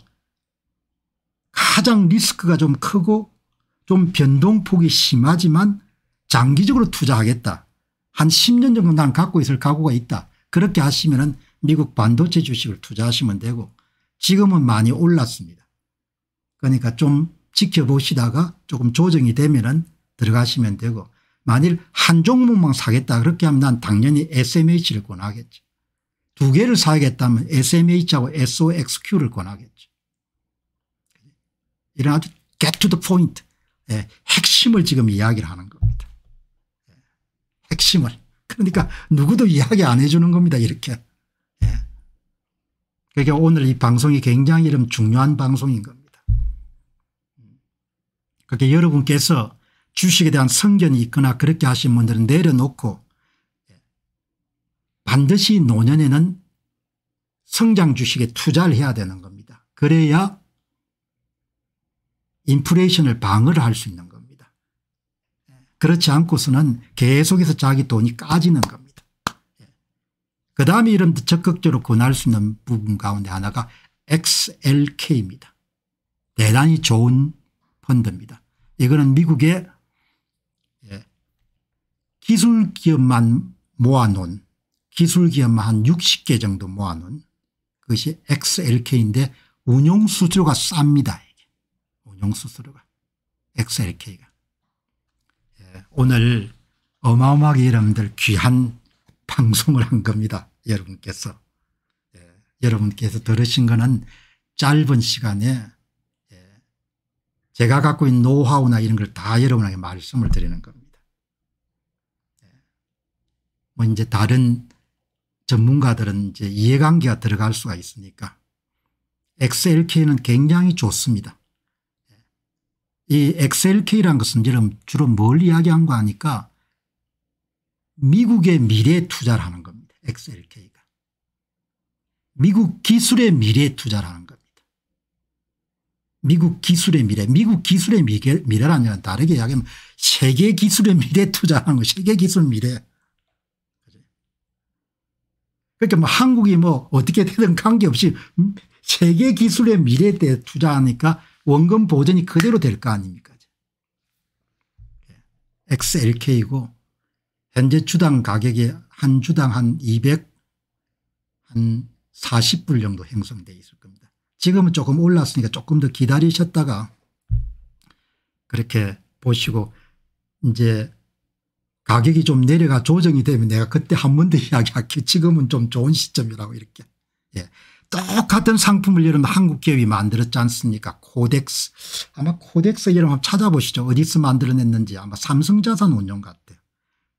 가장 리스크가 좀 크고 좀 변동폭이 심하지만 장기적으로 투자하겠다. 한 10년 정도 난 갖고 있을 각오가 있다. 그렇게 하시면 은 미국 반도체 주식을 투자하시면 되고 지금은 많이 올랐습니다. 그러니까 좀 지켜보시다가 조금 조정이 되면 은 들어가시면 되고 만일 한 종목만 사겠다 그렇게 하면 난 당연히 SMH를 권하겠지두 개를 사야겠다면 SMH하고 SOXQ를 권하겠지 이런 아주 get to the point 예, 핵심을 지금 이야기를 하는 겁니다. 예, 핵심을. 그러니까 누구도 이야기 안 해주는 겁니다. 이렇게. 예. 그러니까 오늘 이 방송이 굉장히 이런 중요한 방송인 겁니다. 그렇게 그러니까 여러분께서 주식에 대한 선견이 있거나 그렇게 하신 분들은 내려놓고 반드시 노년에는 성장 주식에 투자를 해야 되는 겁니다. 그래야 인플레이션을 방어를 할 수 있는 겁니다. 그렇지 않고서는 계속해서 자기 돈이 까지는 겁니다. 그 다음에 이런 적극적으로 권할 수 있는 부분 가운데 하나가 XLK입니다. 대단히 좋은 펀드입니다. 이거는 미국의 예, 기술 기업만 모아놓은 기술 기업만 한 60개 정도 모아놓은 그것이 XLK인데 운용 수수료가 쌉니다. 영수스로가 XLK가 예, 오늘 어마어마하게 여러분들 귀한 방송을 한 겁니다. 여러분께서 예, 여러분께서 들으신 것은 짧은 시간에 예, 제가 갖고 있는 노하우나 이런 걸 다 여러분에게 말씀을 드리는 겁니다. 예, 뭐 이제 다른 전문가들은 이제 이해관계가 들어갈 수가 있으니까 XLK는 굉장히 좋습니다. 이 XLK라는 것은 주로 뭘 이야기한 거 아니까 미국의 미래 투자를 하는 겁니다. XLK가. 미국 기술의 미래 투자를 하는 겁니다. 미국 기술의 미래. 미국 기술의 미래, 미래라는 건 다르게 이야기하면 세계 기술의 미래 투자하는 거 세계 기술 미래. 그러니까 뭐 한국이 뭐 어떻게 되든 관계없이 세계 기술의 미래에 투자하니까 원금 보전이 그대로 될 거 아닙니까 XLK이고 예. 현재 주당 가격이 한 주당 한2 40불 정도 형성돼 있을 겁니다. 지금은 조금 올랐으니까 조금 더 기다리셨다가 그렇게 보시고 이제 가격이 좀 내려가 조정이 되면 내가 그때 한 번 더 이야기할게 지금은 좀 좋은 시점이라고 이렇게 예. 똑같은 상품을 여러분 한국 기업이 만들었지 않습니까 코덱스 아마 코덱스 여러분 찾아보시죠 어디서 만들어냈는지 아마 삼성자산 운용 같아요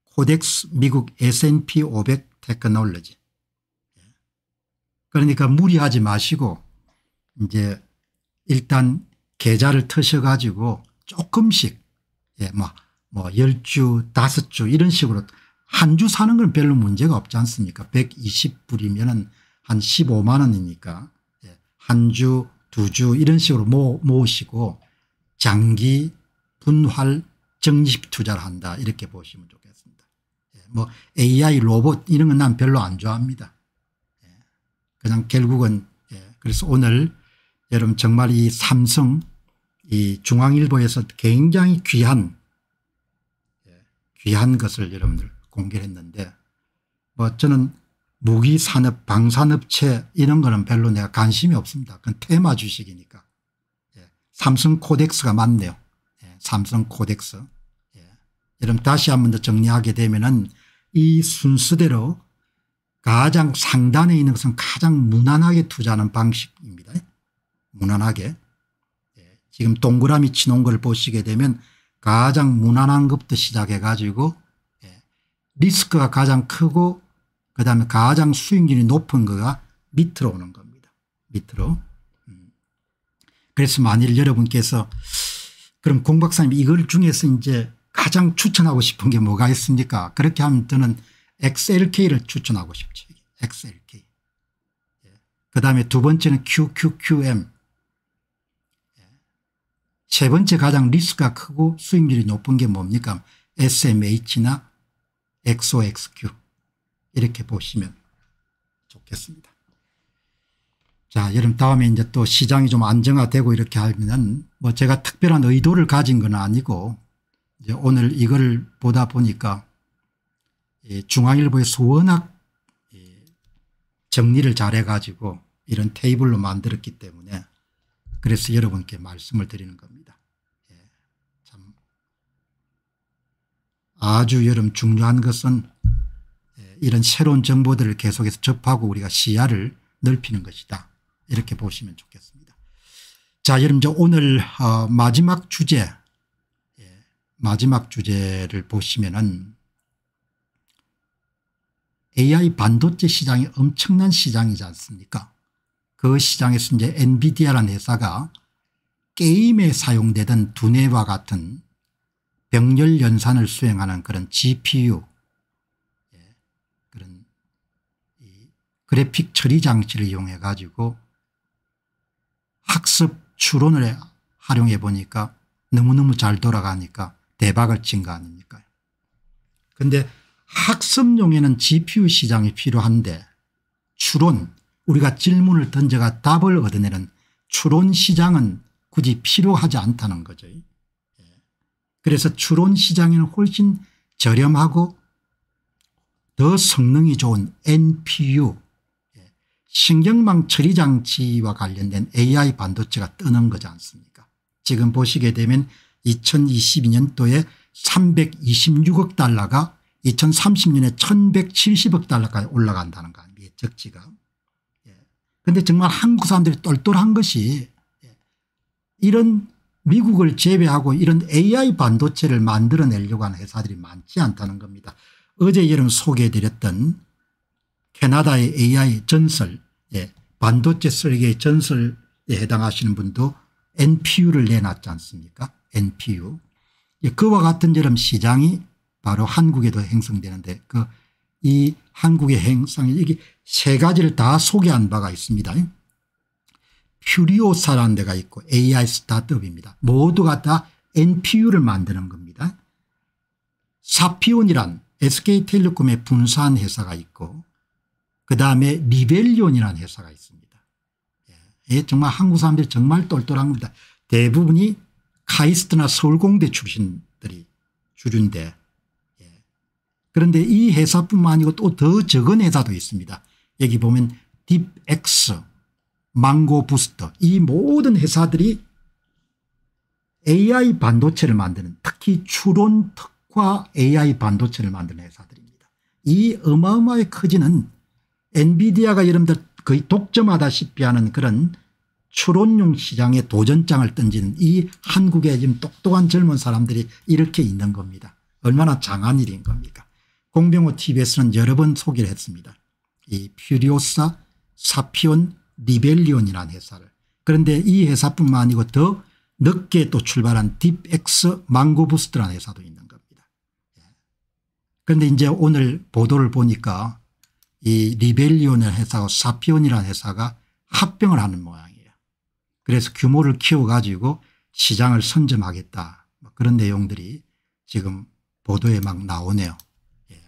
코덱스 미국 S&P 500 테크놀로지 그러니까 무리하지 마시고 이제 일단 계좌를 터셔 가지고 조금씩 예, 뭐, 뭐 10주 5주 이런 식으로 한 주 사는 건 별로 문제가 없지 않습니까 120불이면 은한 15만 원이니까 예, 한 주, 두 주 이런 식으로 모으시고 장기 분할 정립 투자를 한다 이렇게 보시면 좋겠습니다. 예, 뭐 AI 로봇 이런 건 난 별로 안 좋아합니다. 예, 그냥 결국은 그래서 오늘 여러분 정말 이 삼성 이 중앙일보에서 굉장히 귀한 귀한 것을 여러분들 공개를 했는데 뭐 저는 무기산업 방산업체 이런 거는 별로 내가 관심이 없습니다. 그건 테마 주식이니까. 예. 삼성 코덱스가 맞네요. 예. 삼성 코덱스. 예. 여러분 다시 한 번 더 정리하게 되면 은이 순수대로 가장 상단에 있는 것은 가장 무난하게 투자하는 방식입니다. 예. 무난하게. 예. 지금 동그라미 치놓은 걸 보시게 되면 가장 무난한 것부터 시작해 가지고 예. 리스크가 가장 크고 그다음에 가장 수익률이 높은 거가 밑으로 오는 겁니다. 밑으로. 음. 그래서 만일 여러분께서 그럼 공 박사님 이걸 중에서 이제 가장 추천하고 싶은 게 뭐가 있습니까? 그렇게 하면 저는 XLK를 추천하고 싶죠. XLK. 예. 그 다음에 두 번째는 QQQM. 예. 세 번째 가장 리스크가 크고 수익률이 높은 게 뭡니까? SMH나 XOXQ. 이렇게 보시면 좋겠습니다. 자 여러분 다음에 이제 또 시장이 좀 안정화되고 이렇게 하면은 뭐 제가 특별한 의도를 가진 건 아니고 이제 오늘 이거 보다 보니까 중앙일보의 수원학 정리를 잘해가지고 이런 테이블로 만들었기 때문에 그래서 여러분께 말씀을 드리는 겁니다. 예, 참 아주 여름 중요한 것은 이런 새로운 정보들을 계속해서 접하고 우리가 시야를 넓히는 것이다. 이렇게 보시면 좋겠습니다. 자, 여러분 오늘 어 마지막 주제 예, 마지막 주제를 보시면은 AI 반도체 시장이 엄청난 시장이지 않습니까? 그 시장에서 이제 엔비디아라는 회사가 게임에 사용되던 두뇌와 같은 병렬 연산을 수행하는 그런 GPU 그래픽 처리 장치를 이용해 가지고 학습 추론을 활용해 보니까 너무너무 잘 돌아가니까 대박을 친 거 아닙니까 그런데 학습용에는 GPU 시장이 필요한데 추론 우리가 질문을 던져가 답을 얻어내는 추론 시장은 굳이 필요하지 않다는 거죠. 예. 그래서 추론 시장에는 훨씬 저렴하고 더 성능이 좋은 NPU 신경망 처리 장치와 관련된 AI 반도체가 뜨는 거지 않습니까 지금 보시게 되면 2022년도에 326억 달러가 2030년에 1170억 달러까지 올라간다는 거 아닙니까 적지가. 그런데 예. 정말 한국 사람들이 똘똘한 것이 예. 이런 미국을 제외하고 이런 AI 반도체를 만들어내려고 하는 회사들이 많지 않다는 겁니다. 어제 여름 소개해드렸던 캐나다의 AI 전설 반도체 쓰레기의 전설에 해당하시는 분도 NPU를 내놨지 않습니까 NPU. 예, 그와 같은 여름 시장이 바로 한국에도 행성되는데 그 이 한국의 행성이 이게 세 가지를 다 소개한 바가 있습니다. 퓨리오사라는 데가 있고 AI 스타트업입니다. 모두가 다 NPU를 만드는 겁니다. 사피온이란 SK텔레콤의 분사 회사가 있고 그다음에 리벨리온이라는 회사가 있습니다. 예, 정말 한국 사람들이 정말 똘똘한 겁니다. 대부분이 카이스트나 서울공대 출신들이 주류인데 예. 그런데 이 회사뿐만 아니고 또 더 적은 회사도 있습니다. 여기 보면 딥엑스 망고 부스터 이 모든 회사들이 AI 반도체를 만드는 특히 추론 특화 AI 반도체를 만드는 회사들입니다. 이 어마어마하게 커지는 엔비디아가 여러분들 거의 독점하다시피 하는 그런 추론용 시장에 도전장을 던지는 이 한국의 지금 똑똑한 젊은 사람들이 이렇게 있는 겁니다. 얼마나 장한 일인 겁니까 공병호 tv에서는 여러 번 소개를 했습니다. 이 퓨리오사 사피온 리벨리온이라는 회사를 그런데 이 회사뿐만 아니고 더 늦게 또 출발한 딥엑스 망고부스트라는 회사도 있는 겁니다. 예. 그런데 이제 오늘 보도를 보니까 이 리벨리온을 회사와 사피온이라는 회사가 합병을 하는 모양이에요. 그래서 규모를 키워가지고 시장을 선점하겠다. 뭐 그런 내용들이 지금 보도에 막 나오네요. 예.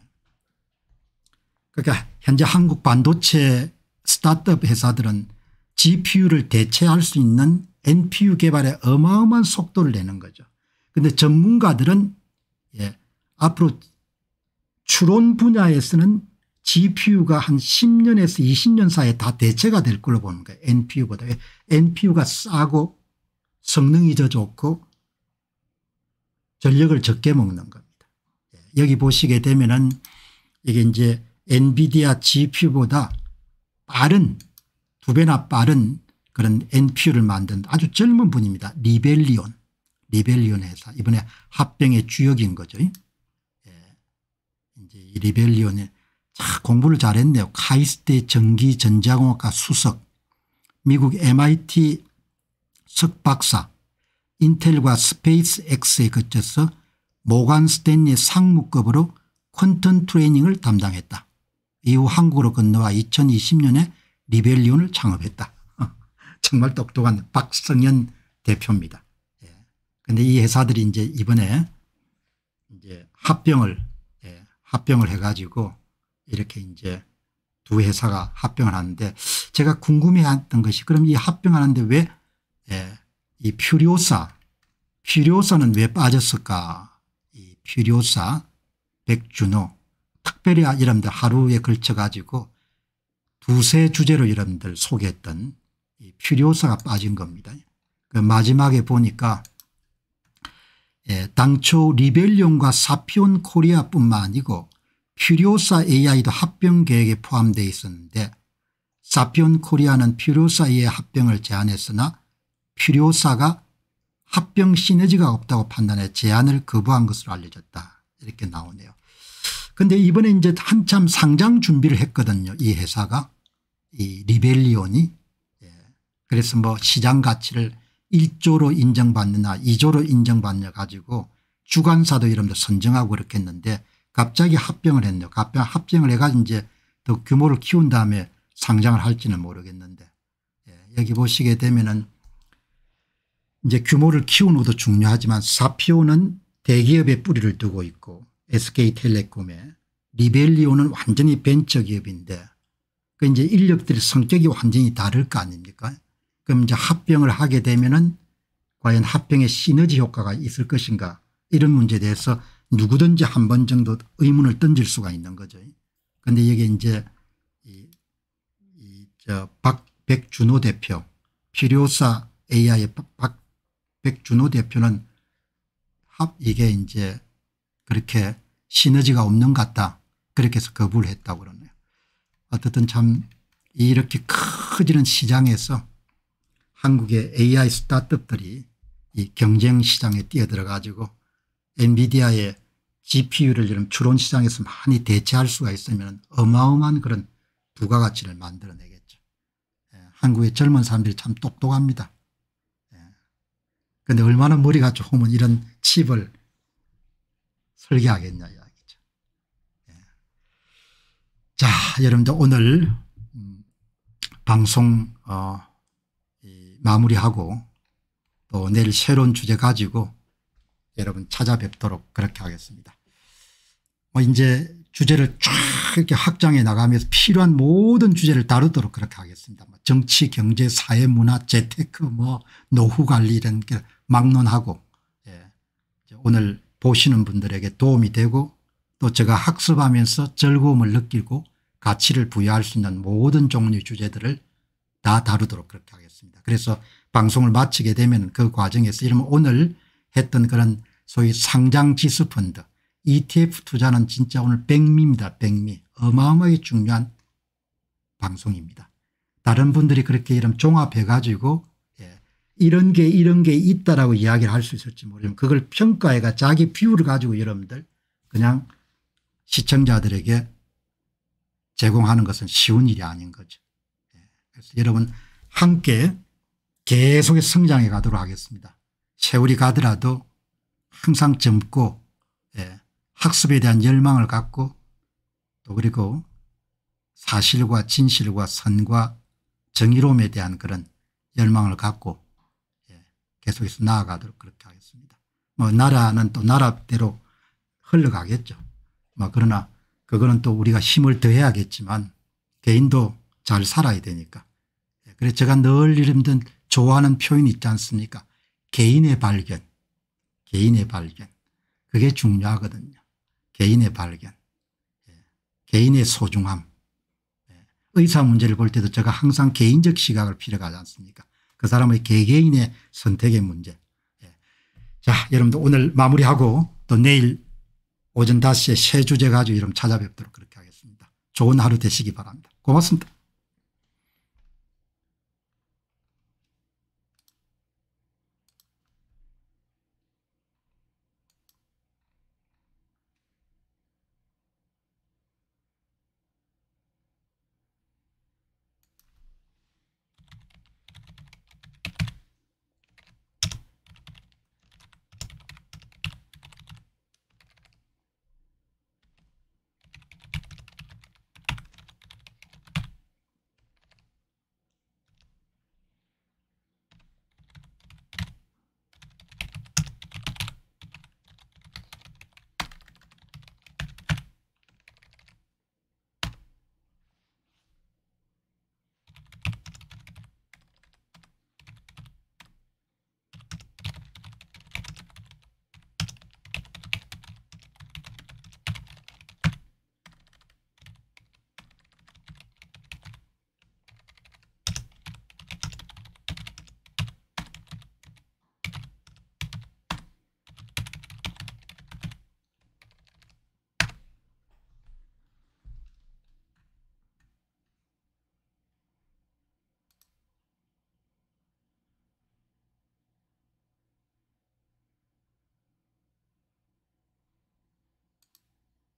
그러니까 현재 한국 반도체 스타트업 회사들은 GPU를 대체할 수 있는 NPU 개발에 어마어마한 속도를 내는 거죠. 그런데 전문가들은 예, 앞으로 추론 분야에서는 GPU가 한 10년에서 20년 사이에 다 대체가 될 걸로 보는 거예요. NPU보다. NPU가 싸고 성능이 더 좋고 전력을 적게 먹는 겁니다. 예, 여기 보시게 되면은 이게 이제 엔비디아 GPU보다 빠른 두 배나 빠른 그런 NPU를 만든 아주 젊은 분입니다. 리벨리온. 리벨리온 회사. 이번에 합병의 주역인 거죠. 예. 이제 리벨리온의 자, 공부를 잘했네요. 카이스트 전기전자공학과 수석, 미국 MIT 석박사, 인텔과 스페이스 X에 거쳐서 모간 스탠리 상무급으로 퀀턴 트레이닝을 담당했다. 이후 한국으로 건너와 2020년에 리벨리온을 창업했다. 정말 똑똑한 박성현 대표입니다. 그런데 예. 이 회사들이 이제 이번에 이제 합병을 예, 합병을 해가지고 이렇게 이제 두 회사가 합병을 하는데 제가 궁금해했던 것이 그럼 이 합병하는데 왜이 예, 퓨리오사 퓨리오사는 왜 빠졌을까 이 퓨리오사 백준호 특별히 여러분들 아, 하루에 걸쳐 가지고 두세 주제로 여러분들 소개했던 이 퓨리오사가 빠진 겁니다. 그 마지막에 보니까 예, 당초 리벨리온과 사피온 코리아뿐만 아니고 퓨리오사 AI도 합병 계획에 포함되어 있었는데 사피온 코리아는 퓨리오사의 합병을 제안했으나 퓨리오사가 합병 시너지가 없다고 판단해 제안을 거부한 것으로 알려졌다 이렇게 나오네요. 근데 이번에 이제 한참 상장 준비를 했거든요. 이 회사가 이 리벨리온이 예. 그래서 뭐 시장 가치를 1조로 인정받느냐 2조로 인정받냐 가지고 주관사도 이름도 선정하고 그렇게 했는데 갑자기 합병을 했네요. 갑병 합병을 해가지고 이제 더 규모를 키운 다음에 상장을 할지는 모르겠는데 예, 여기 보시게 되면은 이제 규모를 키우는 것도 중요하지만 사피오는 대기업에 뿌리를 두고 있고 SK텔레콤에 리벨리오는 완전히 벤처기업인데 그 이제 인력들의 성격이 완전히 다를 거 아닙니까? 그럼 이제 합병을 하게 되면은 과연 합병의 시너지 효과가 있을 것인가 이런 문제에 대해서 누구든지 한 번 정도 의문을 던질 수가 있는 거죠. 그런데 여기 이제 이, 이 박, 백준호 대표 필요사 AI의 박, 백준호 대표는 합 이게 이제 그렇게 시너지가 없는 것 같다. 그렇게 해서 거부를 했다고 그러네요. 어쨌든 참 이렇게 커지는 시장에서 한국의 AI 스타트업들이 이 경쟁 시장에 뛰어들어 가지고 엔비디아의 GPU를 이런 주론 시장에서 많이 대체할 수가 있으면 어마어마한 그런 부가가치를 만들어내겠죠. 예, 한국의 젊은 사람들이 참 똑똑합니다. 그런데 예. 얼마나 머리가 좋으면 이런 칩을 설계하겠냐 이야기죠. 예. 자 여러분들 오늘 음, 방송 어, 마무리하고 또 내일 새로운 주제 가지고 여러분 찾아뵙도록 그렇게 하겠습니다. 뭐 이제 주제를 쫙 이렇게 확장해 나가면서 필요한 모든 주제를 다루도록 그렇게 하겠습니다. 뭐 정치, 경제, 사회, 문화, 재테크, 뭐 노후 관리 이런 게 막론하고 예. 오늘 보시는 분들에게 도움이 되고 또 제가 학습하면서 즐거움을 느끼고 가치를 부여할 수 있는 모든 종류 주제들을 다 다루도록 그렇게 하겠습니다. 그래서 방송을 마치게 되면 그 과정에서 이러면 오늘 했던 그런 소위 상장지수 펀드 ETF 투자는 진짜 오늘 백미입니다. 백미 어마어마하게 중요한 방송입니다. 다른 분들이 그렇게 이름 종합해 가지고 예, 이런 게 이런 게 있다라고 이야기를 할 수 있을지 모르지만 그걸 평가해가 자기 비율을 가지고 여러분들 그냥 시청자들에게 제공하는 것은 쉬운 일이 아닌 거죠. 예, 그래서 여러분 함께 계속 성장해 가도록 하겠습니다. 세월이 가더라도 항상 젊고 예, 학습에 대한 열망을 갖고 또 그리고 사실과 진실과 선과 정의로움에 대한 그런 열망을 갖고 예, 계속해서 나아가도록 그렇게 하겠습니다. 뭐 나라는 또 나라대로 흘러가겠죠. 뭐 그러나 그거는 또 우리가 힘을 더해야겠지만 개인도 잘 살아야 되니까. 예, 그래서 제가 늘 이름든 좋아하는 표현이 있지 않습니까 개인의 발견, 개인의 발견. 그게 중요하거든요. 개인의 발견, 예, 개인의 소중함. 예, 의사 문제를 볼 때도 제가 항상 개인적 시각을 필요 하지 않습니까? 그 사람의 개개인의 선택의 문제. 예. 자, 여러분들 오늘 마무리하고 또 내일 오전 5시에 새 주제 가지고 여러분 찾아뵙도록 그렇게 하겠습니다. 좋은 하루 되시기 바랍니다. 고맙습니다.